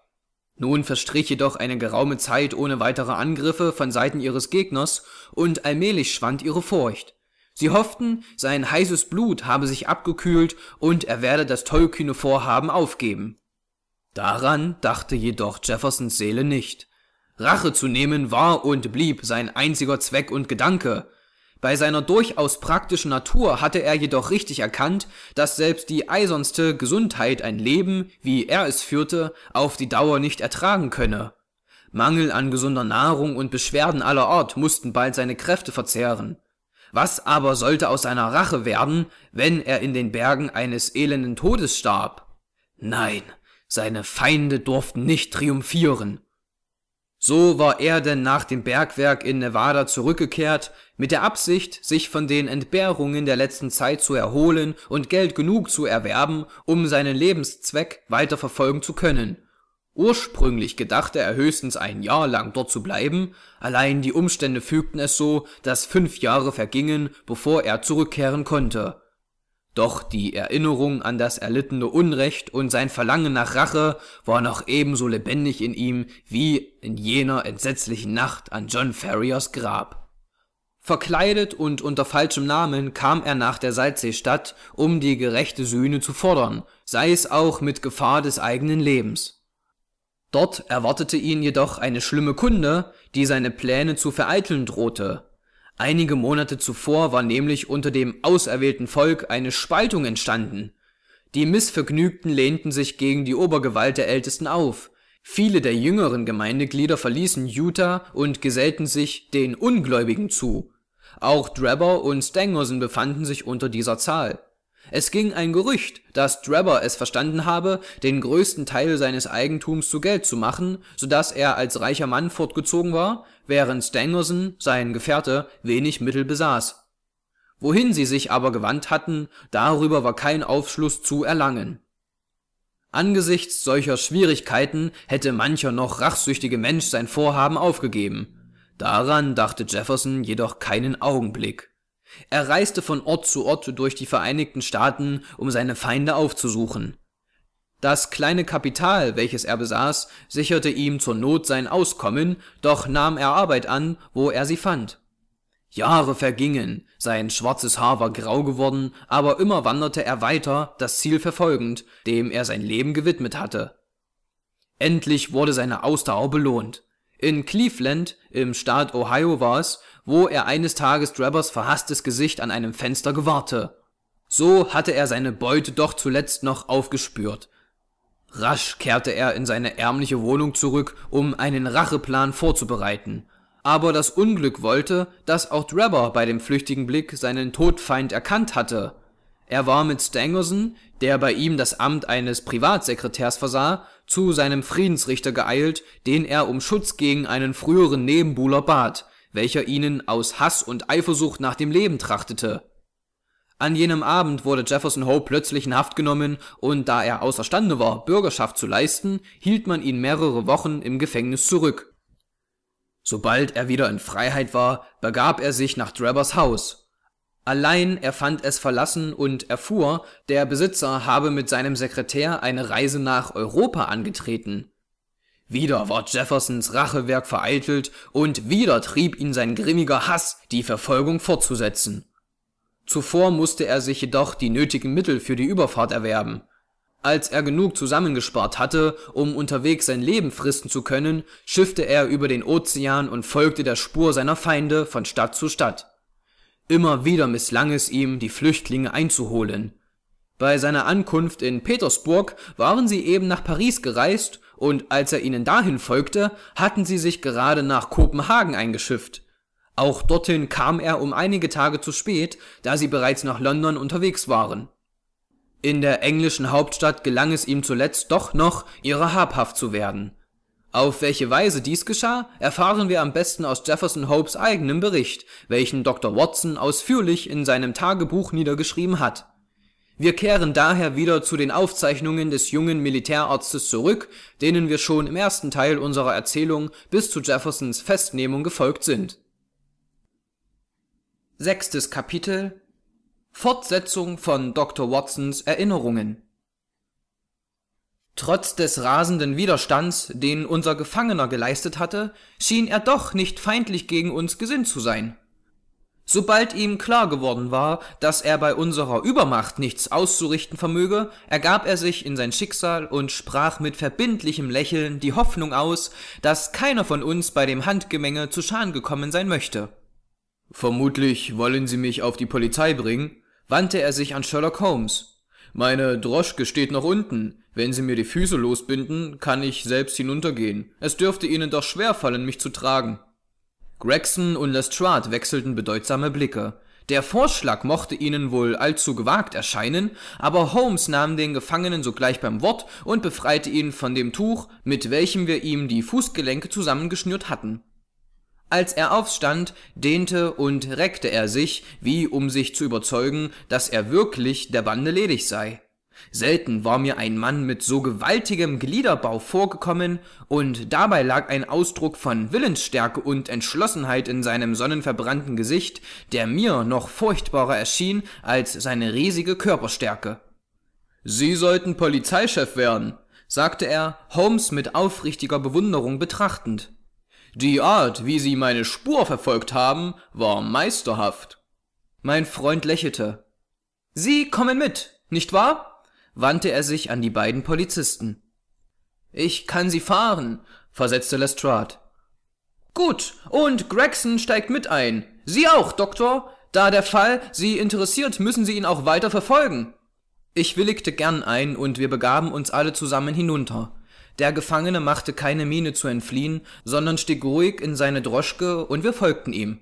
Nun verstrich jedoch eine geraume Zeit ohne weitere Angriffe von Seiten ihres Gegners, und allmählich schwand ihre Furcht. Sie hofften, sein heißes Blut habe sich abgekühlt und er werde das tollkühne Vorhaben aufgeben. Daran dachte jedoch Jeffersons Seele nicht. Rache zu nehmen war und blieb sein einziger Zweck und Gedanke, bei seiner durchaus praktischen Natur hatte er jedoch richtig erkannt, dass selbst die eisernste Gesundheit ein Leben, wie er es führte, auf die Dauer nicht ertragen könne. Mangel an gesunder Nahrung und Beschwerden aller Art mussten bald seine Kräfte verzehren. Was aber sollte aus seiner Rache werden, wenn er in den Bergen eines elenden Todes starb? Nein, seine Feinde durften nicht triumphieren. So war er denn nach dem Bergwerk in Nevada zurückgekehrt, mit der Absicht, sich von den Entbehrungen der letzten Zeit zu erholen und Geld genug zu erwerben, um seinen Lebenszweck weiter verfolgen zu können. Ursprünglich gedachte er höchstens ein Jahr lang dort zu bleiben, allein die Umstände fügten es so, dass fünf Jahre vergingen, bevor er zurückkehren konnte doch die Erinnerung an das erlittene Unrecht und sein Verlangen nach Rache war noch ebenso lebendig in ihm wie in jener entsetzlichen Nacht an John Ferriers Grab. Verkleidet und unter falschem Namen kam er nach der Salzseestadt, um die gerechte Sühne zu fordern, sei es auch mit Gefahr des eigenen Lebens. Dort erwartete ihn jedoch eine schlimme Kunde, die seine Pläne zu vereiteln drohte, Einige Monate zuvor war nämlich unter dem auserwählten Volk eine Spaltung entstanden. Die Missvergnügten lehnten sich gegen die Obergewalt der Ältesten auf. Viele der jüngeren Gemeindeglieder verließen Utah und gesellten sich den Ungläubigen zu. Auch Drebber und Stangerson befanden sich unter dieser Zahl. Es ging ein Gerücht, dass Drebber es verstanden habe, den größten Teil seines Eigentums zu Geld zu machen, sodass er als reicher Mann fortgezogen war, während Stangerson, sein Gefährte, wenig Mittel besaß. Wohin sie sich aber gewandt hatten, darüber war kein Aufschluss zu erlangen. Angesichts solcher Schwierigkeiten hätte mancher noch rachsüchtige Mensch sein Vorhaben aufgegeben. Daran dachte Jefferson jedoch keinen Augenblick. Er reiste von Ort zu Ort durch die Vereinigten Staaten, um seine Feinde aufzusuchen. Das kleine Kapital, welches er besaß, sicherte ihm zur Not sein Auskommen, doch nahm er Arbeit an, wo er sie fand. Jahre vergingen, sein schwarzes Haar war grau geworden, aber immer wanderte er weiter, das Ziel verfolgend, dem er sein Leben gewidmet hatte. Endlich wurde seine Ausdauer belohnt. In Cleveland, im Staat Ohio war es, wo er eines Tages Drabbers verhasstes Gesicht an einem Fenster gewahrte. So hatte er seine Beute doch zuletzt noch aufgespürt. Rasch kehrte er in seine ärmliche Wohnung zurück, um einen Racheplan vorzubereiten. Aber das Unglück wollte, dass auch Drabber bei dem flüchtigen Blick seinen Todfeind erkannt hatte. Er war mit Stangerson, der bei ihm das Amt eines Privatsekretärs versah, zu seinem Friedensrichter geeilt, den er um Schutz gegen einen früheren Nebenbuhler bat, welcher ihnen aus Hass und Eifersucht nach dem Leben trachtete. An jenem Abend wurde Jefferson Hope plötzlich in Haft genommen und da er außerstande war, Bürgerschaft zu leisten, hielt man ihn mehrere Wochen im Gefängnis zurück. Sobald er wieder in Freiheit war, begab er sich nach Drabbers Haus. Allein er fand es verlassen und erfuhr, der Besitzer habe mit seinem Sekretär eine Reise nach Europa angetreten. Wieder war Jeffersons Rachewerk vereitelt und wieder trieb ihn sein grimmiger Hass, die Verfolgung fortzusetzen. Zuvor musste er sich jedoch die nötigen Mittel für die Überfahrt erwerben. Als er genug zusammengespart hatte, um unterwegs sein Leben fristen zu können, schiffte er über den Ozean und folgte der Spur seiner Feinde von Stadt zu Stadt. Immer wieder misslang es ihm, die Flüchtlinge einzuholen. Bei seiner Ankunft in Petersburg waren sie eben nach Paris gereist und als er ihnen dahin folgte, hatten sie sich gerade nach Kopenhagen eingeschifft. Auch dorthin kam er um einige Tage zu spät, da sie bereits nach London unterwegs waren. In der englischen Hauptstadt gelang es ihm zuletzt doch noch, ihrer habhaft zu werden. Auf welche Weise dies geschah, erfahren wir am besten aus Jefferson Hopes eigenem Bericht, welchen Dr. Watson ausführlich in seinem Tagebuch niedergeschrieben hat. Wir kehren daher wieder zu den Aufzeichnungen des jungen Militärarztes zurück, denen wir schon im ersten Teil unserer Erzählung bis zu Jeffersons Festnehmung gefolgt sind Sechstes Kapitel Fortsetzung von Dr. Watsons Erinnerungen Trotz des rasenden Widerstands, den unser Gefangener geleistet hatte, schien er doch nicht feindlich gegen uns gesinnt zu sein. Sobald ihm klar geworden war, dass er bei unserer Übermacht nichts auszurichten vermöge, ergab er sich in sein Schicksal und sprach mit verbindlichem Lächeln die Hoffnung aus, dass keiner von uns bei dem Handgemenge zu Schaden gekommen sein möchte. Vermutlich wollen Sie mich auf die Polizei bringen, wandte er sich an Sherlock Holmes. Meine Droschke steht noch unten. Wenn Sie mir die Füße losbinden, kann ich selbst hinuntergehen. Es dürfte Ihnen doch schwer fallen, mich zu tragen. Gregson und Lestrade wechselten bedeutsame Blicke. Der Vorschlag mochte ihnen wohl allzu gewagt erscheinen, aber Holmes nahm den Gefangenen sogleich beim Wort und befreite ihn von dem Tuch, mit welchem wir ihm die Fußgelenke zusammengeschnürt hatten. Als er aufstand, dehnte und reckte er sich, wie um sich zu überzeugen, dass er wirklich der Bande ledig sei. Selten war mir ein Mann mit so gewaltigem Gliederbau vorgekommen, und dabei lag ein Ausdruck von Willensstärke und Entschlossenheit in seinem sonnenverbrannten Gesicht, der mir noch furchtbarer erschien als seine riesige Körperstärke. Sie sollten Polizeichef werden, sagte er, Holmes mit aufrichtiger Bewunderung betrachtend. Die Art, wie sie meine Spur verfolgt haben, war meisterhaft. Mein Freund lächelte. Sie kommen mit, nicht wahr? wandte er sich an die beiden Polizisten. Ich kann sie fahren, versetzte Lestrade. Gut, und Gregson steigt mit ein. Sie auch, Doktor. Da der Fall Sie interessiert, müssen Sie ihn auch weiter verfolgen. Ich willigte gern ein und wir begaben uns alle zusammen hinunter. Der Gefangene machte keine Miene zu entfliehen, sondern stieg ruhig in seine Droschke, und wir folgten ihm.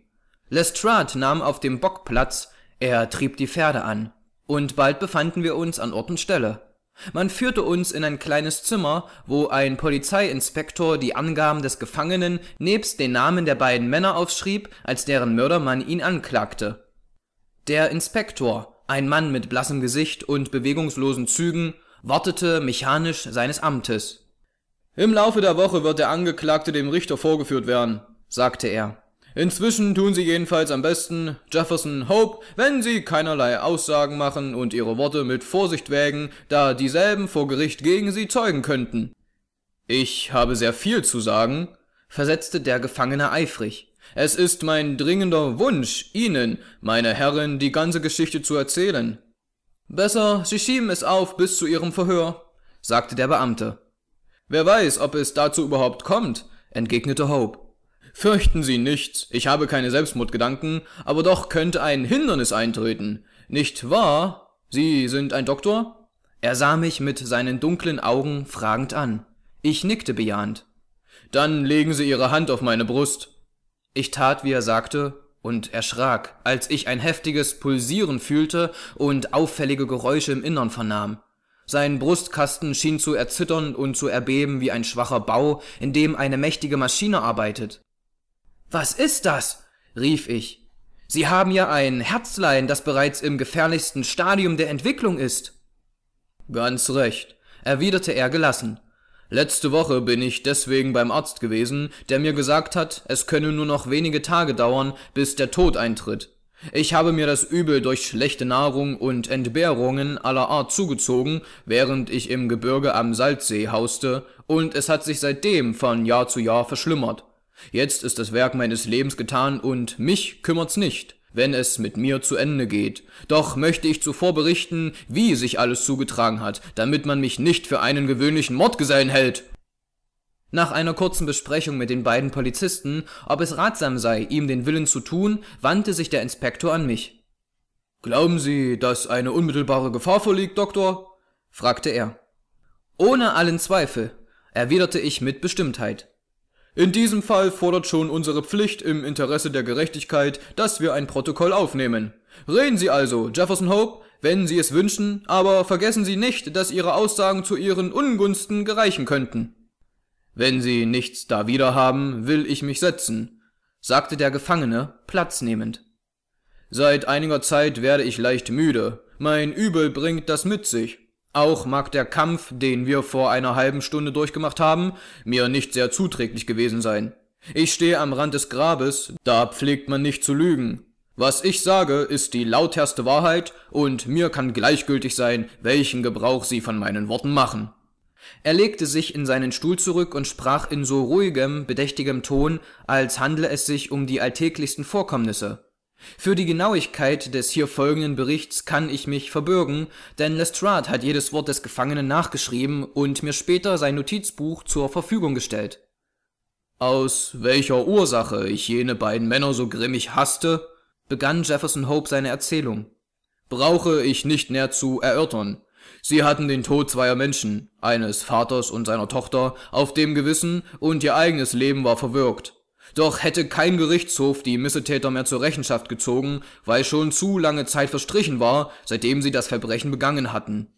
Lestrade nahm auf dem Bock Platz, er trieb die Pferde an, und bald befanden wir uns an Ort und Stelle. Man führte uns in ein kleines Zimmer, wo ein Polizeiinspektor die Angaben des Gefangenen nebst den Namen der beiden Männer aufschrieb, als deren Mördermann ihn anklagte. Der Inspektor, ein Mann mit blassem Gesicht und bewegungslosen Zügen, wartete mechanisch seines Amtes. Im Laufe der Woche wird der Angeklagte dem Richter vorgeführt werden, sagte er. Inzwischen tun sie jedenfalls am besten, Jefferson Hope, wenn sie keinerlei Aussagen machen und ihre Worte mit Vorsicht wägen, da dieselben vor Gericht gegen sie zeugen könnten. Ich habe sehr viel zu sagen, versetzte der Gefangene eifrig. Es ist mein dringender Wunsch, Ihnen, meine Herren, die ganze Geschichte zu erzählen. Besser, Sie schieben es auf bis zu Ihrem Verhör, sagte der Beamte. Wer weiß, ob es dazu überhaupt kommt, entgegnete Hope. Fürchten Sie nichts, ich habe keine Selbstmordgedanken, aber doch könnte ein Hindernis eintreten. Nicht wahr? Sie sind ein Doktor? Er sah mich mit seinen dunklen Augen fragend an. Ich nickte bejahend. Dann legen Sie Ihre Hand auf meine Brust. Ich tat, wie er sagte, und erschrak, als ich ein heftiges Pulsieren fühlte und auffällige Geräusche im Innern vernahm. Sein Brustkasten schien zu erzittern und zu erbeben wie ein schwacher Bau, in dem eine mächtige Maschine arbeitet. Was ist das? rief ich. Sie haben ja ein Herzlein, das bereits im gefährlichsten Stadium der Entwicklung ist. Ganz recht, erwiderte er gelassen. Letzte Woche bin ich deswegen beim Arzt gewesen, der mir gesagt hat, es könne nur noch wenige Tage dauern, bis der Tod eintritt. Ich habe mir das Übel durch schlechte Nahrung und Entbehrungen aller Art zugezogen, während ich im Gebirge am Salzsee hauste, und es hat sich seitdem von Jahr zu Jahr verschlimmert. Jetzt ist das Werk meines Lebens getan und mich kümmert's nicht, wenn es mit mir zu Ende geht. Doch möchte ich zuvor berichten, wie sich alles zugetragen hat, damit man mich nicht für einen gewöhnlichen Mordgesellen hält. Nach einer kurzen Besprechung mit den beiden Polizisten, ob es ratsam sei, ihm den Willen zu tun, wandte sich der Inspektor an mich. Glauben Sie, dass eine unmittelbare Gefahr vorliegt, Doktor? fragte er. Ohne allen Zweifel, erwiderte ich mit Bestimmtheit. In diesem Fall fordert schon unsere Pflicht im Interesse der Gerechtigkeit, dass wir ein Protokoll aufnehmen. Reden Sie also, Jefferson Hope, wenn Sie es wünschen, aber vergessen Sie nicht, dass Ihre Aussagen zu Ihren Ungunsten gereichen könnten. Wenn Sie nichts dawider haben, will ich mich setzen, sagte der Gefangene, Platz nehmend. Seit einiger Zeit werde ich leicht müde, mein Übel bringt das mit sich. Auch mag der Kampf, den wir vor einer halben Stunde durchgemacht haben, mir nicht sehr zuträglich gewesen sein. Ich stehe am Rand des Grabes, da pflegt man nicht zu lügen. Was ich sage, ist die lauterste Wahrheit, und mir kann gleichgültig sein, welchen Gebrauch Sie von meinen Worten machen. Er legte sich in seinen Stuhl zurück und sprach in so ruhigem, bedächtigem Ton, als handle es sich um die alltäglichsten Vorkommnisse. Für die Genauigkeit des hier folgenden Berichts kann ich mich verbürgen, denn Lestrade hat jedes Wort des Gefangenen nachgeschrieben und mir später sein Notizbuch zur Verfügung gestellt. Aus welcher Ursache ich jene beiden Männer so grimmig hasste, begann Jefferson Hope seine Erzählung. Brauche ich nicht näher zu erörtern. Sie hatten den Tod zweier Menschen, eines Vaters und seiner Tochter, auf dem Gewissen und ihr eigenes Leben war verwirkt. Doch hätte kein Gerichtshof die Missetäter mehr zur Rechenschaft gezogen, weil schon zu lange Zeit verstrichen war, seitdem sie das Verbrechen begangen hatten.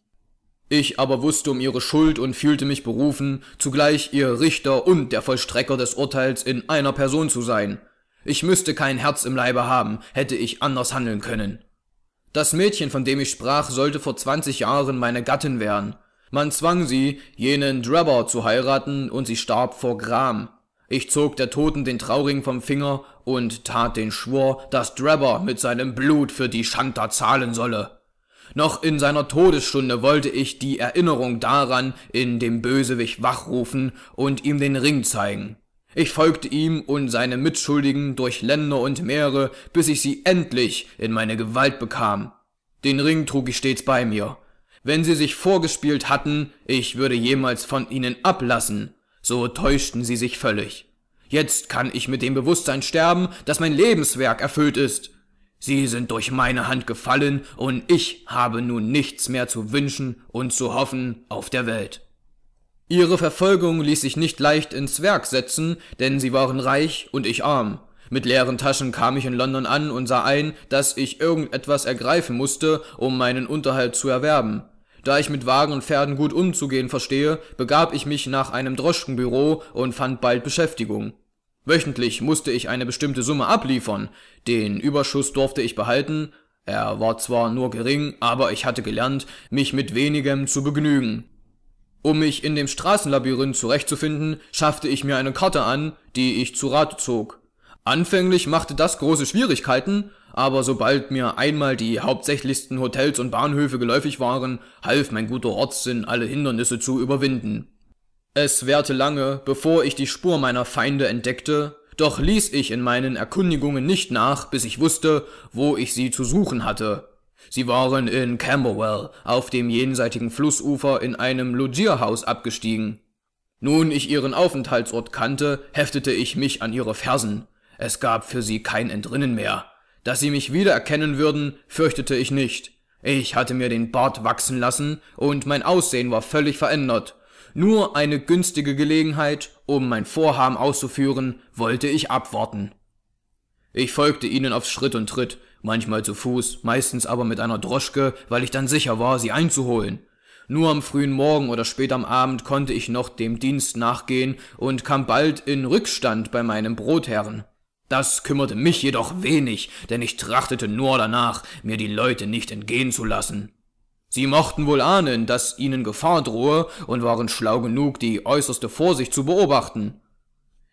Ich aber wusste um ihre Schuld und fühlte mich berufen, zugleich ihr Richter und der Vollstrecker des Urteils in einer Person zu sein. Ich müsste kein Herz im Leibe haben, hätte ich anders handeln können. Das Mädchen, von dem ich sprach, sollte vor 20 Jahren meine Gattin werden. Man zwang sie, jenen Drabber zu heiraten, und sie starb vor Gram. Ich zog der Toten den Trauring vom Finger und tat den Schwur, dass Drabber mit seinem Blut für die Schanta zahlen solle. Noch in seiner Todesstunde wollte ich die Erinnerung daran in dem Bösewicht wachrufen und ihm den Ring zeigen. Ich folgte ihm und seinen Mitschuldigen durch Länder und Meere, bis ich sie endlich in meine Gewalt bekam. Den Ring trug ich stets bei mir. Wenn sie sich vorgespielt hatten, ich würde jemals von ihnen ablassen, so täuschten sie sich völlig. Jetzt kann ich mit dem Bewusstsein sterben, dass mein Lebenswerk erfüllt ist. Sie sind durch meine Hand gefallen, und ich habe nun nichts mehr zu wünschen und zu hoffen auf der Welt. Ihre Verfolgung ließ sich nicht leicht ins Werk setzen, denn sie waren reich und ich arm. Mit leeren Taschen kam ich in London an und sah ein, dass ich irgendetwas ergreifen musste, um meinen Unterhalt zu erwerben. Da ich mit Wagen und Pferden gut umzugehen verstehe, begab ich mich nach einem Droschkenbüro und fand bald Beschäftigung. Wöchentlich musste ich eine bestimmte Summe abliefern, den Überschuss durfte ich behalten, er war zwar nur gering, aber ich hatte gelernt, mich mit wenigem zu begnügen. Um mich in dem Straßenlabyrinth zurechtzufinden, schaffte ich mir eine Karte an, die ich zu Rate zog. Anfänglich machte das große Schwierigkeiten, aber sobald mir einmal die hauptsächlichsten Hotels und Bahnhöfe geläufig waren, half mein guter Ortssinn, alle Hindernisse zu überwinden. Es währte lange, bevor ich die Spur meiner Feinde entdeckte, doch ließ ich in meinen Erkundigungen nicht nach, bis ich wusste, wo ich sie zu suchen hatte. Sie waren in Camberwell, auf dem jenseitigen Flussufer, in einem Logierhaus abgestiegen. Nun ich ihren Aufenthaltsort kannte, heftete ich mich an ihre Fersen. Es gab für sie kein Entrinnen mehr. Dass sie mich wiedererkennen würden, fürchtete ich nicht. Ich hatte mir den Bart wachsen lassen und mein Aussehen war völlig verändert. Nur eine günstige Gelegenheit, um mein Vorhaben auszuführen, wollte ich abwarten. Ich folgte ihnen auf Schritt und Tritt, manchmal zu Fuß, meistens aber mit einer Droschke, weil ich dann sicher war, sie einzuholen. Nur am frühen Morgen oder spät am Abend konnte ich noch dem Dienst nachgehen und kam bald in Rückstand bei meinem Brotherren. Das kümmerte mich jedoch wenig, denn ich trachtete nur danach, mir die Leute nicht entgehen zu lassen. Sie mochten wohl ahnen, dass ihnen Gefahr drohe und waren schlau genug, die äußerste Vorsicht zu beobachten.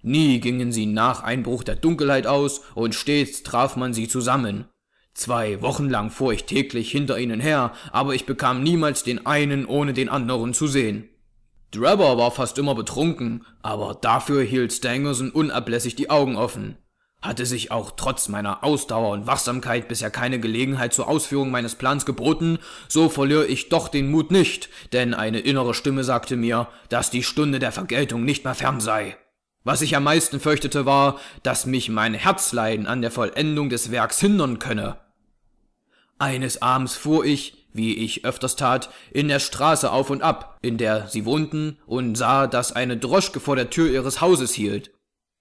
Nie gingen sie nach Einbruch der Dunkelheit aus und stets traf man sie zusammen. Zwei Wochen lang fuhr ich täglich hinter ihnen her, aber ich bekam niemals den einen ohne den anderen zu sehen. Drabber war fast immer betrunken, aber dafür hielt Stangerson unablässig die Augen offen. Hatte sich auch trotz meiner Ausdauer und Wachsamkeit bisher keine Gelegenheit zur Ausführung meines Plans geboten, so verlor ich doch den Mut nicht, denn eine innere Stimme sagte mir, dass die Stunde der Vergeltung nicht mehr fern sei. Was ich am meisten fürchtete war, dass mich mein Herzleiden an der Vollendung des Werks hindern könne. Eines Abends fuhr ich, wie ich öfters tat, in der Straße auf und ab, in der sie wohnten, und sah, dass eine Droschke vor der Tür ihres Hauses hielt.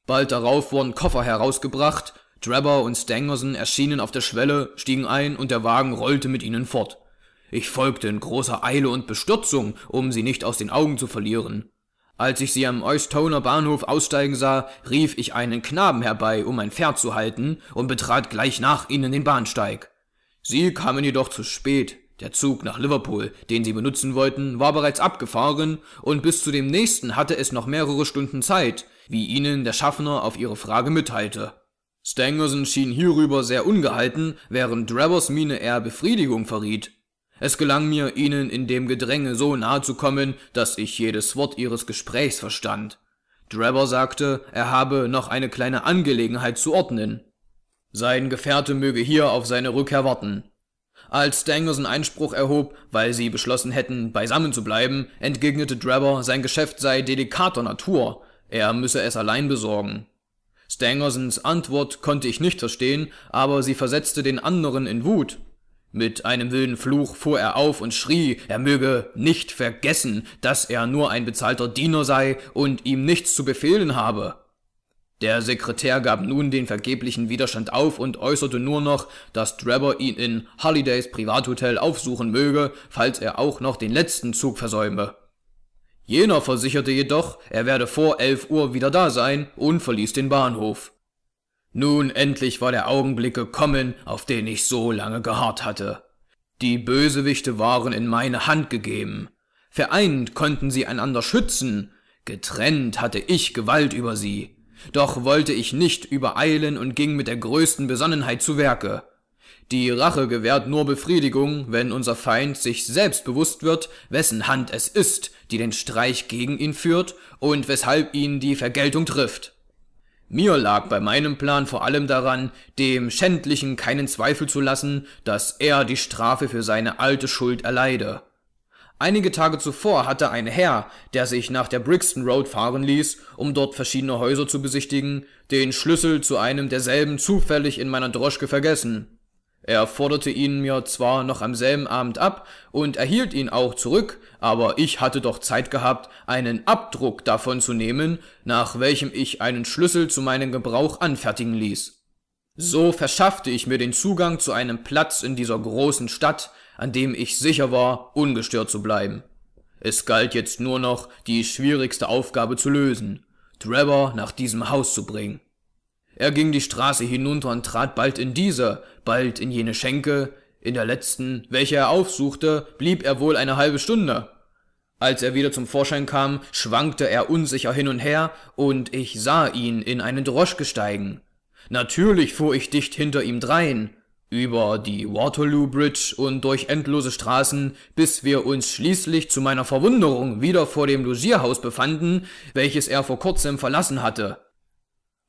Bald darauf wurden Koffer herausgebracht, Drebber und Stangerson erschienen auf der Schwelle, stiegen ein und der Wagen rollte mit ihnen fort. Ich folgte in großer Eile und Bestürzung, um sie nicht aus den Augen zu verlieren. Als ich sie am Oistoner Bahnhof aussteigen sah, rief ich einen Knaben herbei, um ein Pferd zu halten, und betrat gleich nach ihnen den Bahnsteig. Sie kamen jedoch zu spät. Der Zug nach Liverpool, den sie benutzen wollten, war bereits abgefahren, und bis zu dem nächsten hatte es noch mehrere Stunden Zeit, wie ihnen der Schaffner auf ihre Frage mitteilte. Stangerson schien hierüber sehr ungehalten, während Dravers Miene eher Befriedigung verriet. Es gelang mir, ihnen in dem Gedränge so nahe zu kommen, dass ich jedes Wort ihres Gesprächs verstand. Drebber sagte, er habe noch eine kleine Angelegenheit zu ordnen. Sein Gefährte möge hier auf seine Rückkehr warten. Als Stangerson Einspruch erhob, weil sie beschlossen hätten, beisammen zu bleiben, entgegnete Drebber, sein Geschäft sei delikater Natur, er müsse es allein besorgen. Stangersons Antwort konnte ich nicht verstehen, aber sie versetzte den anderen in Wut. Mit einem wilden Fluch fuhr er auf und schrie, er möge nicht vergessen, dass er nur ein bezahlter Diener sei und ihm nichts zu befehlen habe. Der Sekretär gab nun den vergeblichen Widerstand auf und äußerte nur noch, dass Drabber ihn in Holidays Privathotel aufsuchen möge, falls er auch noch den letzten Zug versäume. Jener versicherte jedoch, er werde vor elf Uhr wieder da sein und verließ den Bahnhof. Nun endlich war der Augenblick gekommen, auf den ich so lange geharrt hatte. Die Bösewichte waren in meine Hand gegeben. Vereint konnten sie einander schützen, getrennt hatte ich Gewalt über sie. Doch wollte ich nicht übereilen und ging mit der größten Besonnenheit zu Werke. Die Rache gewährt nur Befriedigung, wenn unser Feind sich selbst bewusst wird, wessen Hand es ist, die den Streich gegen ihn führt und weshalb ihn die Vergeltung trifft. Mir lag bei meinem Plan vor allem daran, dem Schändlichen keinen Zweifel zu lassen, dass er die Strafe für seine alte Schuld erleide. Einige Tage zuvor hatte ein Herr, der sich nach der Brixton Road fahren ließ, um dort verschiedene Häuser zu besichtigen, den Schlüssel zu einem derselben zufällig in meiner Droschke vergessen. Er forderte ihn mir zwar noch am selben Abend ab und erhielt ihn auch zurück, aber ich hatte doch Zeit gehabt, einen Abdruck davon zu nehmen, nach welchem ich einen Schlüssel zu meinem Gebrauch anfertigen ließ. So verschaffte ich mir den Zugang zu einem Platz in dieser großen Stadt, an dem ich sicher war, ungestört zu bleiben. Es galt jetzt nur noch, die schwierigste Aufgabe zu lösen, Trevor nach diesem Haus zu bringen. Er ging die Straße hinunter und trat bald in diese, bald in jene Schenke. In der letzten, welche er aufsuchte, blieb er wohl eine halbe Stunde. Als er wieder zum Vorschein kam, schwankte er unsicher hin und her, und ich sah ihn in einen Droschke steigen. Natürlich fuhr ich dicht hinter ihm drein, über die Waterloo Bridge und durch endlose Straßen, bis wir uns schließlich zu meiner Verwunderung wieder vor dem Logierhaus befanden, welches er vor kurzem verlassen hatte.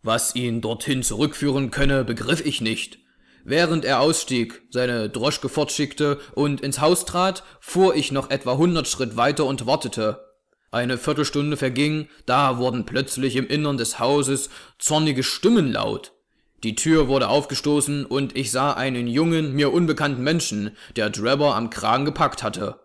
Was ihn dorthin zurückführen könne, begriff ich nicht. Während er ausstieg, seine Droschke fortschickte und ins Haus trat, fuhr ich noch etwa hundert Schritt weiter und wartete. Eine Viertelstunde verging, da wurden plötzlich im Innern des Hauses zornige Stimmen laut. Die Tür wurde aufgestoßen und ich sah einen jungen, mir unbekannten Menschen, der Drabber am Kragen gepackt hatte.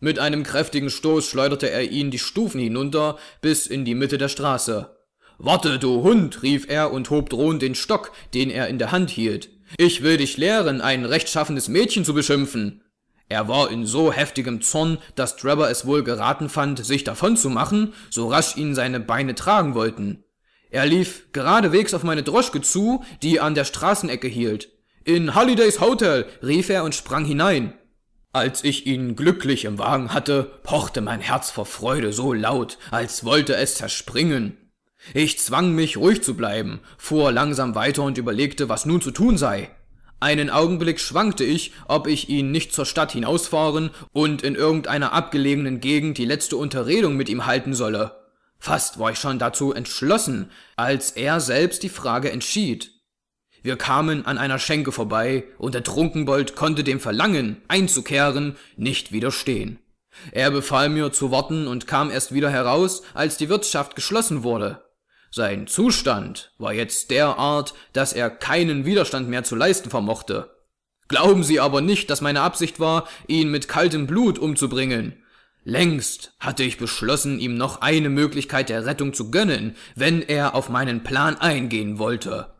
Mit einem kräftigen Stoß schleuderte er ihn die Stufen hinunter bis in die Mitte der Straße. Warte, du Hund, rief er und hob drohend den Stock, den er in der Hand hielt. Ich will dich lehren, ein rechtschaffenes Mädchen zu beschimpfen. Er war in so heftigem Zorn, dass Trevor es wohl geraten fand, sich davon zu machen, so rasch ihn seine Beine tragen wollten. Er lief geradewegs auf meine Droschke zu, die an der Straßenecke hielt. In Hallidays Hotel, rief er und sprang hinein. Als ich ihn glücklich im Wagen hatte, pochte mein Herz vor Freude so laut, als wollte es zerspringen. Ich zwang mich, ruhig zu bleiben, fuhr langsam weiter und überlegte, was nun zu tun sei. Einen Augenblick schwankte ich, ob ich ihn nicht zur Stadt hinausfahren und in irgendeiner abgelegenen Gegend die letzte Unterredung mit ihm halten solle. Fast war ich schon dazu entschlossen, als er selbst die Frage entschied. Wir kamen an einer Schenke vorbei, und der Trunkenbold konnte dem Verlangen, einzukehren, nicht widerstehen. Er befahl mir zu warten und kam erst wieder heraus, als die Wirtschaft geschlossen wurde. Sein Zustand war jetzt derart, dass er keinen Widerstand mehr zu leisten vermochte. Glauben Sie aber nicht, dass meine Absicht war, ihn mit kaltem Blut umzubringen. Längst hatte ich beschlossen, ihm noch eine Möglichkeit der Rettung zu gönnen, wenn er auf meinen Plan eingehen wollte.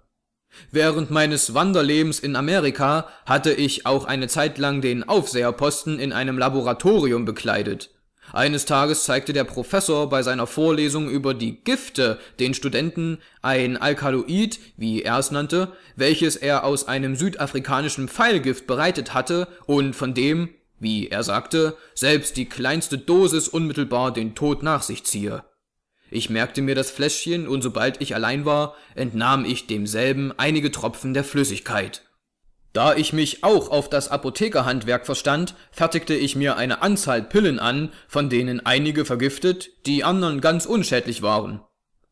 Während meines Wanderlebens in Amerika hatte ich auch eine Zeit lang den Aufseherposten in einem Laboratorium bekleidet. Eines Tages zeigte der Professor bei seiner Vorlesung über die Gifte den Studenten ein Alkaloid, wie er es nannte, welches er aus einem südafrikanischen Pfeilgift bereitet hatte und von dem, wie er sagte, selbst die kleinste Dosis unmittelbar den Tod nach sich ziehe. Ich merkte mir das Fläschchen und sobald ich allein war, entnahm ich demselben einige Tropfen der Flüssigkeit da ich mich auch auf das Apothekerhandwerk verstand, fertigte ich mir eine Anzahl Pillen an, von denen einige vergiftet, die anderen ganz unschädlich waren.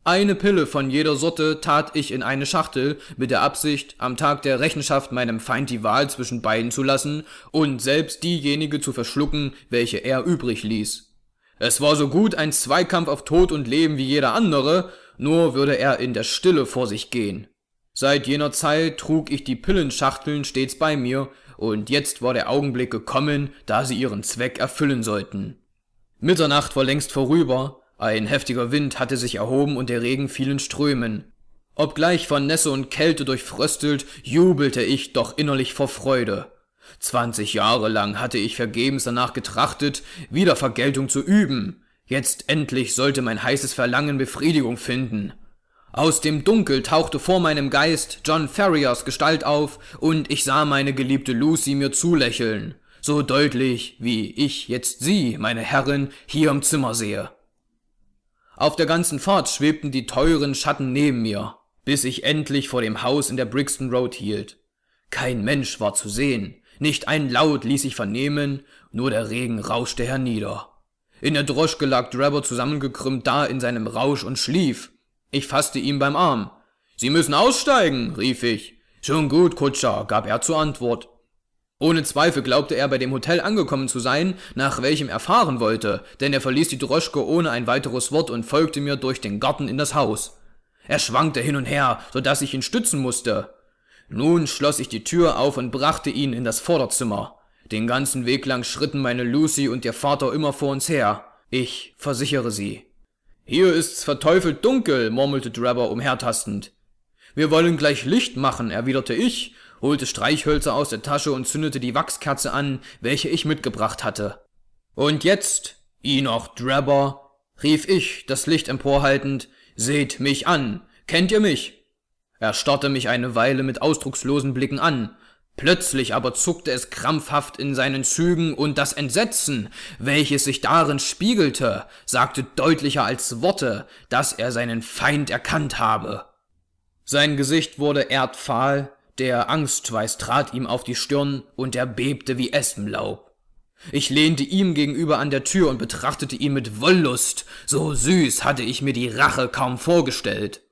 Eine Pille von jeder Sorte tat ich in eine Schachtel mit der Absicht, am Tag der Rechenschaft meinem Feind die Wahl zwischen beiden zu lassen und selbst diejenige zu verschlucken, welche er übrig ließ. Es war so gut ein Zweikampf auf Tod und Leben wie jeder andere, nur würde er in der Stille vor sich gehen. Seit jener Zeit trug ich die Pillenschachteln stets bei mir, und jetzt war der Augenblick gekommen, da sie ihren Zweck erfüllen sollten. Mitternacht war längst vorüber, ein heftiger Wind hatte sich erhoben und der Regen fiel in Strömen. Obgleich von Nässe und Kälte durchfröstelt, jubelte ich doch innerlich vor Freude. Zwanzig Jahre lang hatte ich vergebens danach getrachtet, wieder Vergeltung zu üben. Jetzt endlich sollte mein heißes Verlangen Befriedigung finden. Aus dem Dunkel tauchte vor meinem Geist John Ferriers Gestalt auf, und ich sah meine geliebte Lucy mir zulächeln, so deutlich, wie ich jetzt sie, meine Herrin, hier im Zimmer sehe. Auf der ganzen Fahrt schwebten die teuren Schatten neben mir, bis ich endlich vor dem Haus in der Brixton Road hielt. Kein Mensch war zu sehen, nicht ein Laut ließ sich vernehmen, nur der Regen rauschte hernieder. In der Droschke lag Drabber zusammengekrümmt da in seinem Rausch und schlief, ich fasste ihn beim Arm. Sie müssen aussteigen, rief ich. Schon gut, Kutscher, gab er zur Antwort. Ohne Zweifel glaubte er bei dem Hotel angekommen zu sein, nach welchem er fahren wollte, denn er verließ die Droschke ohne ein weiteres Wort und folgte mir durch den Garten in das Haus. Er schwankte hin und her, so dass ich ihn stützen musste. Nun schloss ich die Tür auf und brachte ihn in das Vorderzimmer. Den ganzen Weg lang schritten meine Lucy und ihr Vater immer vor uns her. Ich versichere sie, hier ist's verteufelt dunkel, murmelte Drabber umhertastend. Wir wollen gleich Licht machen, erwiderte ich, holte Streichhölzer aus der Tasche und zündete die Wachskerze an, welche ich mitgebracht hatte. Und jetzt, Enoch Drabber, rief ich, das Licht emporhaltend, seht mich an, kennt ihr mich? Er starrte mich eine Weile mit ausdruckslosen Blicken an, Plötzlich aber zuckte es krampfhaft in seinen Zügen, und das Entsetzen, welches sich darin spiegelte, sagte deutlicher als Worte, dass er seinen Feind erkannt habe. Sein Gesicht wurde erdfahl, der Angstschweiß trat ihm auf die Stirn, und er bebte wie Espenlaub. Ich lehnte ihm gegenüber an der Tür und betrachtete ihn mit Wollust, so süß hatte ich mir die Rache kaum vorgestellt.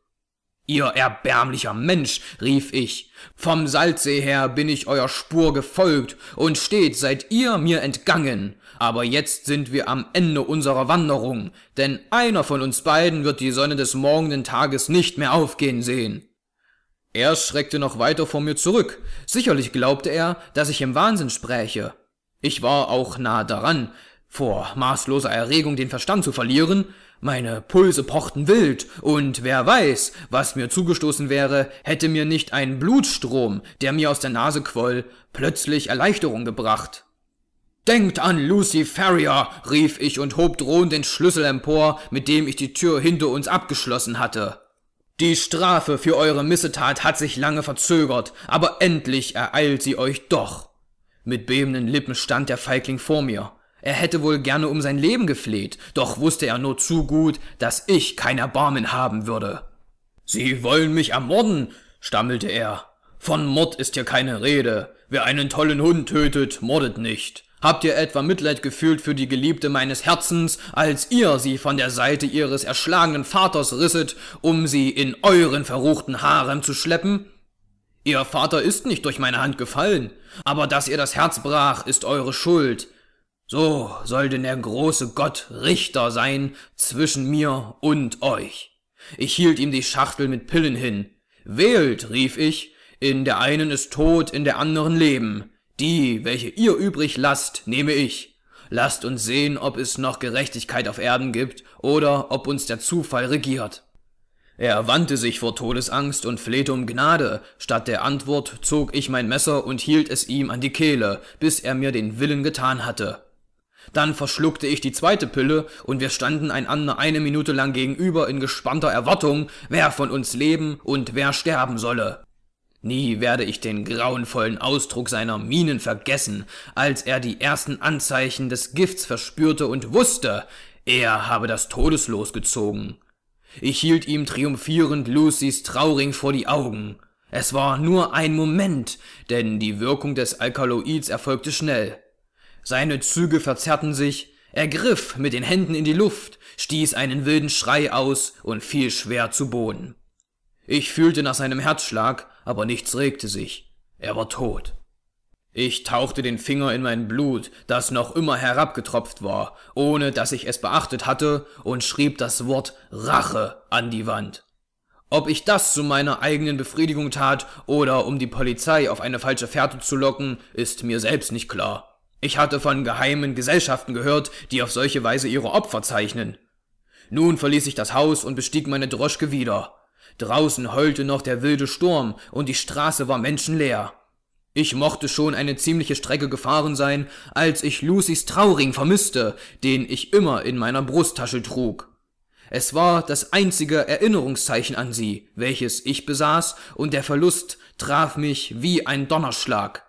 Ihr erbärmlicher Mensch, rief ich, vom Salzsee her bin ich euer Spur gefolgt, und stets seid ihr mir entgangen. Aber jetzt sind wir am Ende unserer Wanderung, denn einer von uns beiden wird die Sonne des morgenden Tages nicht mehr aufgehen sehen. Er schreckte noch weiter vor mir zurück. Sicherlich glaubte er, dass ich im Wahnsinn spräche. Ich war auch nahe daran, vor maßloser Erregung den Verstand zu verlieren, meine Pulse pochten wild, und wer weiß, was mir zugestoßen wäre, hätte mir nicht ein Blutstrom, der mir aus der Nase quoll, plötzlich Erleichterung gebracht. Denkt an Lucy Ferrier, rief ich und hob drohend den Schlüssel empor, mit dem ich die Tür hinter uns abgeschlossen hatte. Die Strafe für eure Missetat hat sich lange verzögert, aber endlich ereilt sie euch doch. Mit bebenden Lippen stand der Feigling vor mir. Er hätte wohl gerne um sein Leben gefleht, doch wusste er nur zu gut, dass ich kein Erbarmen haben würde. Sie wollen mich ermorden, stammelte er. Von Mord ist hier keine Rede. Wer einen tollen Hund tötet, mordet nicht. Habt ihr etwa Mitleid gefühlt für die Geliebte meines Herzens, als ihr sie von der Seite ihres erschlagenen Vaters risset, um sie in euren verruchten Harem zu schleppen? Ihr Vater ist nicht durch meine Hand gefallen, aber dass ihr das Herz brach, ist eure Schuld. So soll denn der große Gott Richter sein zwischen mir und euch. Ich hielt ihm die Schachtel mit Pillen hin. Wählt, rief ich, in der einen ist Tod, in der anderen Leben. Die, welche ihr übrig lasst, nehme ich. Lasst uns sehen, ob es noch Gerechtigkeit auf Erden gibt oder ob uns der Zufall regiert. Er wandte sich vor Todesangst und flehte um Gnade. Statt der Antwort zog ich mein Messer und hielt es ihm an die Kehle, bis er mir den Willen getan hatte. Dann verschluckte ich die zweite Pille und wir standen einander eine Minute lang gegenüber in gespannter Erwartung, wer von uns leben und wer sterben solle. Nie werde ich den grauenvollen Ausdruck seiner Mienen vergessen, als er die ersten Anzeichen des Gifts verspürte und wusste, er habe das Todeslos gezogen. Ich hielt ihm triumphierend Lucys Trauring vor die Augen. Es war nur ein Moment, denn die Wirkung des Alkaloids erfolgte schnell. Seine Züge verzerrten sich, er griff mit den Händen in die Luft, stieß einen wilden Schrei aus und fiel schwer zu Boden. Ich fühlte nach seinem Herzschlag, aber nichts regte sich. Er war tot. Ich tauchte den Finger in mein Blut, das noch immer herabgetropft war, ohne dass ich es beachtet hatte, und schrieb das Wort Rache an die Wand. Ob ich das zu meiner eigenen Befriedigung tat oder um die Polizei auf eine falsche Fährte zu locken, ist mir selbst nicht klar. Ich hatte von geheimen Gesellschaften gehört, die auf solche Weise ihre Opfer zeichnen. Nun verließ ich das Haus und bestieg meine Droschke wieder. Draußen heulte noch der wilde Sturm und die Straße war menschenleer. Ich mochte schon eine ziemliche Strecke gefahren sein, als ich Lucys Trauring vermisste, den ich immer in meiner Brusttasche trug. Es war das einzige Erinnerungszeichen an sie, welches ich besaß, und der Verlust traf mich wie ein Donnerschlag.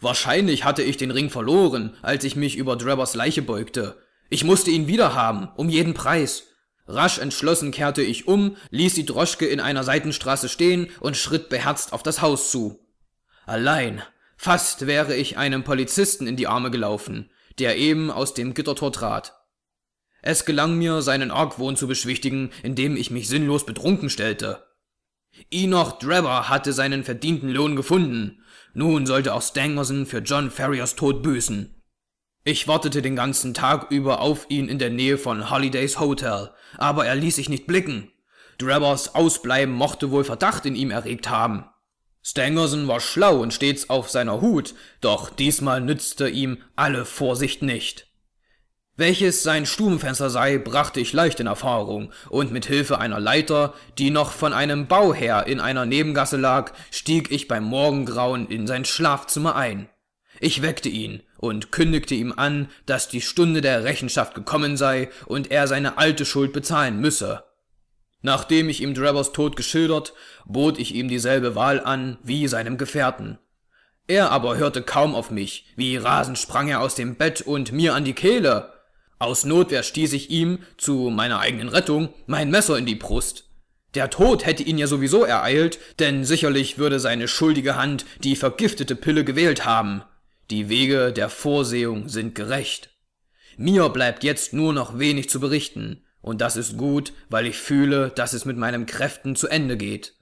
Wahrscheinlich hatte ich den Ring verloren, als ich mich über Drabbers Leiche beugte. Ich musste ihn wiederhaben, um jeden Preis. Rasch entschlossen kehrte ich um, ließ die Droschke in einer Seitenstraße stehen und schritt beherzt auf das Haus zu. Allein, fast wäre ich einem Polizisten in die Arme gelaufen, der eben aus dem Gittertor trat. Es gelang mir, seinen Argwohn zu beschwichtigen, indem ich mich sinnlos betrunken stellte. Enoch Drebber hatte seinen verdienten Lohn gefunden. Nun sollte auch Stangerson für John Ferriers Tod büßen. Ich wartete den ganzen Tag über auf ihn in der Nähe von Holidays Hotel, aber er ließ sich nicht blicken. Drebbers Ausbleiben mochte wohl Verdacht in ihm erregt haben. Stangerson war schlau und stets auf seiner Hut, doch diesmal nützte ihm alle Vorsicht nicht welches sein Stubenfenster sei, brachte ich leicht in Erfahrung, und mit Hilfe einer Leiter, die noch von einem Bauherr in einer Nebengasse lag, stieg ich beim Morgengrauen in sein Schlafzimmer ein. Ich weckte ihn und kündigte ihm an, dass die Stunde der Rechenschaft gekommen sei und er seine alte Schuld bezahlen müsse. Nachdem ich ihm Drabbers Tod geschildert, bot ich ihm dieselbe Wahl an wie seinem Gefährten. Er aber hörte kaum auf mich, wie rasend sprang er aus dem Bett und mir an die Kehle, aus Notwehr stieß ich ihm, zu meiner eigenen Rettung, mein Messer in die Brust. Der Tod hätte ihn ja sowieso ereilt, denn sicherlich würde seine schuldige Hand die vergiftete Pille gewählt haben. Die Wege der Vorsehung sind gerecht. Mir bleibt jetzt nur noch wenig zu berichten, und das ist gut, weil ich fühle, dass es mit meinen Kräften zu Ende geht.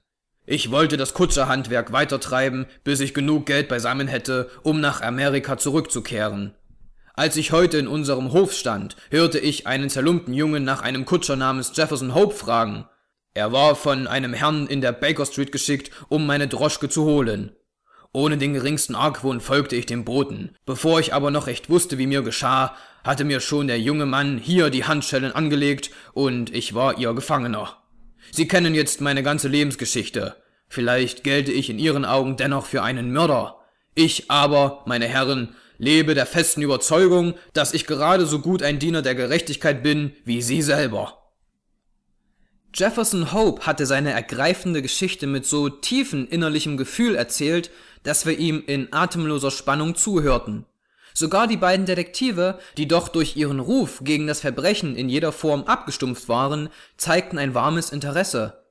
Ich wollte das Kutscherhandwerk weitertreiben, bis ich genug Geld beisammen hätte, um nach Amerika zurückzukehren. Als ich heute in unserem Hof stand, hörte ich einen zerlumpten Jungen nach einem Kutscher namens Jefferson Hope fragen. Er war von einem Herrn in der Baker Street geschickt, um meine Droschke zu holen. Ohne den geringsten Argwohn folgte ich dem Boten. Bevor ich aber noch recht wusste, wie mir geschah, hatte mir schon der junge Mann hier die Handschellen angelegt und ich war ihr Gefangener. Sie kennen jetzt meine ganze Lebensgeschichte. Vielleicht gelte ich in Ihren Augen dennoch für einen Mörder. Ich aber, meine Herren, lebe der festen Überzeugung, dass ich gerade so gut ein Diener der Gerechtigkeit bin wie Sie selber. Jefferson Hope hatte seine ergreifende Geschichte mit so tiefen innerlichem Gefühl erzählt, dass wir ihm in atemloser Spannung zuhörten. Sogar die beiden Detektive, die doch durch ihren Ruf gegen das Verbrechen in jeder Form abgestumpft waren, zeigten ein warmes Interesse.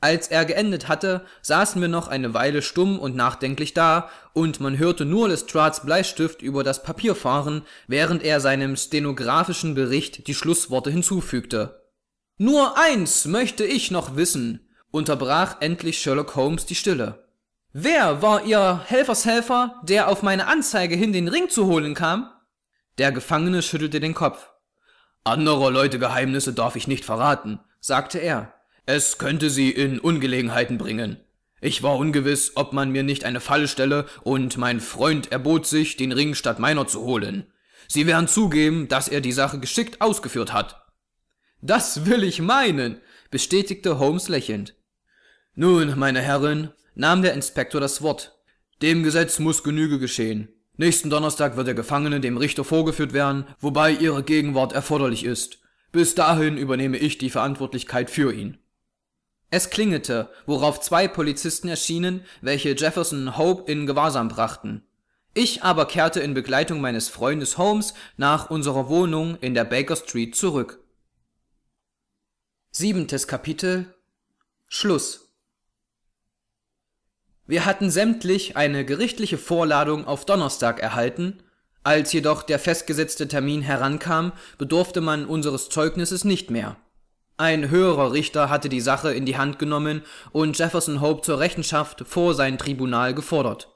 Als er geendet hatte, saßen wir noch eine Weile stumm und nachdenklich da, und man hörte nur Lestrades Bleistift über das Papier fahren, während er seinem stenografischen Bericht die Schlussworte hinzufügte. Nur eins möchte ich noch wissen, unterbrach endlich Sherlock Holmes die Stille. Wer war Ihr Helfershelfer, der auf meine Anzeige hin den Ring zu holen kam? Der Gefangene schüttelte den Kopf. Anderer Leute Geheimnisse darf ich nicht verraten, sagte er. Es könnte sie in Ungelegenheiten bringen. Ich war ungewiss, ob man mir nicht eine Falle stelle, und mein Freund erbot sich, den Ring statt meiner zu holen. Sie werden zugeben, dass er die Sache geschickt ausgeführt hat. Das will ich meinen, bestätigte Holmes lächelnd. Nun, meine Herren, nahm der Inspektor das Wort. Dem Gesetz muss Genüge geschehen. Nächsten Donnerstag wird der Gefangene dem Richter vorgeführt werden, wobei ihre Gegenwart erforderlich ist. Bis dahin übernehme ich die Verantwortlichkeit für ihn. Es klingelte, worauf zwei Polizisten erschienen, welche Jefferson Hope in Gewahrsam brachten. Ich aber kehrte in Begleitung meines Freundes Holmes nach unserer Wohnung in der Baker Street zurück. Siebentes Kapitel Schluss Wir hatten sämtlich eine gerichtliche Vorladung auf Donnerstag erhalten, als jedoch der festgesetzte Termin herankam, bedurfte man unseres Zeugnisses nicht mehr. Ein höherer Richter hatte die Sache in die Hand genommen und Jefferson Hope zur Rechenschaft vor sein Tribunal gefordert.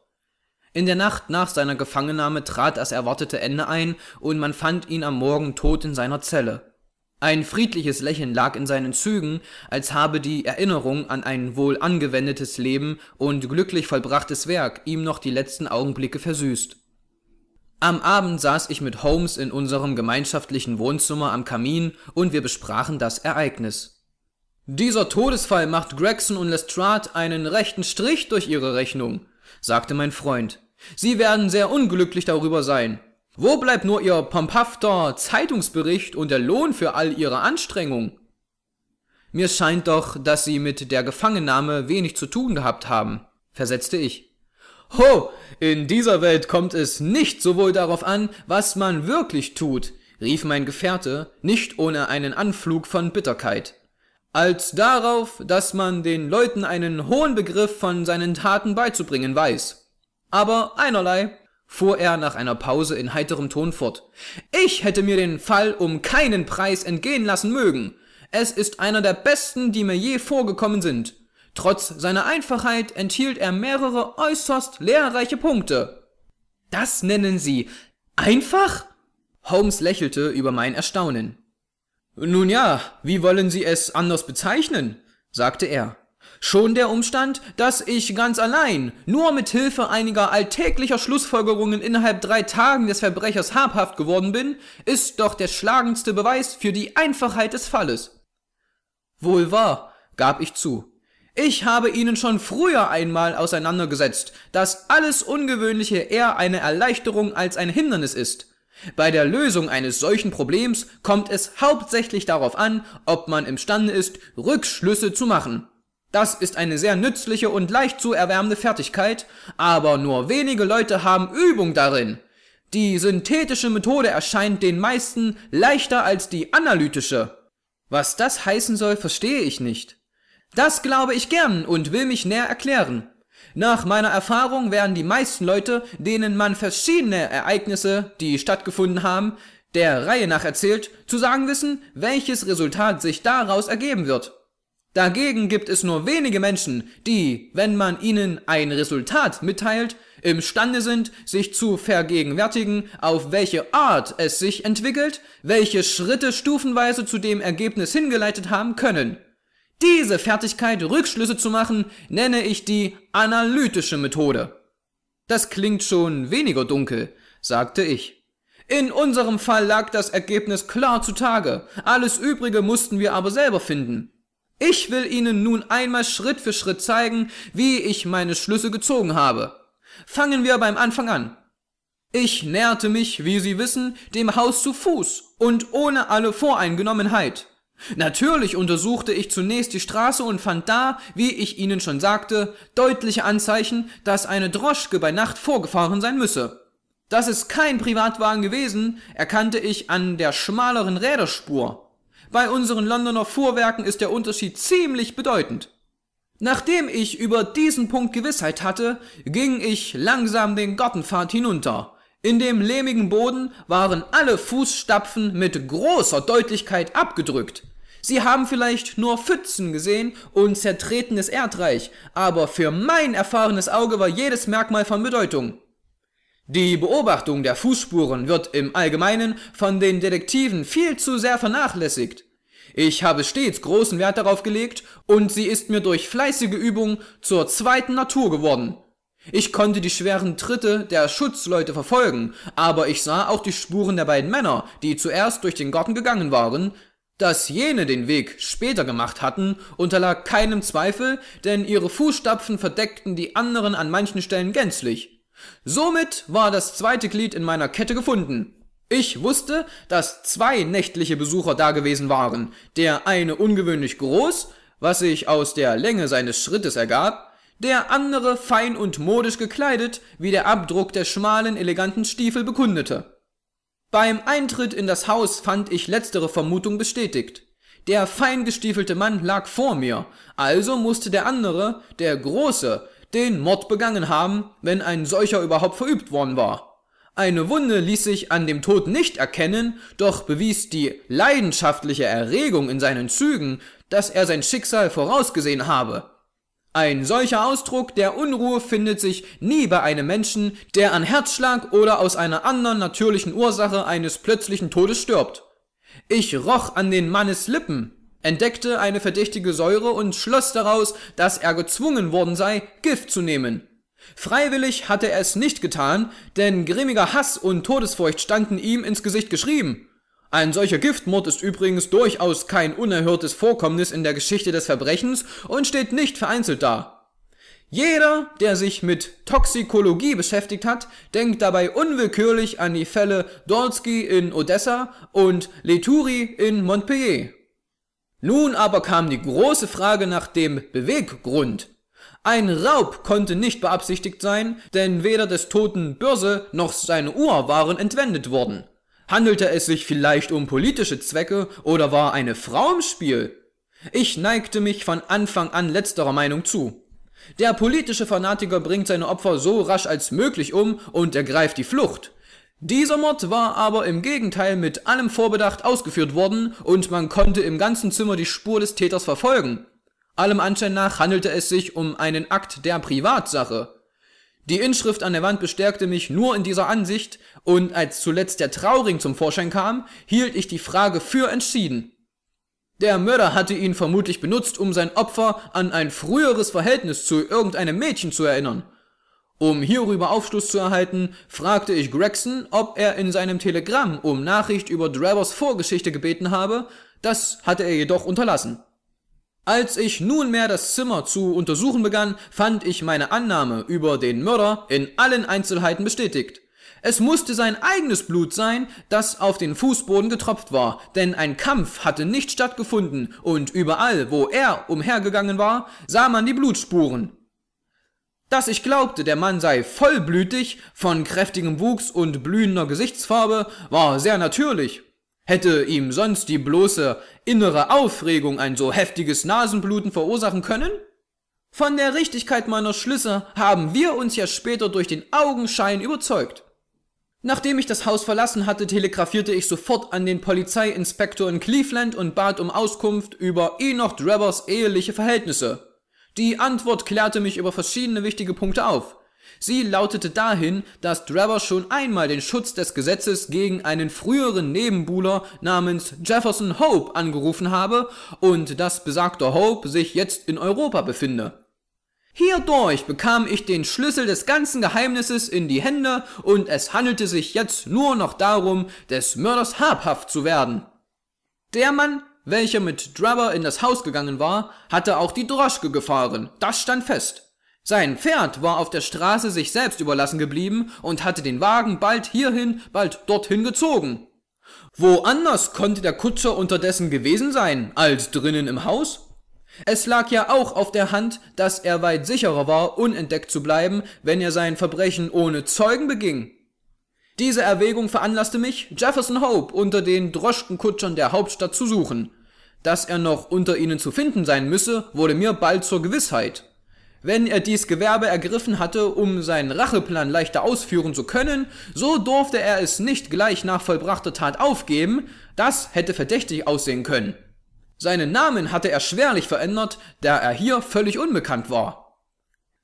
In der Nacht nach seiner Gefangennahme trat das erwartete Ende ein und man fand ihn am Morgen tot in seiner Zelle. Ein friedliches Lächeln lag in seinen Zügen, als habe die Erinnerung an ein wohl angewendetes Leben und glücklich vollbrachtes Werk ihm noch die letzten Augenblicke versüßt. Am Abend saß ich mit Holmes in unserem gemeinschaftlichen Wohnzimmer am Kamin und wir besprachen das Ereignis. Dieser Todesfall macht Gregson und Lestrade einen rechten Strich durch ihre Rechnung, sagte mein Freund. Sie werden sehr unglücklich darüber sein. Wo bleibt nur ihr pomphafter Zeitungsbericht und der Lohn für all ihre Anstrengung? Mir scheint doch, dass sie mit der Gefangennahme wenig zu tun gehabt haben, versetzte ich. Ho! In dieser Welt kommt es nicht sowohl darauf an, was man wirklich tut, rief mein Gefährte, nicht ohne einen Anflug von Bitterkeit, als darauf, dass man den Leuten einen hohen Begriff von seinen Taten beizubringen weiß. Aber einerlei, fuhr er nach einer Pause in heiterem Ton fort, ich hätte mir den Fall um keinen Preis entgehen lassen mögen. Es ist einer der besten, die mir je vorgekommen sind Trotz seiner Einfachheit enthielt er mehrere äußerst lehrreiche Punkte. Das nennen Sie einfach? Holmes lächelte über mein Erstaunen. Nun ja, wie wollen Sie es anders bezeichnen? sagte er. Schon der Umstand, dass ich ganz allein, nur mit Hilfe einiger alltäglicher Schlussfolgerungen innerhalb drei Tagen des Verbrechers habhaft geworden bin, ist doch der schlagendste Beweis für die Einfachheit des Falles. Wohl wahr, gab ich zu. Ich habe Ihnen schon früher einmal auseinandergesetzt, dass alles Ungewöhnliche eher eine Erleichterung als ein Hindernis ist. Bei der Lösung eines solchen Problems kommt es hauptsächlich darauf an, ob man imstande ist, Rückschlüsse zu machen. Das ist eine sehr nützliche und leicht zu erwärmende Fertigkeit, aber nur wenige Leute haben Übung darin. Die synthetische Methode erscheint den meisten leichter als die analytische. Was das heißen soll, verstehe ich nicht. Das glaube ich gern und will mich näher erklären. Nach meiner Erfahrung werden die meisten Leute, denen man verschiedene Ereignisse, die stattgefunden haben, der Reihe nach erzählt, zu sagen wissen, welches Resultat sich daraus ergeben wird. Dagegen gibt es nur wenige Menschen, die, wenn man ihnen ein Resultat mitteilt, imstande sind, sich zu vergegenwärtigen, auf welche Art es sich entwickelt, welche Schritte stufenweise zu dem Ergebnis hingeleitet haben können diese Fertigkeit Rückschlüsse zu machen, nenne ich die analytische Methode. Das klingt schon weniger dunkel, sagte ich. In unserem Fall lag das Ergebnis klar zutage, alles Übrige mussten wir aber selber finden. Ich will Ihnen nun einmal Schritt für Schritt zeigen, wie ich meine Schlüsse gezogen habe. Fangen wir beim Anfang an. Ich näherte mich, wie Sie wissen, dem Haus zu Fuß und ohne alle Voreingenommenheit. Natürlich untersuchte ich zunächst die Straße und fand da, wie ich Ihnen schon sagte, deutliche Anzeichen, dass eine Droschke bei Nacht vorgefahren sein müsse. Dass es kein Privatwagen gewesen, erkannte ich an der schmaleren Räderspur. Bei unseren Londoner Fuhrwerken ist der Unterschied ziemlich bedeutend. Nachdem ich über diesen Punkt Gewissheit hatte, ging ich langsam den Gartenpfad hinunter. In dem lehmigen Boden waren alle Fußstapfen mit großer Deutlichkeit abgedrückt. Sie haben vielleicht nur Pfützen gesehen und zertretenes Erdreich, aber für mein erfahrenes Auge war jedes Merkmal von Bedeutung. Die Beobachtung der Fußspuren wird im Allgemeinen von den Detektiven viel zu sehr vernachlässigt. Ich habe stets großen Wert darauf gelegt und sie ist mir durch fleißige Übung zur zweiten Natur geworden. Ich konnte die schweren Tritte der Schutzleute verfolgen, aber ich sah auch die Spuren der beiden Männer, die zuerst durch den Garten gegangen waren, dass jene den Weg später gemacht hatten, unterlag keinem Zweifel, denn ihre Fußstapfen verdeckten die anderen an manchen Stellen gänzlich. Somit war das zweite Glied in meiner Kette gefunden. Ich wusste, dass zwei nächtliche Besucher da gewesen waren, der eine ungewöhnlich groß, was sich aus der Länge seines Schrittes ergab, der andere fein und modisch gekleidet, wie der Abdruck der schmalen, eleganten Stiefel bekundete. Beim Eintritt in das Haus fand ich letztere Vermutung bestätigt. Der feingestiefelte Mann lag vor mir, also musste der andere, der Große, den Mord begangen haben, wenn ein solcher überhaupt verübt worden war. Eine Wunde ließ sich an dem Tod nicht erkennen, doch bewies die leidenschaftliche Erregung in seinen Zügen, dass er sein Schicksal vorausgesehen habe. Ein solcher Ausdruck der Unruhe findet sich nie bei einem Menschen, der an Herzschlag oder aus einer anderen natürlichen Ursache eines plötzlichen Todes stirbt. Ich roch an den Mannes Lippen, entdeckte eine verdächtige Säure und schloss daraus, dass er gezwungen worden sei, Gift zu nehmen. Freiwillig hatte er es nicht getan, denn grimmiger Hass und Todesfurcht standen ihm ins Gesicht geschrieben. Ein solcher Giftmord ist übrigens durchaus kein unerhörtes Vorkommnis in der Geschichte des Verbrechens und steht nicht vereinzelt da. Jeder, der sich mit Toxikologie beschäftigt hat, denkt dabei unwillkürlich an die Fälle Dolski in Odessa und Leturi in Montpellier. Nun aber kam die große Frage nach dem Beweggrund. Ein Raub konnte nicht beabsichtigt sein, denn weder des toten Börse noch seine Uhr waren entwendet worden. Handelte es sich vielleicht um politische Zwecke oder war eine Frau im Spiel? Ich neigte mich von Anfang an letzterer Meinung zu. Der politische Fanatiker bringt seine Opfer so rasch als möglich um und ergreift die Flucht. Dieser Mord war aber im Gegenteil mit allem Vorbedacht ausgeführt worden und man konnte im ganzen Zimmer die Spur des Täters verfolgen. Allem Anschein nach handelte es sich um einen Akt der Privatsache. Die Inschrift an der Wand bestärkte mich nur in dieser Ansicht, und als zuletzt der Trauring zum Vorschein kam, hielt ich die Frage für entschieden. Der Mörder hatte ihn vermutlich benutzt, um sein Opfer an ein früheres Verhältnis zu irgendeinem Mädchen zu erinnern. Um hierüber Aufschluss zu erhalten, fragte ich Gregson, ob er in seinem Telegramm um Nachricht über Dravers Vorgeschichte gebeten habe, das hatte er jedoch unterlassen. Als ich nunmehr das Zimmer zu untersuchen begann, fand ich meine Annahme über den Mörder in allen Einzelheiten bestätigt. Es musste sein eigenes Blut sein, das auf den Fußboden getropft war, denn ein Kampf hatte nicht stattgefunden, und überall, wo er umhergegangen war, sah man die Blutspuren. Dass ich glaubte, der Mann sei vollblütig, von kräftigem Wuchs und blühender Gesichtsfarbe, war sehr natürlich. Hätte ihm sonst die bloße innere Aufregung ein so heftiges Nasenbluten verursachen können? Von der Richtigkeit meiner Schlüsse haben wir uns ja später durch den Augenschein überzeugt. Nachdem ich das Haus verlassen hatte, telegrafierte ich sofort an den Polizeiinspektor in Cleveland und bat um Auskunft über Enoch Dravers eheliche Verhältnisse. Die Antwort klärte mich über verschiedene wichtige Punkte auf. Sie lautete dahin, dass Trevor schon einmal den Schutz des Gesetzes gegen einen früheren Nebenbuhler namens Jefferson Hope angerufen habe und dass besagter Hope sich jetzt in Europa befinde. Hierdurch bekam ich den Schlüssel des ganzen Geheimnisses in die Hände und es handelte sich jetzt nur noch darum, des Mörders habhaft zu werden. Der Mann, welcher mit Trevor in das Haus gegangen war, hatte auch die Droschke gefahren, das stand fest. Sein Pferd war auf der Straße sich selbst überlassen geblieben und hatte den Wagen bald hierhin, bald dorthin gezogen. Wo anders konnte der Kutscher unterdessen gewesen sein, als drinnen im Haus? Es lag ja auch auf der Hand, dass er weit sicherer war, unentdeckt zu bleiben, wenn er sein Verbrechen ohne Zeugen beging. Diese Erwägung veranlasste mich, Jefferson Hope unter den Droschkenkutschern der Hauptstadt zu suchen. Dass er noch unter ihnen zu finden sein müsse, wurde mir bald zur Gewissheit. Wenn er dies Gewerbe ergriffen hatte, um seinen Racheplan leichter ausführen zu können, so durfte er es nicht gleich nach vollbrachter Tat aufgeben, das hätte verdächtig aussehen können. Seinen Namen hatte er schwerlich verändert, da er hier völlig unbekannt war.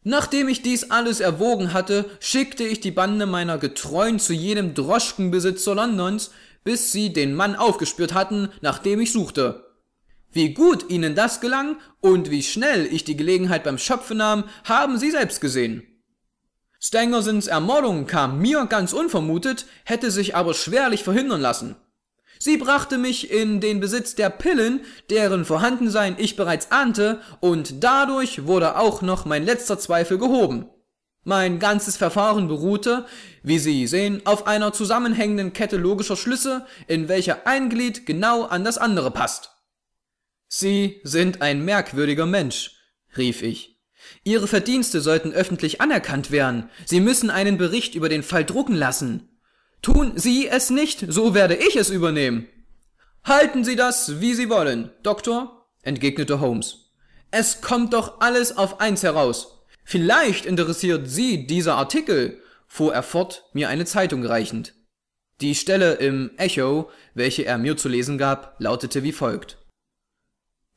Nachdem ich dies alles erwogen hatte, schickte ich die Bande meiner Getreuen zu jenem Droschkenbesitzer Londons, bis sie den Mann aufgespürt hatten, nach dem ich suchte. Wie gut ihnen das gelang und wie schnell ich die Gelegenheit beim Schöpfen nahm, haben sie selbst gesehen. Stangersons Ermordung kam mir ganz unvermutet, hätte sich aber schwerlich verhindern lassen. Sie brachte mich in den Besitz der Pillen, deren Vorhandensein ich bereits ahnte, und dadurch wurde auch noch mein letzter Zweifel gehoben. Mein ganzes Verfahren beruhte, wie Sie sehen, auf einer zusammenhängenden Kette logischer Schlüsse, in welcher ein Glied genau an das andere passt. Sie sind ein merkwürdiger Mensch, rief ich. Ihre Verdienste sollten öffentlich anerkannt werden. Sie müssen einen Bericht über den Fall drucken lassen. Tun Sie es nicht, so werde ich es übernehmen. Halten Sie das, wie Sie wollen, Doktor, entgegnete Holmes. Es kommt doch alles auf eins heraus. Vielleicht interessiert Sie dieser Artikel, fuhr er fort, mir eine Zeitung reichend. Die Stelle im Echo, welche er mir zu lesen gab, lautete wie folgt.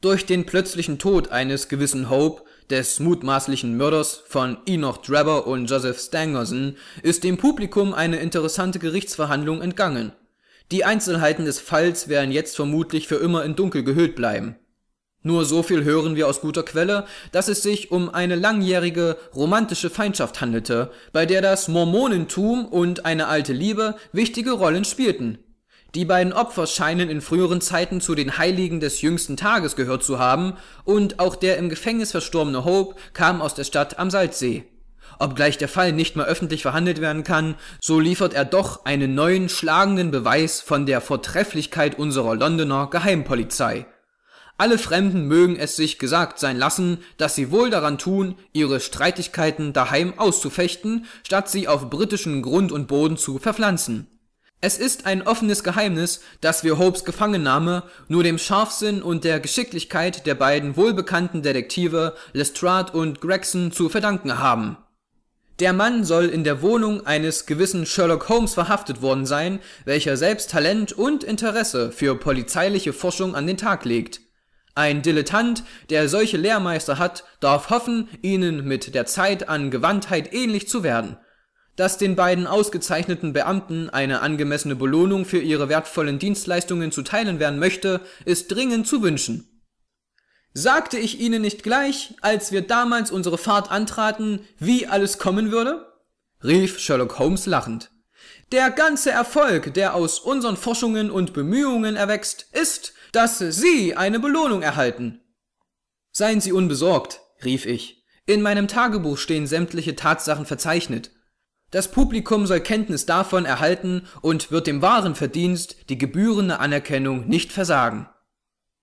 Durch den plötzlichen Tod eines gewissen Hope, des mutmaßlichen Mörders von Enoch Drebber und Joseph Stangerson, ist dem Publikum eine interessante Gerichtsverhandlung entgangen. Die Einzelheiten des Falls werden jetzt vermutlich für immer in Dunkel gehüllt bleiben. Nur so viel hören wir aus guter Quelle, dass es sich um eine langjährige romantische Feindschaft handelte, bei der das Mormonentum und eine alte Liebe wichtige Rollen spielten. Die beiden Opfer scheinen in früheren Zeiten zu den Heiligen des jüngsten Tages gehört zu haben, und auch der im Gefängnis verstorbene Hope kam aus der Stadt am Salzsee. Obgleich der Fall nicht mehr öffentlich verhandelt werden kann, so liefert er doch einen neuen schlagenden Beweis von der Vortrefflichkeit unserer Londoner Geheimpolizei. Alle Fremden mögen es sich gesagt sein lassen, dass sie wohl daran tun, ihre Streitigkeiten daheim auszufechten, statt sie auf britischen Grund und Boden zu verpflanzen. Es ist ein offenes Geheimnis, dass wir Hopes Gefangennahme nur dem Scharfsinn und der Geschicklichkeit der beiden wohlbekannten Detektive Lestrade und Gregson zu verdanken haben. Der Mann soll in der Wohnung eines gewissen Sherlock Holmes verhaftet worden sein, welcher selbst Talent und Interesse für polizeiliche Forschung an den Tag legt. Ein Dilettant, der solche Lehrmeister hat, darf hoffen, ihnen mit der Zeit an Gewandtheit ähnlich zu werden – das den beiden ausgezeichneten Beamten eine angemessene Belohnung für ihre wertvollen Dienstleistungen zuteilens werden möchte, ist dringend zu wünschen. Sagte ich Ihnen nicht gleich, als wir damals unsere Fahrt antraten, wie alles kommen würde? rief Sherlock Holmes lachend. Der ganze Erfolg, der aus unseren Forschungen und Bemühungen erwächst, ist, dass Sie eine Belohnung erhalten. Seien Sie unbesorgt, rief ich. In meinem Tagebuch stehen sämtliche Tatsachen verzeichnet das Publikum soll Kenntnis davon erhalten und wird dem wahren Verdienst, die gebührende Anerkennung nicht versagen